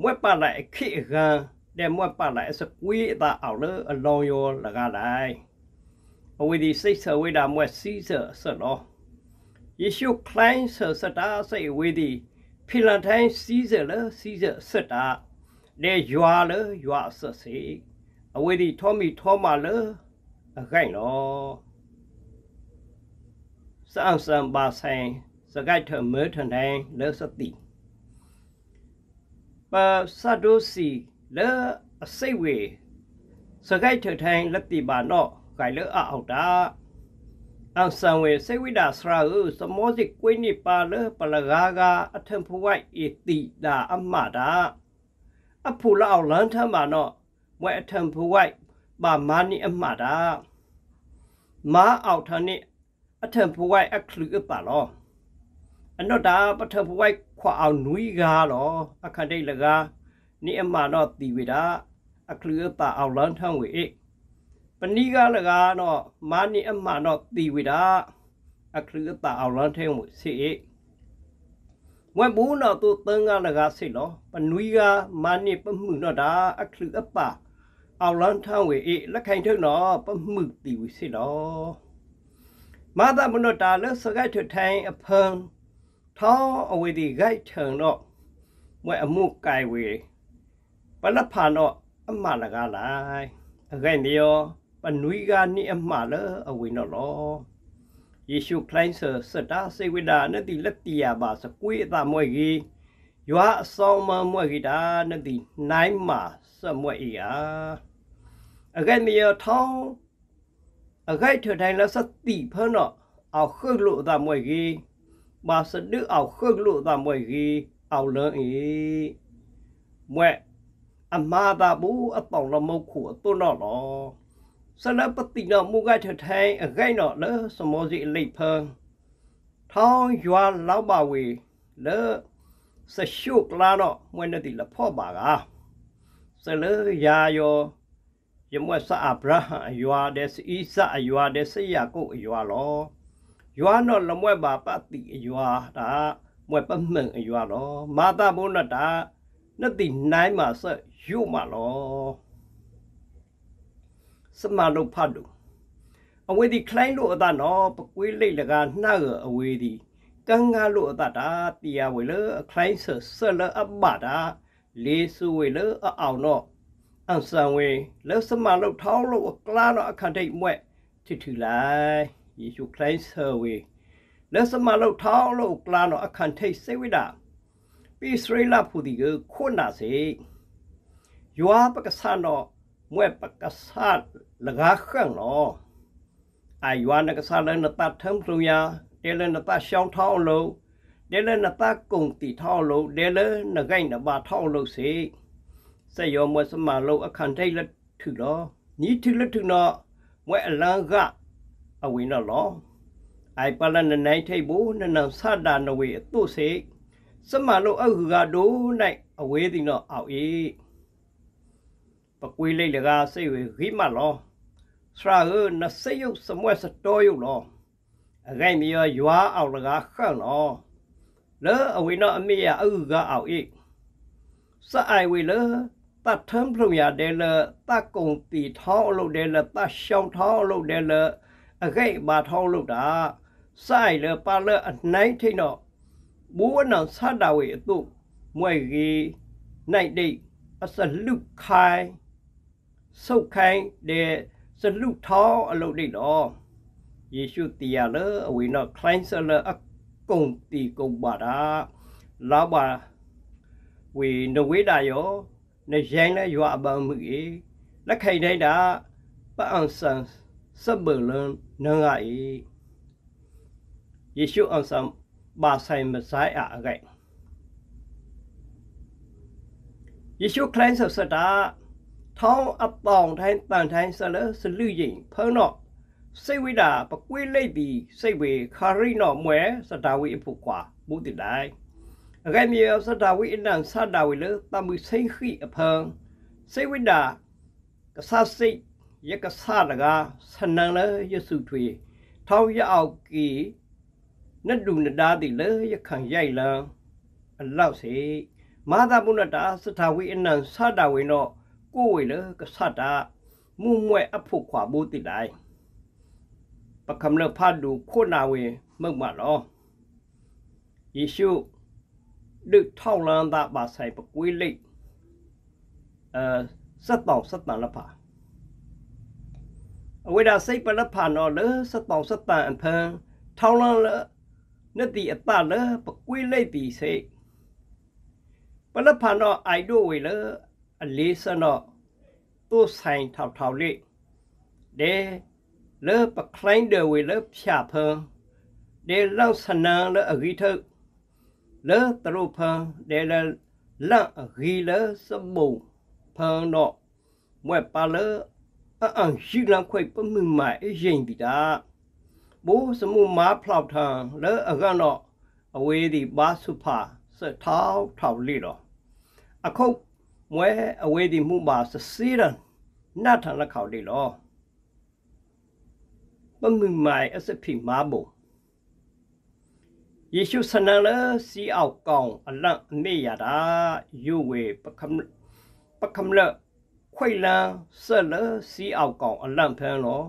မွဲ့ပါလိုက်အခိအခံတဲ့မွဲ့ပါလိုက်အစကွေးအသာအောင်လေအလောင်းရောလကားလိုက်အဝိဒီစိတ်ဆဝိဒမွဲ့စီးဆဆလောယေရှုခလိုင်းဆစတာစေဝေဒီဖီလန်တိုင်းစီးစဲလစီးစဲစတာလေရွာလရွာဆစေအဝေဒီထောမီထောမာလအခိုင်လောစအောင်စံပါဆိုင်စကိုက်ထမဲထန်တိုင်းလစတိပါစဒုစီလအစိတ်ဝေစကိုက်ထထိုင်းလက်တိပါတော့ဂိုင်လအအောက်တာอันสังเวสวิดาสราสมอสิกวยนิปาเลปลกากาอัฐมพวัยอิติดาอัมมาดาอภูละเอาลันทมาเนาะဝဲအထံဘဝိုက်ပါမာနိအမှားတာမာအောက်ထနိအထံဘဝိုက်အခလူပါလောအနောတာပထဘဝိုက်ခွာအောင်နွီကားလောအခန္တိတ်လကားနိအမှားတော့တီဝေတာအခလူပါအောင်လန်းထံဝေအိပဏိကလကတော့မာနိအမှန်တော့တီဝိတာအခရတအောင်လန်းထဲမှုစီဝဲဘူးတော့သူသင်္ကလကစီလော ပနွီကမာနိပမှုတော့တာအခရအပအောင်လန်းထံဝေအေလက်ခိုင်ထုတော့ပမှုတီဝိစီလောမာသမနတာလစကိုက်ထထိုင်အဖန်ထောင်းအဝေဒီဂိုက်ထံတော့ဝဲအမှုကိုင်ဝေပလဖာတော့အမှန်လကလိုက်အခိုင်ဒီယောပနွိကနိအမှားလအဝိနော်လောယေရှုခရစ်ဆစတာစေဝိဒာနတိလက်တီယာပါစကွေအတမွဲ့ကြီးယွာအဆောင်မမွဲ့ကြီးတာနတိနိုင်မှာစမွဲ့ဤအာအကဲမြေထောင်းအကဲထထိုင်လစတိဖနောအောက်ခုလို့အတမွဲ့ကြီးမာစဒုအောက်ခုလို့အတမွဲ့ကြီးအောက်လန်းဤမွဲ့အမားတာဘူးအပေါင်လမုတ်ခုအသွတ်တော့လောสลับปฏิเนาะมูกาเถทายอะไรเนาะเลอสมอสิเลยเพิงท้องยัวลาวบาวีเลอสชุกลาเนาะมวยนติละพ่อบากาสเลยายอยမွတ်ဆာအဗရာဟံအယွာဒက်စီဆာအယွာဒက်စီယာကုတ်အယွာလောယွာနော်လမွဲ့ပါပတိအယွာဒါမွဲ့ပမှန်အယွာလောမာတာဘုန်းနတာနတိနိုင်မှာဆက်ယုတ်မှာလောစမလုဖတ်လို့အဝေဒီခလိုင်းလို့အတနော်ပကွေးလိတ်လကနှကအဝေဒီကံကလို့အတတာတရားဝေလအခလိုင်းဆဆလအဘတာလေးစုဝေလအအောင်တော့အန်ဆန်ဝေလစမလုထောင်းလို့ကလာတော့အခတိတ်မွဲ့ထထူလိုက်ယေရှုခရစ်ဆဝေလစမလုထောင်းလို့ကလာတော့အခန်ထိတ်စေဝိတာပိစရိလဖူဒီကခုနာစေယွာပက္ကဆန်တော့မွဲပက္ကဆာလဂါခန့်လောအယွာနကဆာလနတထမ်သူယာတဲလနတရှောင်းထောင်းလုံးတဲလနတကုံတီထောင်းလုံးတဲလနဂိုင်နဘာထောင်းလုံးစေစယောမွဲစမလုံးအခန့်တိတ်လက်ထူလောနီထူလက်ထူနော်မွဲအလန်းကအဝင်းတော့လောအိုင်ပလနနိုင်ထိတ်ဘူးနနဆဒါနဝေအတုစေစမလုံးအဟုကဒိုး၌အဝေးသည်နော်အောက်၏ပကွေးလိတ်လကစိတ်ဝေခိမလောစရာဟနစိယုစမွဲစတော်ယုလောအခိုင်မီယောယွာအောင်လကခန့်လောလေအဝိနောအမေယအုကအောင်ဤစအိုင်ဝေလတတ်ထံပြုံရတဲ့လတကုံတီထောင်းအလုပ်တဲ့လတရှောင်းထောင်းအလုပ်တဲ့လအခိုင်မာထောင်းလုပ်တာစိုက်လပါလအနိုင်ထိတ်တော့ဘိုးဝနောင်ဆတာဝေအတုမွဲ့ကြီးနိုင်ဒိတ်အစလုခိုင်ဆုတ်ခိုင်းတဲ့စလူထောင်းအလုပ်လေးတော့ယေရှုတရားလေအဝိနောခလိုင်းဆလအကုံတီကုံပါတာလာပါဝေနဝေတာယောနေရိုင်းလဲရွာအပန်းမှုကြီးလက်ခိုင်တိုင်းတာပအောင်ဆန်စဘလန်နငါဤယေရှုအောင်ဆန်ဘာဆိုင်မဆိုင်အားအကြိုက်ယေရှုခလိုင်းဆဆတာထောင်းအပေါင်တိုင်းပန်တိုင်းဆလဆလူရင်ဖုံတော့စိတ်ဝိတာပကွေးလိတ်ပြီးစိတ်ဝေခါရိနော်မွဲစတာဝိအဖို့ကွာမုတိတိုင်းအကဲမြေစတာဝိအနံစတာဝိလေတမှုစိခိအဖံစိတ်ဝိတာကဆာစိတ်ယကဆာတကဆနံလေယစုထွေထောင်းရအောက်ကီနတ်လူနတားတိလေယခံရိုက်လံအလောက်စေမာသာပုဏ္ဏတာစတာဝိအနံစတာဝိနော်ကိုဝေလကဆတာမူမွဲအဖို့ခွာဘူးတိလိုက်ပကမ္လဖတ်လူခုနာဝေမုတ်မလောယေရှုဒုထောက်လန်းတာပါဆိုင်ပကွေးလိတ်အဲဆက်တောင်ဆက်တန်လဖာအဝိဒါစိတ်ပလဖာနော်လေဆက်တောင်ဆက်တန်အဖန်ထောက်လန်းလနတိအပလပကွေးလိတ်ပြီစိတ်ပလဖာနော်အိုက်တို့ဝေလေအလေးစနော့သူဆိုင်ထောက်ထောက်လေးဒဲလေပခလိုင်းဒဝေလေဖြာဖံဒဲလောက်စနန်လေအဂိထလေတရုဖံဒဲလေလန့်အဂီလေစဘုံဖံတော့မွဲပါလေအန်ရှိလန်ခွိပမှုမအရင်ပြီတာဘိုးစမှုမားဖလောက်ထံလေအကတော့အဝေးဒီဘာစုဖာစထောက်ထောက်လေးတော့အခုတ်မွဲအဝေးဒီမှုပါစစေးရန်နာထန်လက်ခေါဒီလော ပမှုမိုင်အစဖိမာဘုံယေရှုစနလစီအောက်ကောင် အလန့်အမေရတာယုဝေပကမပကမလခွေလန်ဆလစီအောက်ကောင်အလန့်ဖန်လော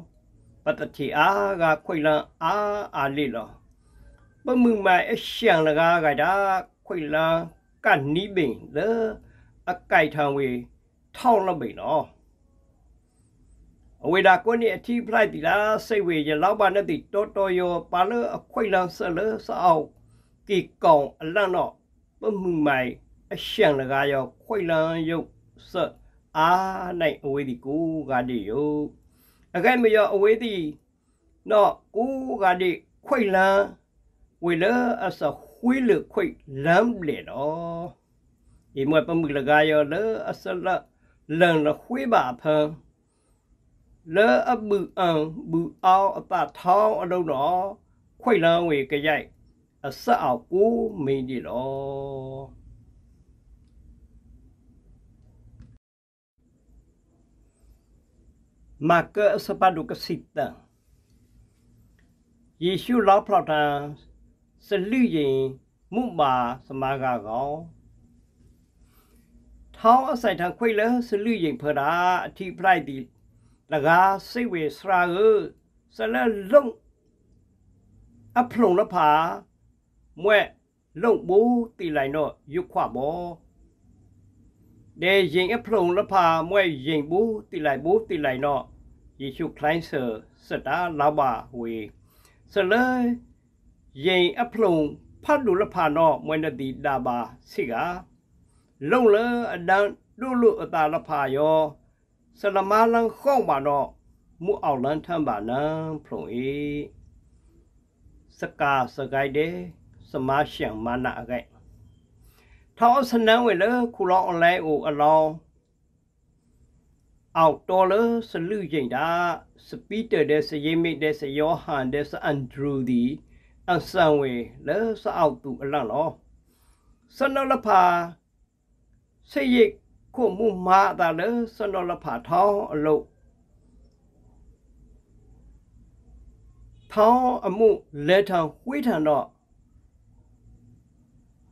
ပတတိအားကခွေလန်အာအာလိလော ပမှုမိုင်အရှံလကားကတာခွေလန်ကနိဘင်လောအကြိုက်ထံဝေထောက်လမိန်တော်အဝေဒကိုနိအထီးဖလိုက်ပြီလားစိတ်ဝေရလောက်ပါနဲ့တိတော်တော်ရောပါလအခွိလန်ဆလဆအောင်ကီကောင်အလန့်တော့ပမှုမိုင်အရှံလကားရောခွိလန်ရုပ်ဆအာနိုင်အဝေဒီကိုကတိရုပ်အကဲမရောအဝေဒီတော့ကိုကတိခွိလန်ဝေလအစခွိလခွိလမ်လေတော့อีมวยปมึกละกายอเลออสละลังละคุยบาเพิงเลออบืออังบือเอาอปาท้องอดงหนอခွိတ်လန်းဝေကြိုက်အဆက်အောက်ကိုမင်းဒီလောမာကစပဒုကစိတံယေရှုလောက်ဖလောက်တံစလူရင်မုမာသမားကကောင်ဟောင်းအဆိုင်ထံခွေလဆလူရင်ဖရာအထိပလိုက်ဒီလကားစိတ်ဝေစရာကိုဆလလုံအဖလုံလဖာမွဲ့လုံဘူးတီလိုက်တော့ရွခွဘောဒဲရင်အဖလုံလဖာမွဲ့ရင်ဘူးတီလိုက်ဘူးတီလိုက်တော့ယေရှုခလိုင်းဆာစတာလာပါဝေဆလရင်အဖလုံဖတ်လို့လဖာတော့မွဲ့တဲ့ဒီဒါပါစီကားလုံလအဒန်ဒုလူအတာလဖာယောဆလမလန်ခေါပါတော့မူအောင်လန်ထံပါနံဖုံဤစကာစကိုက်တဲ့စမရှံမနာအကိုက်ထောင်းစနံဝဲလခုလောင်းအလဲအိုအလောင်းအောက်တော်လစလူကျင်တာစပီတာတဲ့စရေးမိတဲ့စယောဟန်တဲ့စအန်ဒရူဒီအဆန်ဝဲလစအောက်သူအလန့်လောစနလဖာစိတ်ရိတ်ခုမှုမာတာလဲစနော်လဖာထောင်းအလုတ်ထောင်းအမှုလဲထောင်းဝှေးထန်တော့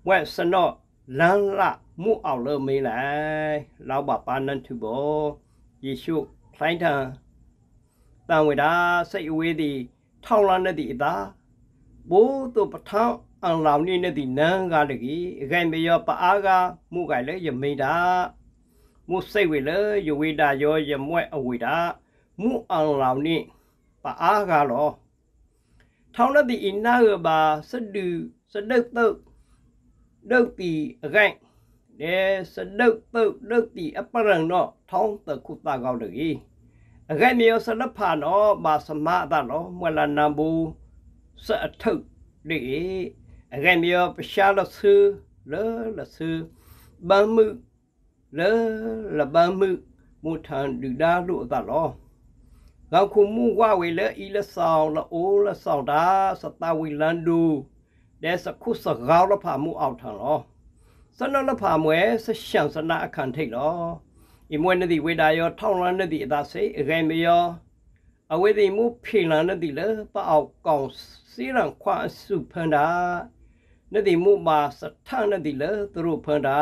ဝက်စနော်လန်လာမှုအောင်လို့မေးလိုက်လောက်ပါပါနန်သူဘောယေရှုထိုင်းထံတန်ဝေတာစိတ်အဝေးသည်ထောင်းလာနေသည့်အသာဘိုးတို့ပထောင်းอังเหล่านี้เนี่ยที่นังกาลกีไกเมยอปะอากามุไกเลยยะเมดามุไสเวเลยยะเวดายอยะมวยอเวดามุอังเหล่านี้ปะอากาลอทองละติอินาเอบาสะดือสะดึกตึกดึกปีไกเดสะดึกตึกดึกปีอปะรังเนาะทองตะคุตากาลกีအကဲမြေစလဖာနောဘာသမတာနောမွေလာနဘူစအထုပ်လေ cái miêu xa là sư lỡ là sư ba mươi lỡ là ba mươi một thằng được đa lụa ta lo gạo khu mu qua về lỡ y là sao là ô là sao đá sa ta về lan đu để sa khu sa gạo là phà mu ao thằng lo sa nó là phà muế sa chẳng sa na khăn thấy lo y muế nó đi về đại yo thong lan nó đi ta sẽ cái miêu အဝေးဒီမူဖိလန်တဲ့လေပအောက်ကောင်စီရန်ခွာစုဖန်တာနှစ်တိမှုမှာစထနှစ်တိလဲသူတို့ဖန်တာ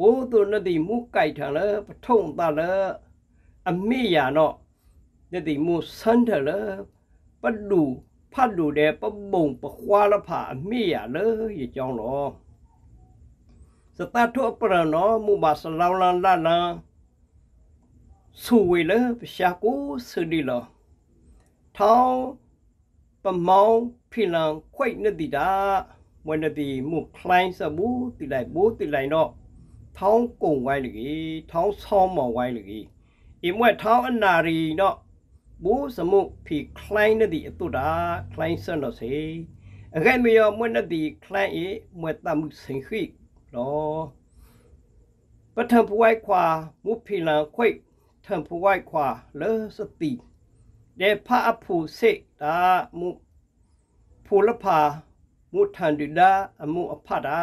ဘိုးသူနှစ်တိမှုကြိုက်ထလဲပထုံတလဲအမိယာတော့နှစ်တိမှုဆန်းထလဲပလူဖတ်လူတဲ့ပပုံပခွာလဖာအမိယာလဲရေကြောင်းတော့စတတ်ထုပရနောမူဘာဆလောင်းလန်လာနာဆူဝေလပရှာကိုဆူဒီလောထောင်းပမောင်းဖိလံခွိတ်နတိတာမွန်းတီမွန်းခလိုင်းစမူတိလိုက်ဘိုးတိလိုက်တော့ထောင်းကုံဝိုင်းလေထောင်းဆောင်းမောင်ဝိုင်းလေအင်းမွဲထောင်းအနာရီတော့ဘိုးစမုဖီခလိုင်းတဲ့အတွတာခလိုင်းစံတော့စေအခဲမယောမွန်းတီခလိုင်းအေမွဲတမှုစင်ခိလောပထမပွိုက်ခွာမုဖီလန်ခွိတ်ထံပွိုက်ခွာလေစတိဒေဖာအဖူစေတာမုဖူလဖာမုထန်တူလာအမှုအဖတာ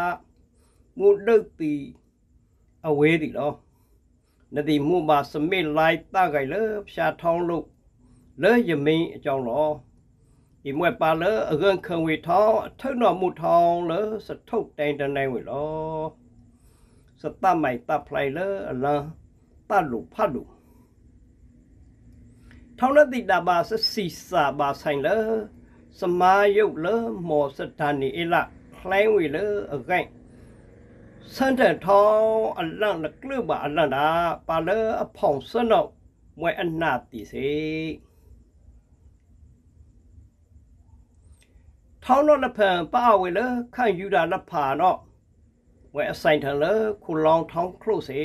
မုဒုတ်တီအဝဲတီလောနတိမှုပါစမစ်လိုက်တကြိုင်လေဖြာထောင်းလို့လေယမင်းအကြောင်းလောဤမွဲ့ပါလေအကန်ခံဝေထောင်းအထုံတော်မှုထောင်းလေစထုတ်တိုင်တန်တိုင်းဝေလောစတမိုက်တဖလိုက်လေအလံတလူဖတ်လူထောင်းနတိတာပါစစီစာပါဆိုင်လေสมายุเลหมอสถานีเอละแคลงวิเลอไกสันเถทองอันลังละกลือบอันลังดาปาเลอผ่องสนอกมวยอันนาติเสထောင်းတော့လက်ဖန်ပါဝေလခန့်ယူတာလက်ဖာတော့ဝဲအဆိုင်ထလခုလောင်ထောင်းခလို့စေ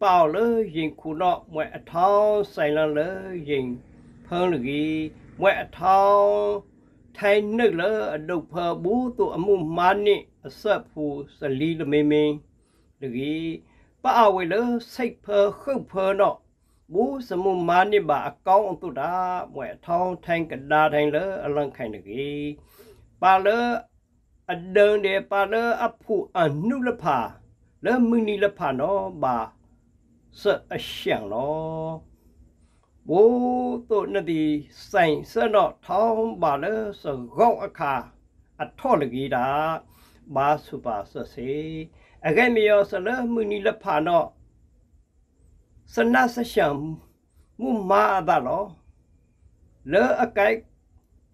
ပေါလေရင်ခုတော့မွဲအထောင်းဆိုင်လလေရင်ဖန်းလူကြီးမွဲအထောင်းထိုင်နှုတ်လအဒုတ်ဖဘူးသူအမှုမာနိအဆက်ဖူစလီလမေမင်းတကြီးပအဝဲလစိတ်ဖခုတ်ဖတော့ဘူးစမှုမာနိပါအကောင်းအတုတာမွဲထောင်းထိုင်ကဒါထိုင်လအလန့်ခိုင်တကြီးပါလအဒန်တဲ့ပါလအဖူအနုလဖာလမနီလဖာနော်ပါစအရှံနော်ဘိုးတို့နဒီဆိုင်စတော့ထောင်းပါလေစကောက်အခါအထော့လကြီးတာမာစုပါဆစေအကဲမယောစလမူနီလဖာနောစနဆရှံမူမာဘလောလေအကဲ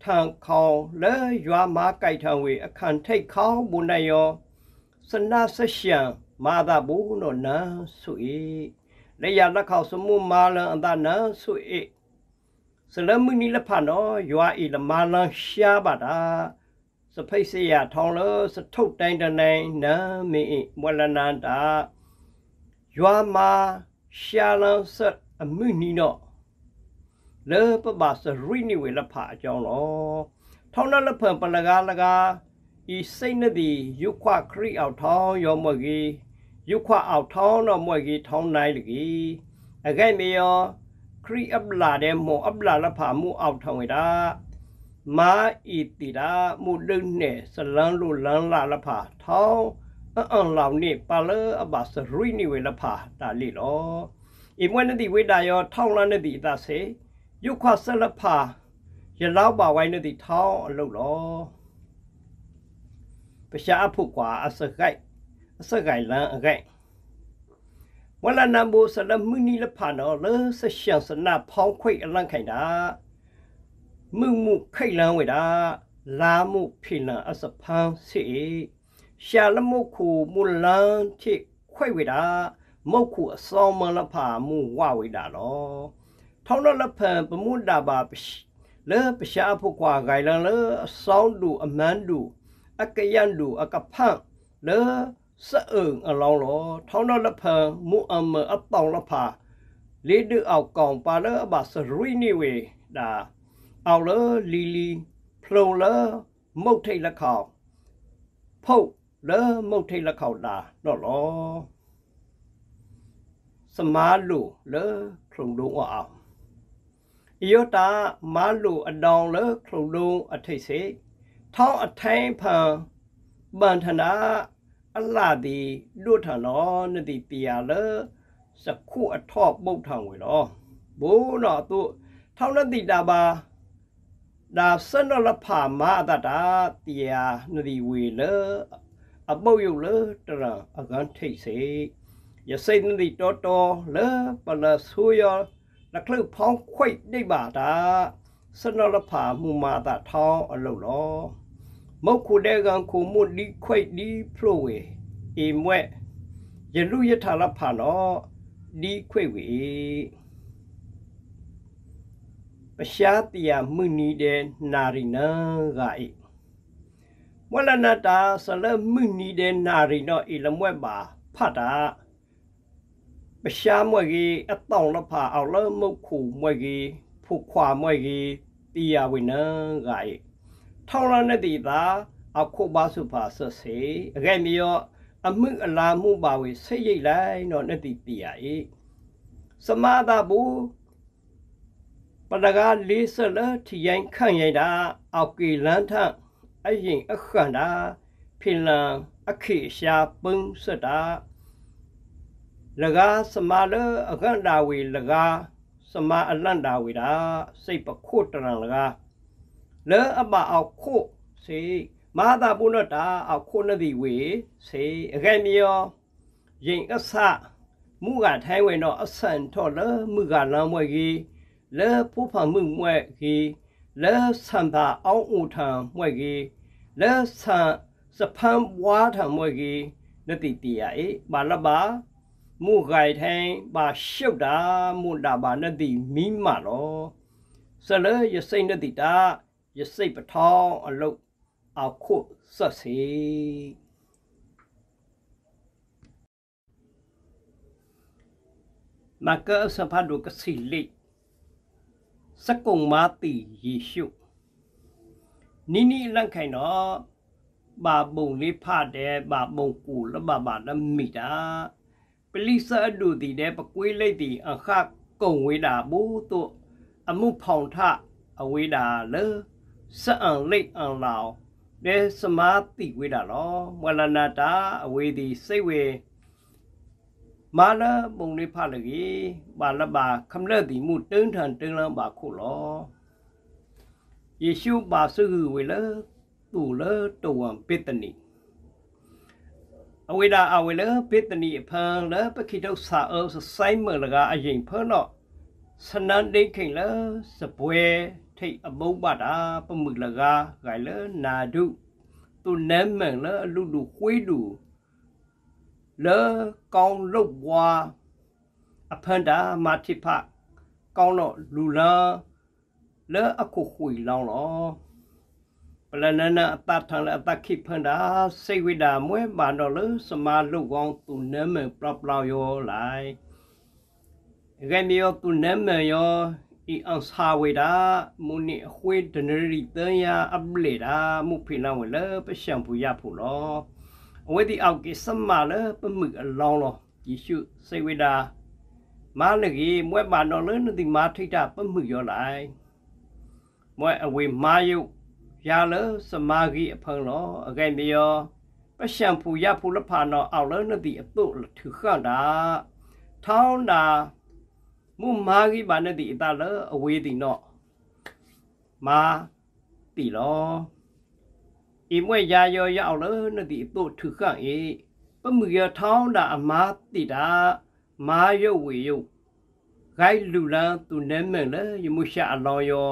ထန်ခေါင်လေရွာမာကြိုက်ထံဝေအခန့်ထိတ်ခေါင်ဘုန်ယောစနဆရှံမာသာဘူးနောနဆု၏လေယာလက်ခေါစမှုမာလန်အတနဆုအေစလမနီလဖနောယွာအီလမာလန်ရှားပါတာစဖိတ်စရာထောင်းလစထုတ်တိုင်းတနိုင်နာမေမွလနန္တာယွာမာရှားလန်ဆတ်အမှုနီနောလေပပါစရိနီဝေလဖအကြောင်းလောထောင်းလဖန်ပလကားလကားဤစိတ်နှသည်ယုခွခရိအောက်ထောင်းယောမဂီยุควาเอาท้องนอมวยกีท้องนายหรือกีအကဲ့မေယောခရီအပလာတဲ့မောအပလာလဖာမှုအောက်ထောင်ရတာမာအီတီတာမှုလုံနဲ့စလန်းလိုလန်းလာလဖာထောင်းအံလောင်နေပါလအပါစရိနေဝေလဖာတာလီလောအိမွန်းတိဝိတာယောထောင်းလန်းနေတိအသစေယုခွဆလဖာရလောက်ပါဝိုင်းနေတိထောင်းအလုလောပရှာအဖို့ကွာအစကိုက်အစကైလန်အကైဝလနံဘူဆလမူနီလဖာနော်လဆရှန်စနာဖောင်းခွိအလန့်ခိုင်တာမှုမှုခိတ်လန်းဝေတာလာမှုဖိလန်အစဖန်းစီရှာလမှုခုမူလန်းချိခွိဝေတာမုတ်ခုအစောမလဖာမှုဝဝေတာလောထောင်းလဖန်ပမှုတာပါလေပရှာဖုကွာဂိုင်လန်လေအဆောင်လူအမန်းလူအကယန်လူအကဖန့်လေစအုံအလောင်းလောထောင်းတော့လဖန်မူအမအပောင်လဖာလေးတူအောက်ကောင်ပါလအဘစရိနေဝေဒါအောက်လလီလီဖလုံလမုတ်ထိတ်လက်ခေါဖုတ်လမုတ်ထိတ်လက်ခေါဒါတော့လောစမားလိုလဖလုံလုံးအောင်ယောတာမားလိုအတောင်လဖလုံလုံးအထိတ်စေထောင်းအထိုင်းဖန်ပန်ထနာအလှသည်လွတ်ထလောနတိပီယာလစခုအထော့ပုတ်ထောင်ဝေလောဘိုးတော်သူထောင်းနတိတာပါဒါစနလဖာမာတတာတီယာနတိဝေလအပုတ်ယုတ်လတရအကန်ထိတ်စေယစိတ်နတိတော်တော်လပလဆူယောလကလုဖောင်းခွိတ်ဒိဗ္ဗာတာစနလဖာမူမာတာထောင်းအလုလောမုတ်ခုတဲ့ကံခုမုတ်ဒီခွိတ်ဒီဖလိုဝေအီမွဲ့ယလူယထာလဖာနောဒီခွိတ်ဝေပရှားတရာမှုနီတဲ့နာရီနာဂါဤဝလနတာဆလမှုနီတဲ့နာရီနောဤလမွဲ့ပါ ဖတ်တာပရှားမွဲ့ကြီးအတောင်လဖာအောင်လမုတ်ခုမွဲ့ကြီးဖုခွာမွဲ့ကြီးတီယာဝိနံဂါဤထောင်းလနဲ့တီပါအခုပါစုပါဆစေအကဲမီရောအမှုအလာမှုပါဝေဆိတ်ရိတ်လိုက်တော့နဲ့တီပြရဤစမတာဘူးပဒကာလေးဆလထီရင်ခန့်ရိုက်တာ အောက်ကီလန်းထအရင်အခန္ဓာဖင်လန်အခေရှာပန်းစတာလကားစမလအခန္ဓာဝေလကားစမအလန္တာဝေတာစိတ်ပခုတရံလကားလေအပါအောက်ခုစေမာတာပုဏ္ဏတာအောက်ခုနတိဝေစေအကဲမြောရင်အဆမူကထိုင်းဝင်တော့အဆန်ထော်လေမူကလမ်းမွဲကြီးလေဖူဖာမှုမွဲကြီးလေဆန်တာအောင်းဦးထံမွဲကြီးလေဆန်စဖန်ဝါထံမွဲကြီးနတိတိယဧပါလပါမူခိုင်ထိုင်ပါရှုပ်တာမူတာပါနတိမိမလောစလေယစိတ်နတိတာရစိတ်ပထောင်းအလုတ်အောက်ခုဆက်စီမကစဖတ်ဒုကစီလိစကုံမာတိယေရှုနိနိလန့်ခိုင်တော့ဘာဘုံလေးဖတ်တယ်ဘာဘုံကူလဘဘာနမိတာပလိစအဒုတီတဲ့ပကွေးလိုက်တီအခကုံဝေးတာဘူးတို့အမှုဖောင်ထအဝေးတာလောစအံလိတ်အံလောင်ဒေစမာတိဝေတာလောမဝလနာတာအဝေဒီစိတ်ဝေမာလမုံလေးဖလကြီးပါလပါခမလက်တီမှုတင်းထန်တင်းလန်းပါခုလောယေရှုပါစုဝေလသူလတဝံပိတနိအဝိဒါအဝေလပိတနိဖန်လပခိတုဆာအဆိုင်မလကအရင်ဖနောစနန်ဒိခိလစပွဲထိတ်အဘုံပါတာပမှုလကားဂိုင်လနာဒုသူနဲမန်လလူလူခွေးလူလေကောင်းလုတ်ဘွားအဖန်တာမာတိဖကောင်းတော့လူလာလေအခုခွေလောင်းတော့ပလနနအတထံလအတခိဖန်တာစိတ်ဝိဒါမွဲပါတော့လစမလုတ်ကောင်းသူနဲမန်ပလပလောင်ရောလိုက်ရေမြောသူနဲမန်ရောอีอังสาเวดามุนิหวยดนริเตยาอับเลดามุพินาวเลปะชัมพูยาพูลอအဝဲဒီအောက်ကိစမလာပမှုအလောင်းလောယေရှုစေဝေဒာမာလကြီးမွဲပါတော်လဲနတိမာထိတ်တာပမှုရောလိုက်မွဲအဝေမာယုရာလစမာကြီးအဖုံလောအကဲ့မယောပရှံဖူရဖူလဖာနော်အောက်လဲနတိအတုထူခန္တာထောင်းတာမှုမာဂိပါနတိအတလအဝေးတိနောမာတိလောဤမွေရာယောရောက်လနတိအတုထုခန့်ဤပမှုရထောင်းတာအမာတိတာမာယုတ်ဝေယုတ်ဂိုင်လူလန်သူနဲမန်လေယမုရှာအလောယော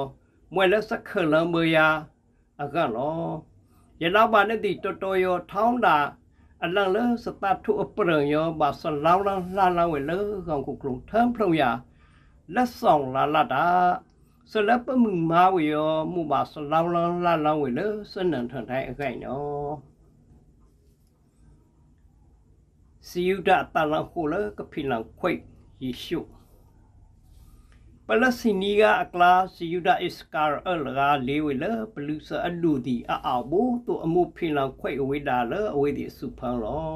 မွေလစခလံဘယာအကလောယလောက်ပါနတိတော်တော်ယောထောင်းတာအလန်လစတတ်ထုအပရံယောဘာဆလောင်းလန်လှလောင်းဝေလကောင်ကုကလုံထမ်းဖုံယာလက်ဆောင်လာလာတာဆလပမှုမာဝေယောမှုပါဆလောင်းလောင်းလာလောင်းဝေလစနန်ထွန်တိုင်းအခိုင်နော်စီယုဒတလန်ခိုလကဖိလန်ခွိယေရှုပလစီနီကအကလာစီယုဒအစ်ကာအလရာလေးဝေလပလူစအလူဒီအအောင်ဘူတို့အမှုဖိလန်ခွိအဝေဒါလအဝေဒီစုဖန်လော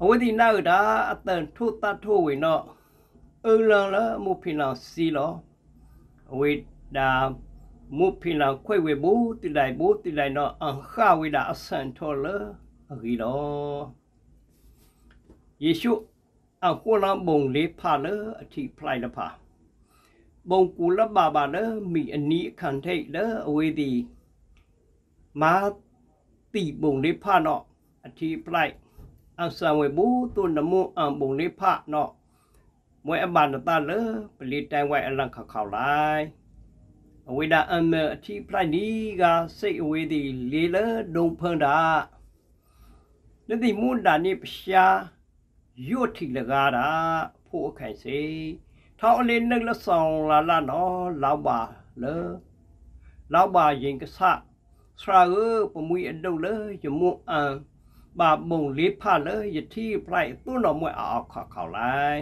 အဝေဒီနာဒါအတန်ထုတတ်ထုဝင်တော့အလလမုဖိလစီလောဝိတာမုဖိလခွေဝေဘူတိလိုက်ဘူတိလိုက်တော့အခဝိတာအဆန်ထောလအဂီလောယေရှုအကောလဘုံလေးဖာလအထိဖလိုက်လဖာဘုံကူလဘာဘာလမိအနီအခန်ထိတ်လအဝေးဒီမာတိဘုံလေးဖာတော့အထိဖလိုက်အဆံဝေဘူတုနမုအံဘုံလေးဖာတော့มวยอบานตาเลยปลีแตงไว้อลังข่าวลายอวิดาอันเมื่อที่พลายนี้กาสิอวดีลีเลอดงเพิงดานั่ที่มงดานิปชายุทิลกาดาผู้แข่งสิท้าเล่นนึกละสองลาลานอลาบาเลอลาบายิงกษัตริย์สราเออปมุยอันดงเลยจมูกอ่างบาบงลิพาเลยยที่ไพรตู้หนอมวยออกข่าวลาย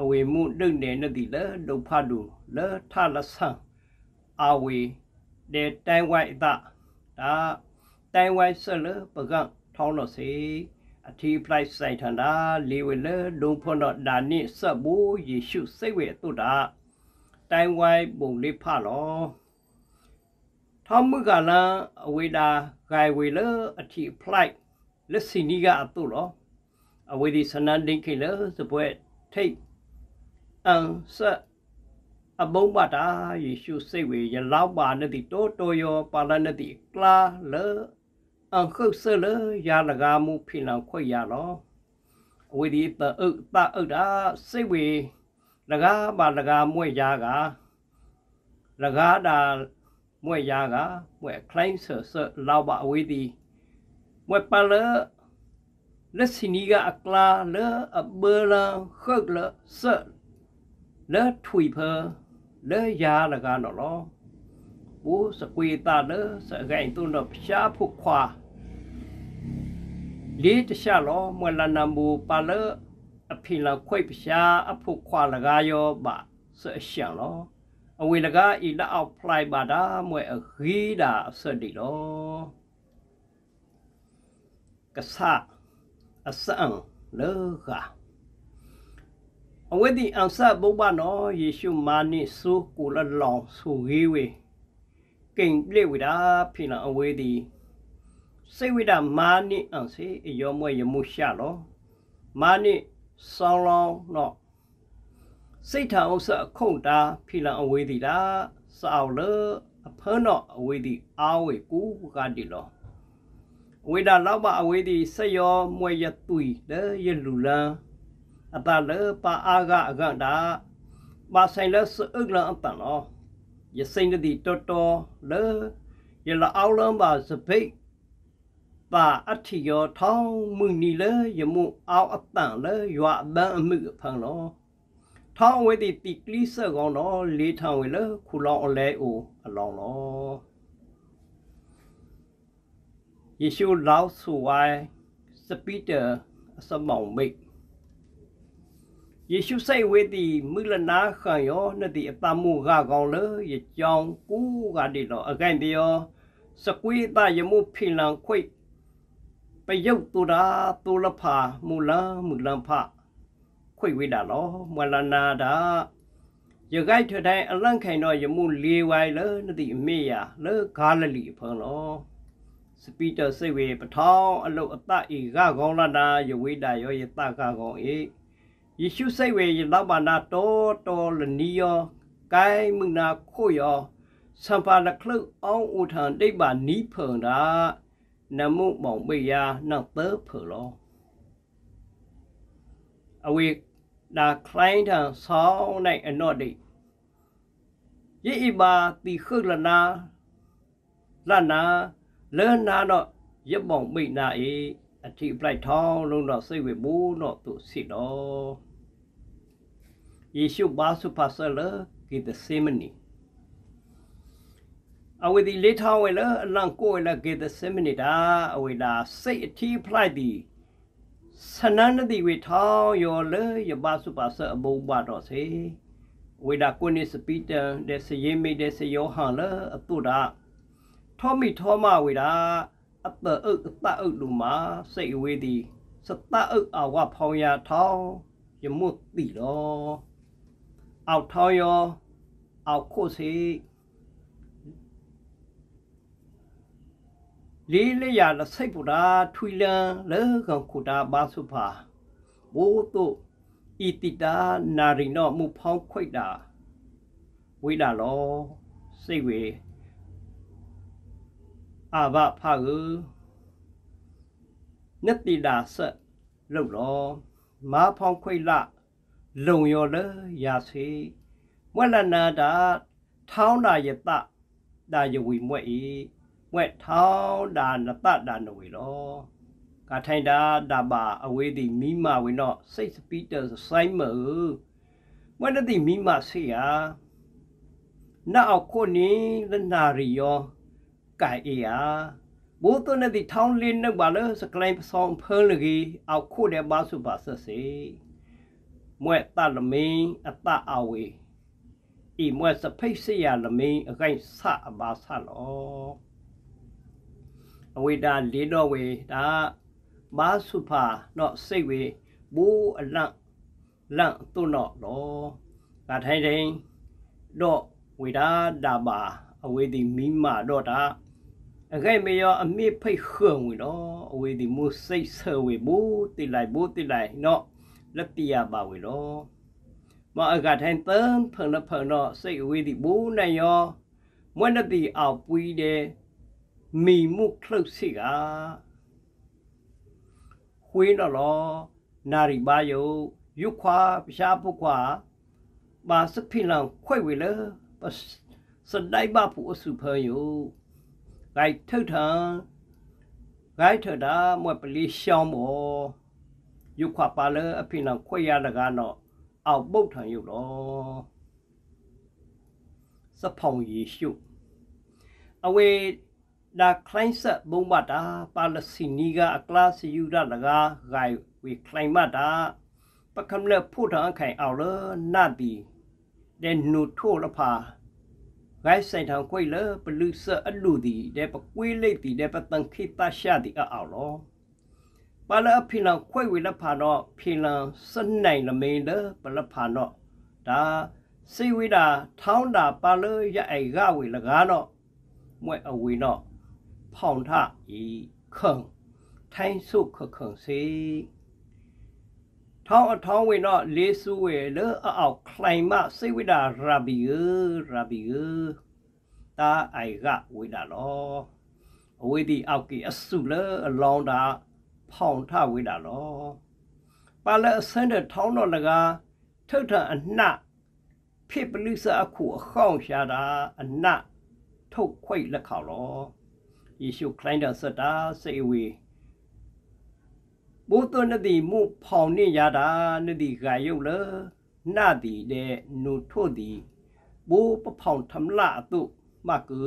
အဝေမှုဒုတ်တယ်နတိလဒုဖတ်ဒူလထလဆန်အဝေတဲ့တိုင်ဝိုင်တာဒါတိုင်ဝိုင်ဆလပကံထောင်းတော့စေအထီးပလိုက်ဆိုင်ထန်တာလေဝလဒုံဖွန်တော့ဒါနိဆပ်ဘူးယေရှုစိတ်ဝဲတုတာတိုင်ဝိုင်ဘုံလေးဖလောထောင်းမှုကလန်အဝေတာဂိုင်ဝေလအထီးပလိုက်လက်စီနီကအတုလောအဝေဒီစနန်ဒိခိလစပွဲထိတ်အန်ဆက်အဘုံပါတာယေရှုစိတ်ဝေရလောက်ပါနတိတောတောယောပါလနတိကလာလအခုဆလရာလကာမှုဖိလောင်ခွေရလောအဝိဒီတအုတ်တအုတ်တာစိတ်ဝေလကားပါလကားမွေရာကလကားတာမွေရာကမွေခလိုင်းဆဆလောက်ပါအဝိဒီမွေပါလလက်စီနီကအကလာလအဘလခုတ်လဆလဲထွေဖဲလဲยาละกานอลอปูสกวยตาเลสะไกตุนอพชาผุควาลีตชะลอมวลานามูปาเลอภิลาခွိပရှာအဖို့ခွာလကားရောပါဆအရှံလောအဝေလကားဤလက်အောက်ဖလိုက်ပါတာမွဲအဂီတာအဆက်ဒီလောကဆအဆံလောကာအဝိတိအံဆဘုပ္ပနောယေရှုမာနိဆိုကိုလလောင်ဆိုဂေဝေကိင်ပြေဝိတာဖိနအဝိတိစိတ်ဝိတာမာနိအံစေအယောမွေယမှုရှာလောမာနိဆောင်းလောင်းတော့စိတ်ထအောင်ဆအခုန်တာဖိလံအဝေးသည်လားစောက်လအဖန်းတော့အဝေးသည်အာဝေကူကတိလောဝေဒလောက်ပါအဝေးသည်ဆက်ရောမွေရသွီလေရလူလန်းအပလပအာဂအကတာပါဆိုင်လဆုအကလအပလောယစိန်တိတောတောလေယလအောလံပါစပိတ်ပါအထီယောထောင်းမှုနီလေယမုအောအပန်လေရွာဘန်အမှုဖန်လောထောင်းဝေတိတိကလိဆကောင်းတော်လေးထောင်းဝေလေခူလောင်းအလဲအိုအလောင်းလောယေရှုလောက်ဆိုဝိုင်းစပိတာအစမောင်မိတ်ယေရှုစိတ်ဝေတိမူလနာခံယောနတိအတမှုကကောင်လေယကြောင်ကူကတိတော်အကန့်တယောစကွေတယမှုဖိလံခွိပယုတ်တူတာတူလဖာမူလမူလဖခွိဝိဒါလောမလနာဒာယကိုက်ထတိုင်းအလန့်ခိုင်တော်ယမှုလေးဝိုင်လေနတိအမေယာလေဂါလလီဖန်လောစပီတာစိတ်ဝေပထောင်းအလုတ်အတဤကကောင်လနာယဝိဒါယောယတကကောင်ဤယေရှုစိတ်ဝေလောက်ပါနာတောတောလနီယောကိုင်းမနာခိုယောစံပါလကလုအောင်ဥထံဒိဗာနီဖန်တာနမုမောင်ပေယာနောက်သဖလောအဝေဒါခလိုင်းထံဆောင်း၌အနော့ဒိယေဤပါတိခလနာလနာလဲနာတော့ရပောင်မိနာဤအထိပလိုက်ထောင်းလုံးတော့စိတ်ဝေဘူးတော့သူစီတော့ယေရှုဘာစုပါဆလကိတစေမနီအဝေဒီလေးထောင်းဝဲလအလံကိုဝဲလကေသစေမနီတာအဝေလာစိတ်အထီးဖလိုက်သည်စနန္တိဝေထောင်းယောလေယဘာစုပါဆအဘုံဘတော်စေဝေဒကွနိစပိတံဒေစယေမိဒေစယောဟံလအတုဒထောမိထောမဝေဒအပအုတ်အပအုတ်လူမာစိတ်ဝေသည်စတအုတ်အဝဖောင်းရထောင်းယမုတ်တိလောအောက်ထောရောအောက်ခုစေလေးလေးရလစိတ်ပူတာထွေလန်လေကံခုတာဘာစုဖာဘိုးတို့ဣတိတာနာရိနောမှုဖောင်းခွိတာဝိလာလောစိတ်ဝေအာဘဖာဟုနတိလာဆက်လောက်လောမာဖောင်းခွိလာလုံရောလရာစေမွက်လနာတာထောင်းတာယတတာယဝီမွက်ဤမွက်ထောင်းတာနတတာနဝေလောကထိုင်တာတပါအဝေးတိမိမဝေနောစိတ်စပီတာဆိုင်မမွက်တိမိမစေယာနောက်ခုနီလနာရီယောကိုင်အေယာဘုသနတိထောင်းလင်းနှုတ်ပါလစကလိုင်းပဆောင်ဖဲလကြီးအောက်ခုတဲ့ဘာစုပါဆစေမွဲ့တလမင်းအတအဝေဤမွဲ့စဖိတ်စရာလမင်းအကိုင်ဆအပါဆလောအဝိတာလေးတော့ဝေဒါမာစုဖာတော့စိတ်ဝေဘိုးအလန့်လန့်သွတော့လောငါထိုင်ထိုင်တော့ဝေဒါဒါပါအဝေဒီမိမတော့တာအခိုင်မရောအမိဖိတ်ခွန်ဝေတော့အဝေဒီမူစိတ်ဆွေဝေဘိုးတိလိုက်ဘိုးတိလိုက်တော့လက်ပီယာပါဝေလောမအကထိုင်တန်ဖန်လဖန်တော့စိတ်အဝေးဒီဘူးနဲ့ရောမွန်းတိအောက်ပွီးတဲ့မိမှုခလုတ်စီကခွေးတော့လောနာရီပါယုယုခွာပရှားပုခွာပါစဖိလောင်ခွေဝေလပစဒိုင်ဘာပူအစုဖယုဂိုက်ထုတ်ထံဂိုက်ထတာမွပလီရှောင်းမောยุควาปาเลอพี่น้องควยยาดกาเนาะเอาบุกทางอยู่เนาะสะพองยีชุအဝေဒါခလိုင်းဆက်ဘုံမတာပါလစီနီကအကလာစီယူရတကားဂိုင်ဝီခလိုင်းမတာပကံလက်ဖို့ထန်ခိုင်အောင်လနာတီတဲ့နူထိုလဖာဂိုင်ဆိုင်ထောင်ခွိလပလူဆအလူတီတဲ့ပကွေးလိတ်တီတဲ့ပတန်ခိတရှာတီအောက်လောပလအဖိလောင်ခွဲဝေလဖာနောဖိလောင်စနိုင်လမေလပလဖာနောဒါစေဝိတာထောင်းတာပါလရအိကဝေလကားနောမွဲအဝေနောဖောင်ထဤခံထိုင်းစုခခံစေထောင်းအထောင်းဝေနောလေးစုဝေလအအောက်ခလိုင်မစေဝိတာရဘီယရဘီယတာအိကဝေတာလောအဝေဒီအောက်ကိအစုလအလောင်းတာဖောင်ထဝေးတာလောပါလက်အစင်းတဲ့ထောင်းတော်လကားထုတ်ထအနှဖြစ်ပလိစအခုအခေါင်ရှာတာအနှထုတ်ခွိတ်လက်ခေါလောယေရှုခလိုင်းတော်ဆက်တာစေဝေဘုသူနတိမူဖောင်နေရတာနတိခါယုတ်လနာတိတဲ့နုထို့တိဘိုးပဖောင်ထမလာတုမကု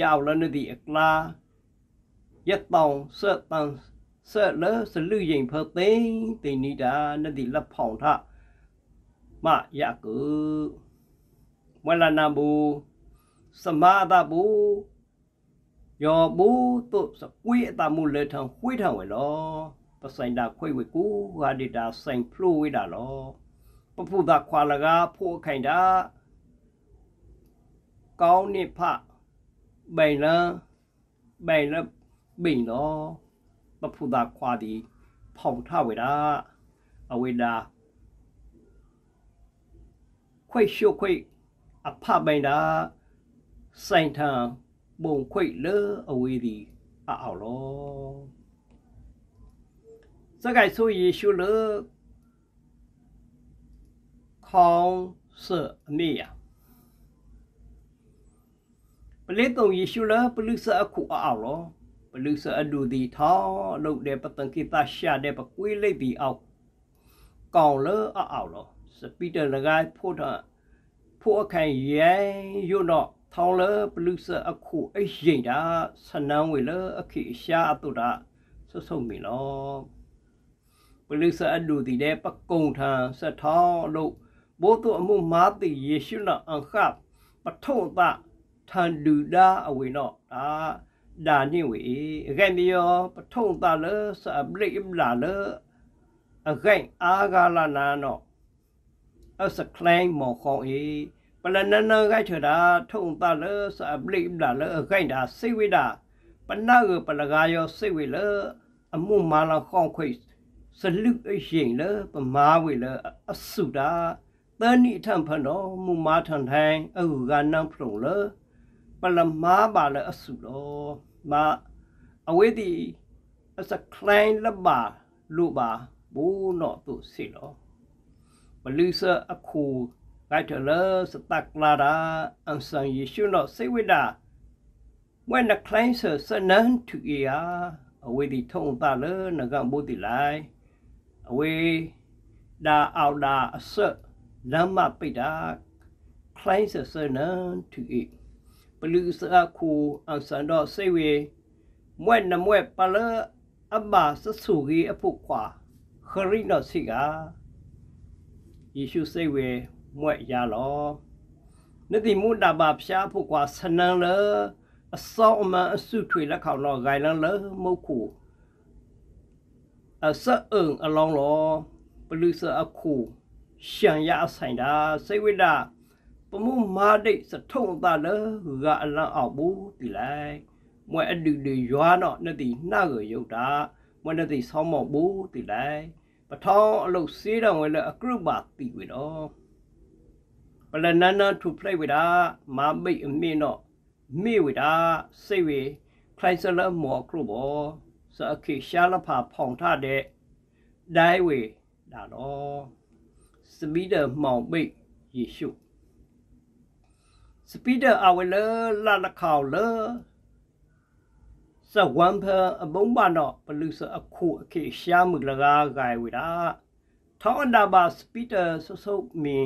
ရောက်လနတိအကလာယက်တောင်ဆက်တန်ဆက်လစလူရင်ဖသိမ့်တိနိတာနတိလက်ဖောင်ထမယကုမွလနာဘူစမာတဘူယောဘူတုစကွေအတမှုလေထံဝိထံဝေလောပဆိုင်တာခွေဝေကူဟာဒိတာဆိုင်ဖလိုဝေတာလောပပုဒခွာလကားဖို့ခိုင်တာကောင်းနိဖဘိုင်လဘိုင်လဘိန်တော့ပဖုသာခွာသည်ဖောင်ထဝေတာအဝေတာခွိရှုခွိအဖပိုင်တာဆိုင်ထံပုံခွိလေအဝေသည်အအော်လောစကိုက်ဆိုယေရှုလေခေါင်းစအမေယပလေတုံယေရှုလေပလုစအခုအအော်လောပလူစအဒူဒီထောင်းလုပ်တဲ့ပတန်ကိတရှာတဲ့ပကွေးလိုက်ပြီးအောက်ကောင်လအောက်လောစပီတလကဖို့တာဖို့အခိုင်ရဲယွတော့ထောင်းလပလူစအခုအရင်တာဆနန်းဝေလအခိရှာအတုတာဆွဆုံမီလောပလူစအဒူဒီတဲ့ပကုံထံစထောင်းလို့ဘိုးသူအမှုမာတိယေရှုနာအခပထုံတာထန်ဒူဒါအဝေနော့ဒါดานิวีเกนยอปท่งตาเลสบลิบลาเลเกนอากาลานาโนအစကလိုင်းမော်ခေါင်အေပလနနကချတာထုံတလစအပလိပလာလအခိုင်တာစိဝိတာ ပနကပလကာယောစိဝိလအမှုမာလခေါင်ခွိစလုအရှင်လပမာဝိလအစုတာသနိထံဖန်တော်မူမာထန်ထိုင်အဟုကနံဖုံလပလမာပါလအစုတော်မာအဝေးတီအစကလိုင်းလဘာလို့ပါဘူနော်သူစီလောဘလူးဆာအခုဂိုက်တလစတကလာရာအန်ဆန်ယေရှုနော်စိတ်ဝိဒါဝဲနကလိုင်းဆာစနန်တူအီယာအဝေးတီထုံတာလနကဘူတီလိုက်အဝေးဒါအော်ဒါအစလမ်းမပိတာ clients are certain to it. ပလူစကခုအန်စန်တော့စေဝေမွဲ့နမွဲ့ပလအဘာဆဆူကြီးအဖို့ကွာခရိနော်စီကယေရှုစေဝေမွဲ့ရလောနတိမုဒ္ဒဘာဖျားဖို့ကွာဆနံလအစောအမအစုထွေလက်ခေါတော့ဂိုင်လန်လမုတ်ခုအစအုံအလောင်းလောပလူစအခုရှံရအဆိုင်တာစေဝိဒ္ဓပမှုမာဒိတ်စထုံတာလဂါအလံအောင်ဘူးပြီလိုက်မွဲအတူတူရွာတော့နှစ်တီနှောက်ရုပ်တာမွဲနှစ်တီဆောင်းမောက်ဘူးပြီလိုက်ပထောင်းအလုတ်စေးတော်ဝင်လဲအကရုပါပြီွေတော့ပလနနာထူပလိုက်ဝေတာမာမိတ်အမင်းတော့မိဝေတာစိတ်ဝေခလိုက်စလမောကရုဘောစအခိရှာလဖာဖောင်ထတဲ့ဒိုင်ဝေဒါတော့စပီးဒမောင်ပိတ်ယေရှုစပီဒအဝဲလလာလခေါလစဝမ်ဖအဘုံဘာနောပလူစအခုအခေရှားမှုလကားဂိုင်ဝိတာထောင်းအတာပါစပီဒဆုဆုမီ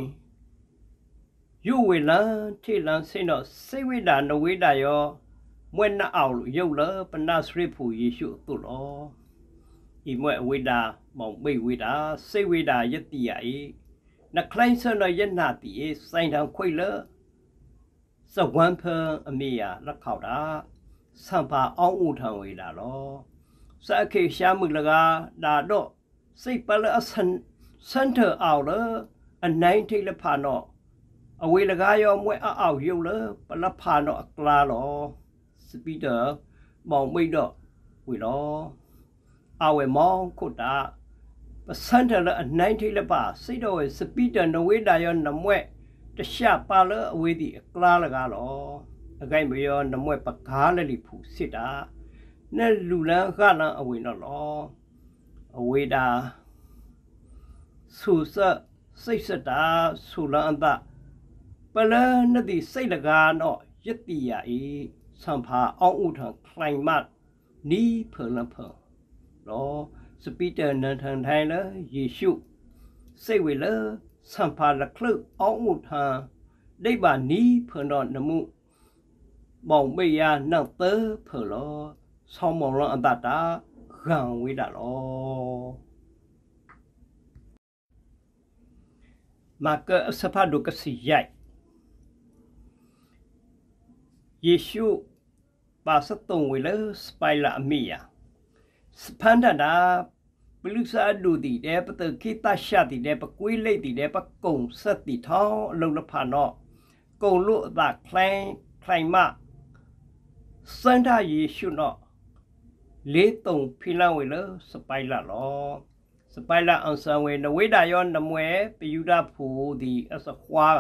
ယုဝေလန်ထေလန်စိနောစိဝိတာနဝိတာယောမွဲ့နှအောင်လို့ရုပ်လပနစရိဖူယေရှုတို့လောဤမွဲ့ဝိတာမောင်မိတ်ဝိတာစိဝိတာယတိယဤနခလိုင်းဆန်တော်ယနာတိဆိုင်တံခွိလစကွမ်းဖန်အမိယာလက်ခေါတာဆံပါအောင်ဥထံဝေလာလောစအခေရှားမှုလကားဒါတော့စိတ်ပလအစန်စန်ထအောင်လအနိုင်ထိတ်လဖာနော့အဝေလကားရောမွဲအောက်ရုပ်လပလဖာနော့အကလာလောစပီတာမောင်မိတ်တော့ဝေလောအဝေမောင်ခုတာပစန်ထလအနိုင်ထိတ်လပါစိတ်တော်ရဲ့စပီတာနဝေတာရောနမွဲ့တရှပါလအဝေးဒီကလာလကားလောအကိုင်မယောနမွဲ့ပကားလလီဖူစစ်တာနဲ့လူလန်းခလန်းအဝေးနော်လောအဝေးတာဆူဆစိတ်စတာဆူလန်းအတ ပလန်းနတိစိတ်လကားနော်ယတိယာဤဆံဖာအောင်းဥထံခလိုင်မနီဖလန်ဖလောစပိတနန်ထန်ထိုင်လယေရှုစိတ်ဝေလောสัมภาระคลึกอ้องอุทาได้บานี้เพื่อนอนนมุบ่องเบียนังเตอเพื่อลอซอมมองลออันตาตาขังวิดาลอมาเกอสภาพดุกสิใหญ่เยชูပါစတုံဝေလစပိုင်လာအမီယာစပန်ဒနာပလူစာဒူတီတဲ့ပတခိတရှာတီတဲ့ပကွေးလိတ်တီတဲ့ပကုံဆက်တီထောင်းအလုံးလဖာနော်ကုံလို့အသာခလိုင်းခလိုင်းမစန္ဒယေရှုနော်လေးတုံဖိလဝေလစပိုင်လာလောစပိုင်လာအန်ဆန်ဝေနဝေဒါယောနမွေပယူဒဖူဒီအစခွာက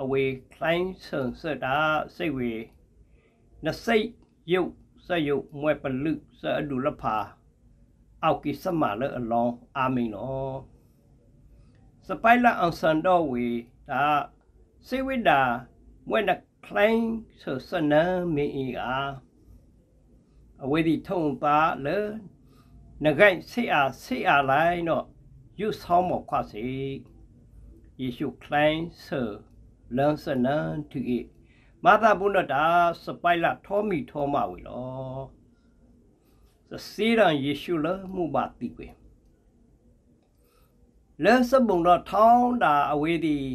အဝေခလိုင်းဆန်စတာစိတ်ဝေနစိတ်ယုတ်စယုတ်မွေပလူစအဒူလဖာအောက်ကိစမလအလောင်းအာမင်နော်စပိုင်လာအောင်စန်တော့ဝေဒါစေဝိဒာမွဲ့နခလိုင်းဆိုစနမင်းဤကအဝေဒီထုံပါလေနဂိုင်စေအားစေအားလိုက်တော့ယူဆောင်မခွစေယေရှုခလိုင်းဆိုလန်စနန်သူဤမာသာဘုနတာစပိုင်လာထောမီထောမဝေလောစေရန်ယေရှုလမှုပါတိကွေလဲစဘုံတော့ထောင်းတာအဝေးသည်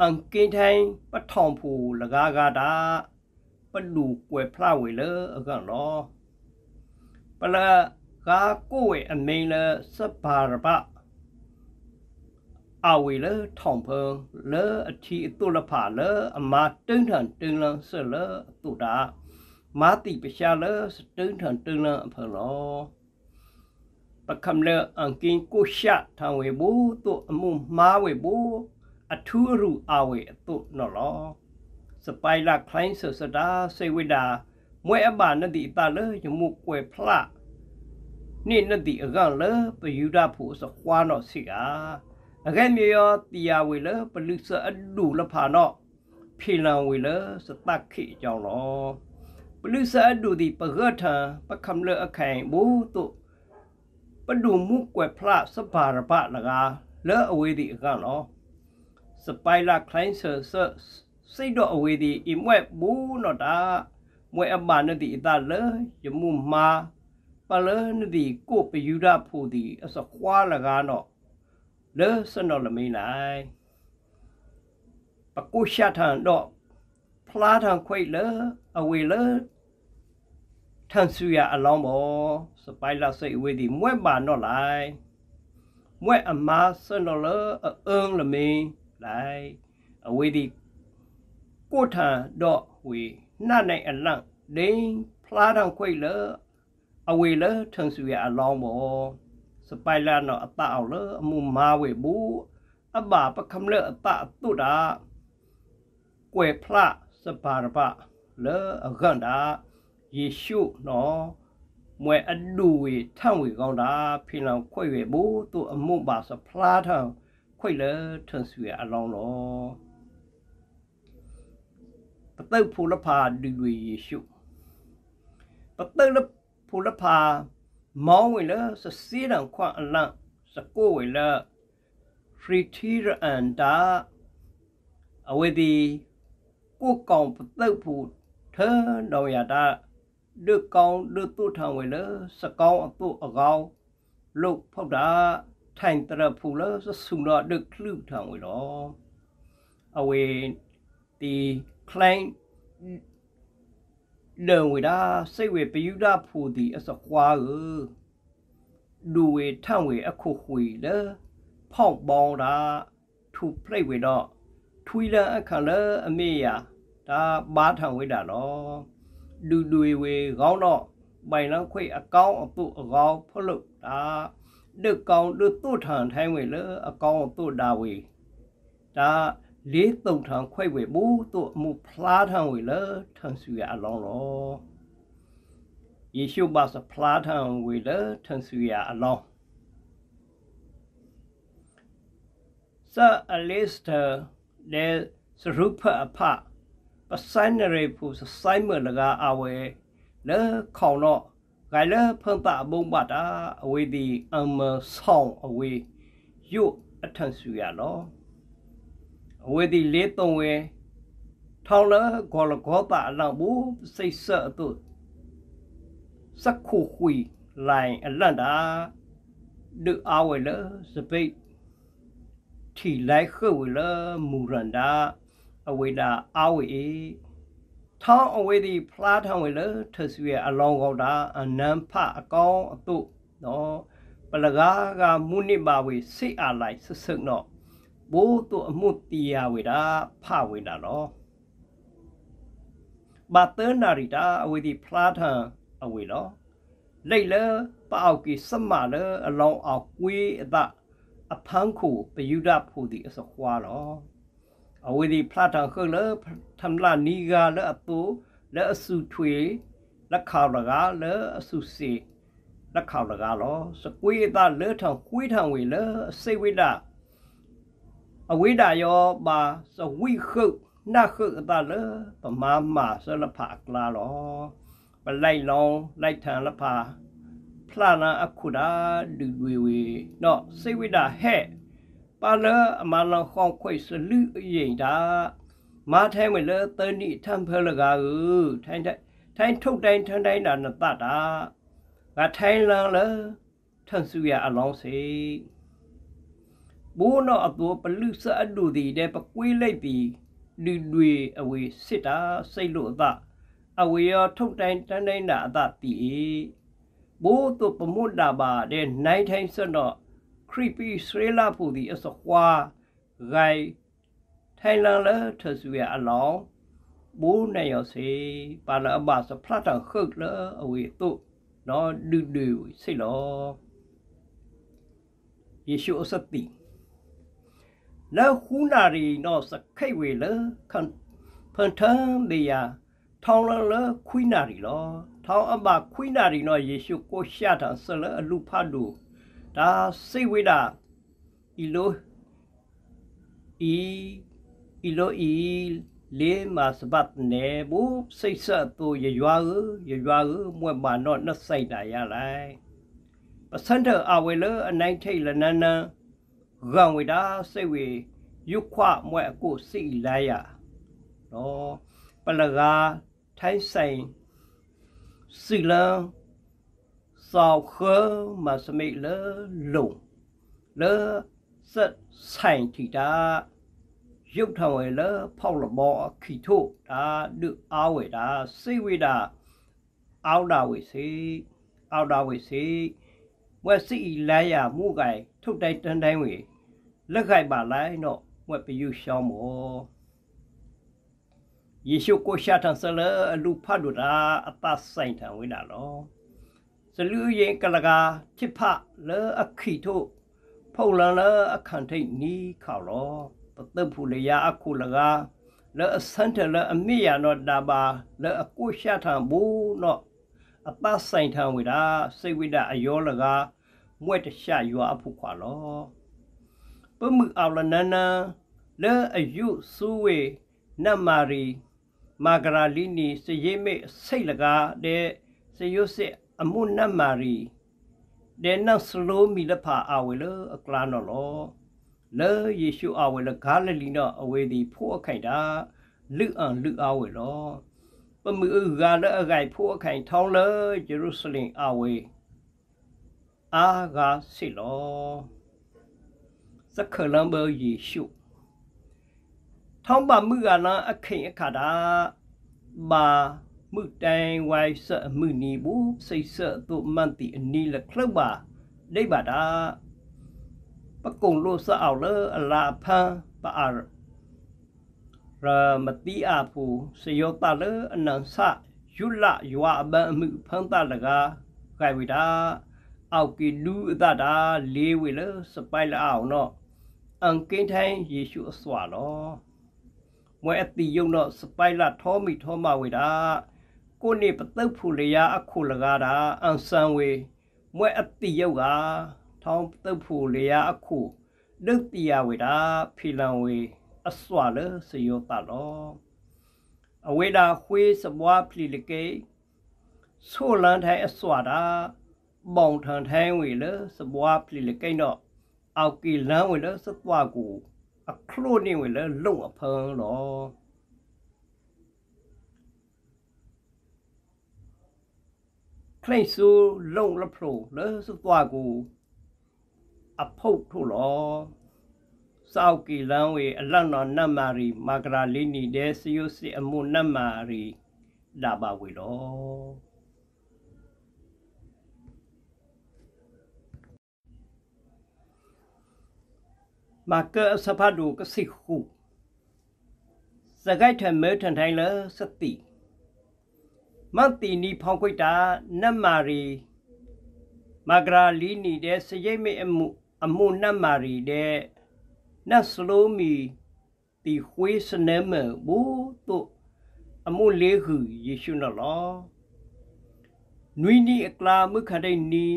အန်ကင်းထိုင်ပထောင်ဖူလကားကားတာပလူကွယ်ဖလာဝေလအကန်လောပလကာကိုဝေအမိန်လစပါရပအဝေလထောင်ဖလအထီအတုလဖာလအမတင်းထန်တင်းလဆလတုတာမာတိပရှာလ စတုန်ထန်တုန်အဖလောပကံလအန်ကင်းကိုရှာထံဝေဘူးတို့အမှုမားဝေဘူးအထူးအရူအဝေအတုနော်လောစပိုင်လာခလိုင်းဆစတာစေဝိဒာမွဲအပါနတိတလယမှုကွယ်ဖလနိနတိအကလပယူဒဖို့စခွာနော်စီကာအကဲမြေယောတီယာဝေလပလူစအဒူလဖာနော်ဖီလံဝေလစတခိကြောင်းလောပလုစာဒူဒီပဂထပကမ်လအခိုင်ဘူတုပဒူမူကွယ်ဖလားစပါရပလကလဲအဝေးဒီအကနော်စပိုင်လာခလိုင်းဆာဆာစိတ်တော့အဝေးဒီအိမွဲ့ဘူးနော်တာမွဲ့အမနဒီအတလဲယမှုမာပလဲနဒီကိုပယူရဖို့ဒီအစခွာလကနော်လဲစနော်လမင်းနိုင်ပကုရှာထန်တော့ဖလားထန်ခွိတ်လဲအဝေးလဲထန်ဆူရအလောင်းပေါ်စပိုင်လာစိတ်ဝေးဒီမွဲ့ပါတော့လိုက်မွဲ့အမားစွန်တော်လအုံးလမင်းလိုက်အဝေးဒီကိုထန်တော့ဝေနှနိုင်အလန့်ဒင်းဖလားတောင်ခွိလအဝေးလထန်ဆူရအလောင်းပေါ်စပိုင်လာတော့အတအောင်လအမှုမားဝေဘူးအဘပကံလအပအတုတာကွယ်ဖလားစပါရပလေအဂန္ဓာယေရှုနော်မွေအဒူဝေထံဝေကောင်းတာဖိလောင်ခွေဝေဘူးသူအမှုပါစဖလားထံခွေလေထန်ဆွေအလောင်းလောပတုတ်ဖူလဖာဒူဝေယေရှုပတုတ်ဖူလဖာမောင်းဝေလစစီရန်ခွအလန့်စကိုဝေလဖရီတီရအန်တာအဝေဒီကိုကောင်ပတုတ်ဖူထန်တော်ရတာလွတ်ကောင်းလွတ်သူထံဝဲလစကောင်းအသူအကောင်းလုတ်ဖောက်တာထိုင်တရဖူလစဆုတော့ဒကလူထံဝဲတော့အဝေဒီ claim လုံဝေတာစိတ်ဝေပယူဒဖူဒီအစကွာကိုလူဝေထံဝေအခုခွေလဖောက်ပေါင်းတာထူပြိတ်ဝေတော့ထွေးလအခါလအမေယာဒါဘာထံဝေတာတော့လူတွေဝေကောင်းတော့ပိုင်လန်းခွေအကောင်းအပုအကောင်းဖလို့ဒါလွတ်ကောင်းလွတ်တို့ထန်ထိုင်းဝေလအကောင်းတို့ဒါဝေဒါလေးတုံထံခွေဝေမှုတို့အမှုဖလားထံဝေလထန်စုရအလောင်းလောယေရှုဘာစဖလားထံဝေလထန်စုရအလောင်းဆာအလစ်စတာလေစရူပအဖတ်ပစိုင်းနရေဖူစစိုင်းမလကအဝဲလေခေါနော်ဂိုင်လဖန်ပအဘုံပတာအဝေးဒီအမဆောင်အဝေးယုအထန်စုရလောအဝေးဒီလေးသုံးဝဲထောင်းလဂောလဂောပအလောင်းဘူးစိတ်ဆက်အတုစက်ခုခွီလိုင်အလန့်တာဒုအဝဲလစပိတ်ထီလိုက်ခွေလမူရန္ဒာအဝေတာအာဝေအေထောင်းအဝေဒီဖလားထောင်းဝေလထဆူရဲ့အလောင်းကောတာ အနံဖအကောင်းအတုနော်ပလကားကမုနိပါဝေစိတ်အားလိုက်ဆဆုနော်ဘိုးတို့အမှုတီယာဝေတာဖဝေတာနော်ဘတ်တနာရီတာအဝေဒီဖလားထံအဝေနော်လိတ်လပအောက်ကီစမလအလောင်းအောင်ကွေးအသအဖန်းခုပယုဒဖို့ဒီအစခွာတော့အဝေဒီဖလာတာခလထမ်လာနီဂါလအပူလအစုထွေလက်ခါရကလအစုစီလက်ခါရကလောစကွေးတာလဲထောင်ကွေးထောင်ဝေလစေဝိဒအဝိဒယောပါစဝိခုနခုအတလပမမဆလဖကလာလောပလိုက်လောင်းလိုက်ထန်လဖဖလာနာအခုတာဒူဝေဝေတော့စေဝိဒဟဲ့ပါလအမလခေါခွိစလူရင်တာမာထိုင်းဝဲလေတနိထံဖလကာဟုထိုင်းထိုင်းထုတ်တိုင်းထန်တိုင်းနာနတတာငါထိုင်းလန်လေထန်စုရအလောင်းစေဘူးနော်အပေါ်ပလူစအဒူဒီတဲ့ပကွေးလိုက်ပြီးလူတွေအဝေးစစ်တာစိတ်လို့အသအဝေးရထုတ်တိုင်းတန်းတိုင်းနာအသတီဘိုးတို့ပမွတ်တာပါတဲ့နိုင်ထိုင်းစွတ်တော့ creepy thriller ပူဒီအစခွာဂိုင်ထိုင်လန်လဲထဆူရအလောင်းဘူးနေရစီပါလအဘစဖလာတခုတ်လဲအဝေတုနော်ဒူဒူစိလောယေရှုအစတိလဲခုနာရီနော်စခိတ်ဝေလဲခန်ဖန်ထန်ဒီယာထောင်းလလဲခွိနာရီလောထောင်းအဘခွိနာရီနော်ယေရှုကိုရှာတာဆလဲအလူဖတ်တို့ဒါစိတ်ဝိတာဤလိုဤဤလိုဤလေမစပတ်နေဘူးစိတ်ဆက်သူရွာရရွာမွဲ့မာတော့နှဆိုင်တာရလိုက်ပစန္ဒအဝေလအနိုင်ထိတ်လနနရံဝိတာစိတ်ဝေယုခွမွဲ့ကိုစိတ်လာရနော်ပလကာထိုင်းဆိုင်စီလံ sau khơ mà sẽ mị lỡ lủng lỡ sật sành thì đã giúp thằng ấy lỡ phong là bỏ kỳ thụ đã được ao ấy đã xây quê đã ao đào ấy xây ao đào ấy xây ngoài sĩ lại à mua gài thúc đẩy trên đây ấy lỡ gài bà lại nọ ngoài bị yêu sao mồ ယေရှုကိုရှာထံဆလအလူဖတ်လို့တာအသဆိုင်ထံဝင်တာလောစလူရင်ကလကာဖြစ်ဖလေအခိထုဖုန်လန်လေအခန့်ထိတ်နီခေါလောပသက်ဖူလေယာအခုလကာလေအစန်တလေအမိယာနောဒါပါလေအကိုရှာထံဘူးနောအပဆိုင်ထံဝေတာစိတ်ဝိဒအယောလကာမွဲ့တရှယွာအဖုခွာလောပမှုအောင်လနနလေအယုစူဝေနမရီမာဂရာလီနီစရေမေစိတ်လကာတဲ့စယုစစ်အမှုနတ်မာရီဒေနစလိုမီလဖာအဝဲလအကလာနော်လောလေယေရှုအဝဲလဂါလလီနော်အဝဲဒီဖို့အခိုင်တာလူအံလူအဝဲလော ပမှုအဂါလအခိုင်ဖို့အခိုင်ထောင်းလေဂျေရုဆလင်အဝဲအာဂါစီလောစခလံဘယေရှုထောင်းပါမှုကလားအခိန်အခါတာဘာမှုတိုင်ဝိုင်ဆအမှုနီဘူးစိတ်ဆတို့မန်တီအနီလခလုတ်ပါဒိဗတာပကုံလို့ဆအောင်လအလာဖန်ပါအရမတိအဖူစယောတလအနန်ဆယုလယွာဘအမှုဖန်တလကခိုင်ဝိတာအောက်ကီလူအတတာလေးဝေလစပိုင်လာအောင်တော့အန်ကင်းထိုင်းယေရှုအစွာလောမွဲအတိယုံတော့စပိုင်လာထောမီထောမဝေတာကိုနေပတုတ်ဖူလျာအခုလကားတာအန်ဆန်ဝေမွဲအတိယုတ်ကထောင်းပတုတ်ဖူလျာအခုဒုတိယဝေတာဖီလံဝေအစွာလစယောတလောအဝေတာခွေးစပွားဖလီလကေဆိုလန်ထိုင်အစွာတာမောင်ထန်ထိုင်ဝေလစပွားဖလီလကိတော့အောက်ကီလန်းဝေလစပွားကိုအခလို့နေဝေလလုံအဖန်းလောคลสูลงละโผล่เลสุตัวกูအဖုတ်ထုတ်လောစောက်ကီလန်းဝေအလန့်တော်နတ်မာရီမာဂရာလေးနီတဲ့စယုစစ်အမှုနတ်မာရီဒါပါဝေလောမာကစဖတ်ဒုကစိခုစကိုက်ထမဲထန်တိုင်းလစတိမန်တီနီဖောင်ခွိတာနတ်မာရီမဂရာလီနီတဲ့စရိတ်မိအမှုအမှုနတ်မာရီတဲ့နတ်စလိုမီတီခွေးစနဲမဘူတုအမှုလေးခုယေရှုနော်လောနွီနီအကလာမခဒိနီ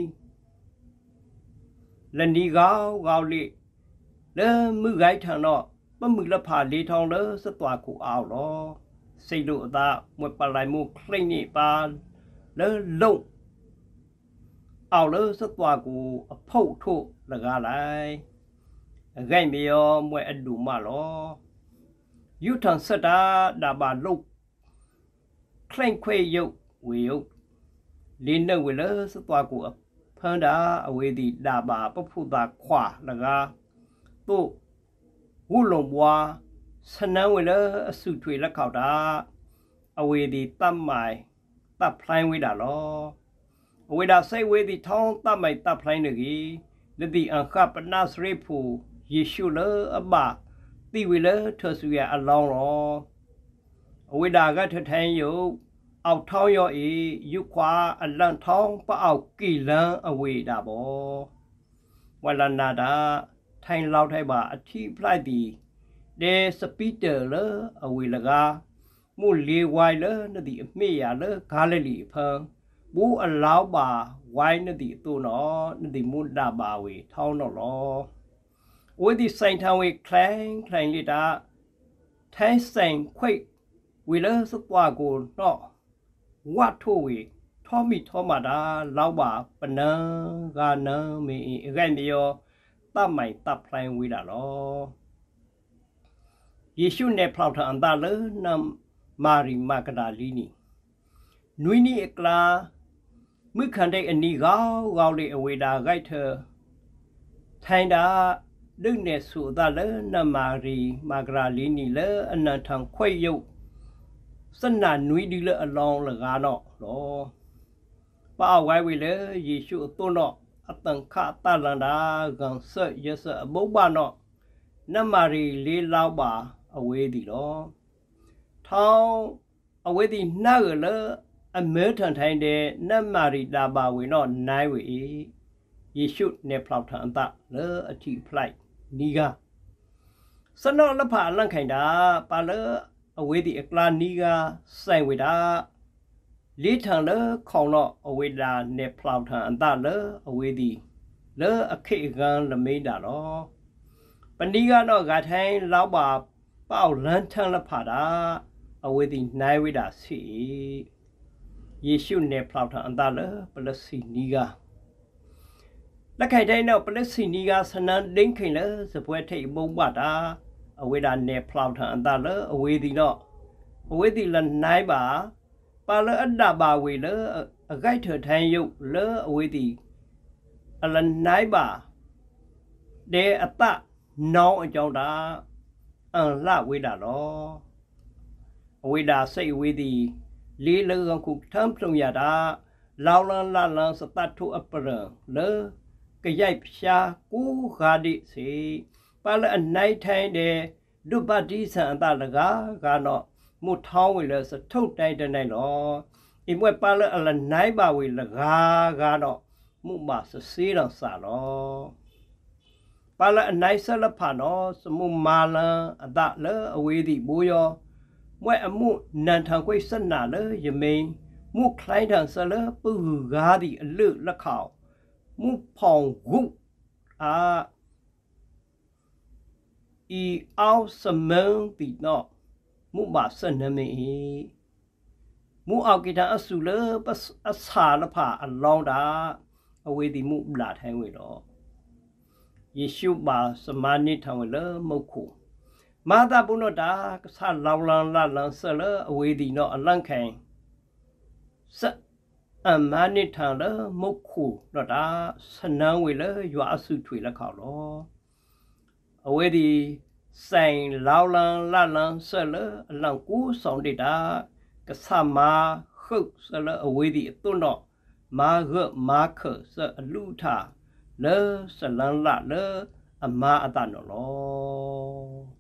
လန်ဒီကောင်းကောင်းလေးလဲမှုခိုက်ထံတော့ပမှုလက်ဖာလေးထောင်းလဲစသွားခုအောင်တော့စိတ်တို့အသာမွေပလိုင်မှုခိနေပါလဲလုံးအော်လို့စွတ်သွားကိုအဖုတ်ထုတ်လကားလိုက်အခိုင်မြောမွေအတူမလောယူထန်စတာဒါပါလုံးခိန်ခွေယုတ်ဝေယုတ်လင်းနဲ့ဝေလစွတ်သွားကိုဖန်တာအဝေးသည်ဒါပါပဖုတာခွာလကားတို့ဝုလုံဘွားစနံဝေလအစုထွေလက်ခေါတာအဝေဒီတတ်မိုင်တတ်ဖလိုင်းဝေးတာလောအဝေဒါစိတ်ဝေးသည်ထောင်းတတ်မိုင်တတ်ဖလိုင်းတကြီးလတိအခပနစရိဖူယေရှုလအဘတိဝေလထဆူရအလောင်းရောအဝိဒါကထထန်းယုတ်အောက်ထောင်းရောဤယုခွာအလန့်ထောင်းပအောက်ကီလန်းအဝိဒါဘောဝလနာတာထိုင်လောက်ထိုက်ပါအထီးဖလိုက်သည်เดสปีเตอร์เลอเวลกามูเลวายเลนดีเมียเลกาเลลีเพิงบูอลาวบาไว้นดีตัวนอนดีมุดาบาเวเท่านอลอဝိဒီဆိုင်ထံဝေခလန်ခလန်လီတာထိုင်းဆိုင်ခွိတ်ဝီလစပွားကိုတော့ဝတ်ထိုဝေထောမီထောမာတာလောက်ပါပနံကနံမေအရင်ပြောတတ်မိုင်တတ်ဖိုင်ဝေးတာလောယေရှုနဲ့ဖောက်ထန်တာလနမာရီမကဒါလီနီနွိနီအကလာမိခန်တဲ့အနီကောင်းကောင်းလေးအဝေတာဂိုက်ထထိုင်တာဒုနေဆိုတာလနမာရီမကဒါလီနီလအနထံခွေယုတ်စနနွိဒီလအလောင်းလကားတော့တော့ပါဝိုင်းဝေလေယေရှုအသွန်းတော့အတန်ခတလန္တာကံဆရစအဘုဘနောနမရီလေးလောက်ပါအဝေးဒီတော့ထောင်းအဝေးဒီနာကလအမဲထန်ထိုင်းတဲ့နတ်မာရီတာပါဝင်တော့နိုင်ဝေယေရှုနေဖလောက်ထန်တလေအတိဖလိုက်နီကစနောလဖာလန့်ခိုင်တာပါလေအဝေးဒီအကလာနီကဆိုင်ဝေတာလေးထံလေခေါင်တော့အဝေးတာနေဖလောက်ထန်အတလေအဝေးဒီလေအခိကံလမေးတာတော့ပဏိကတော့ဂါထိုင်းလောက်ပါပေါလန်ထန်လဖာတာအဝေဒီနိုင်ဝိတာစီယေရှုနေဖလောက်ထန်အန်တလပလစီနီကာလက်ခိုက်တိုင်းတော့ပလစီနီကာဆနန်ဒိန်ခိန်လစပွဲထိတ်မုံပတာအဝေဒါနေဖလောက်ထန်အန်တလအဝေဒီတော့အဝေဒီလနိုင်ပါပါလအဒဘာဝေလအဂိုက်ထထန်းယုတ်လအဝေဒီအလနိုင်ပါတဲ့အတနောင်းအကြောင်းတာအံလှဝေးတာလောအဝေးတာစိတ်ဝေးသည်လေးလုံးခုထမ်းပြုံရတာ လောင်လန်းလလန်းစတတ်ထုအပရလေကရိုက်ဖြာကူခါဒီစီပါလအနိုင်ထိုင်တဲ့ဒုပတိဆန်အတလကားကတော့မုထောင်းဝေလစထုတ်တိုင်းတိုင်းတိုင်းလောအိမွဲပါလအလနိုင်ပါဝေလကားကတော့မုမစစေးတော်စာလောပါလအနိုင်ဆက်လက်ဖာနောစမုမာလံအတလအဝေးသည့်ဘိုးယောမွဲ့အမှုနန်ထံခွေဆက်နာလေယမိန်မုခလိုင်းထံဆလပူကားသည့်အလွလက်ခေါမုဖောင်ဂုအာဤအောင်စမန်ပြီနော့မုမဆနမေမုအောက်ကိတအဆုလပအစာလဖအလောင်းတာအဝေဒီမုလာထိုင်းဝေတော့ယေရှုပါစမာနိထောင်လမုတ်ခု မာတာပုနောတာဆာလောင်လန်လလန်ဆလအဝေဒီနောအလန့်ခိုင်စအမာနိထောင်လမုတ်ခုနောတာစနံဝေလရွာစုထွေလခေါလောအဝေဒီဆိုင်လောင်လန်လလန်ဆလ အလန့်ကူဆောင်တေတာကဆာမာဟုတ်ဆလအဝေဒီအတွနောမာဂမာခဆအလူထာလစလန်လာလအမအတနော်လော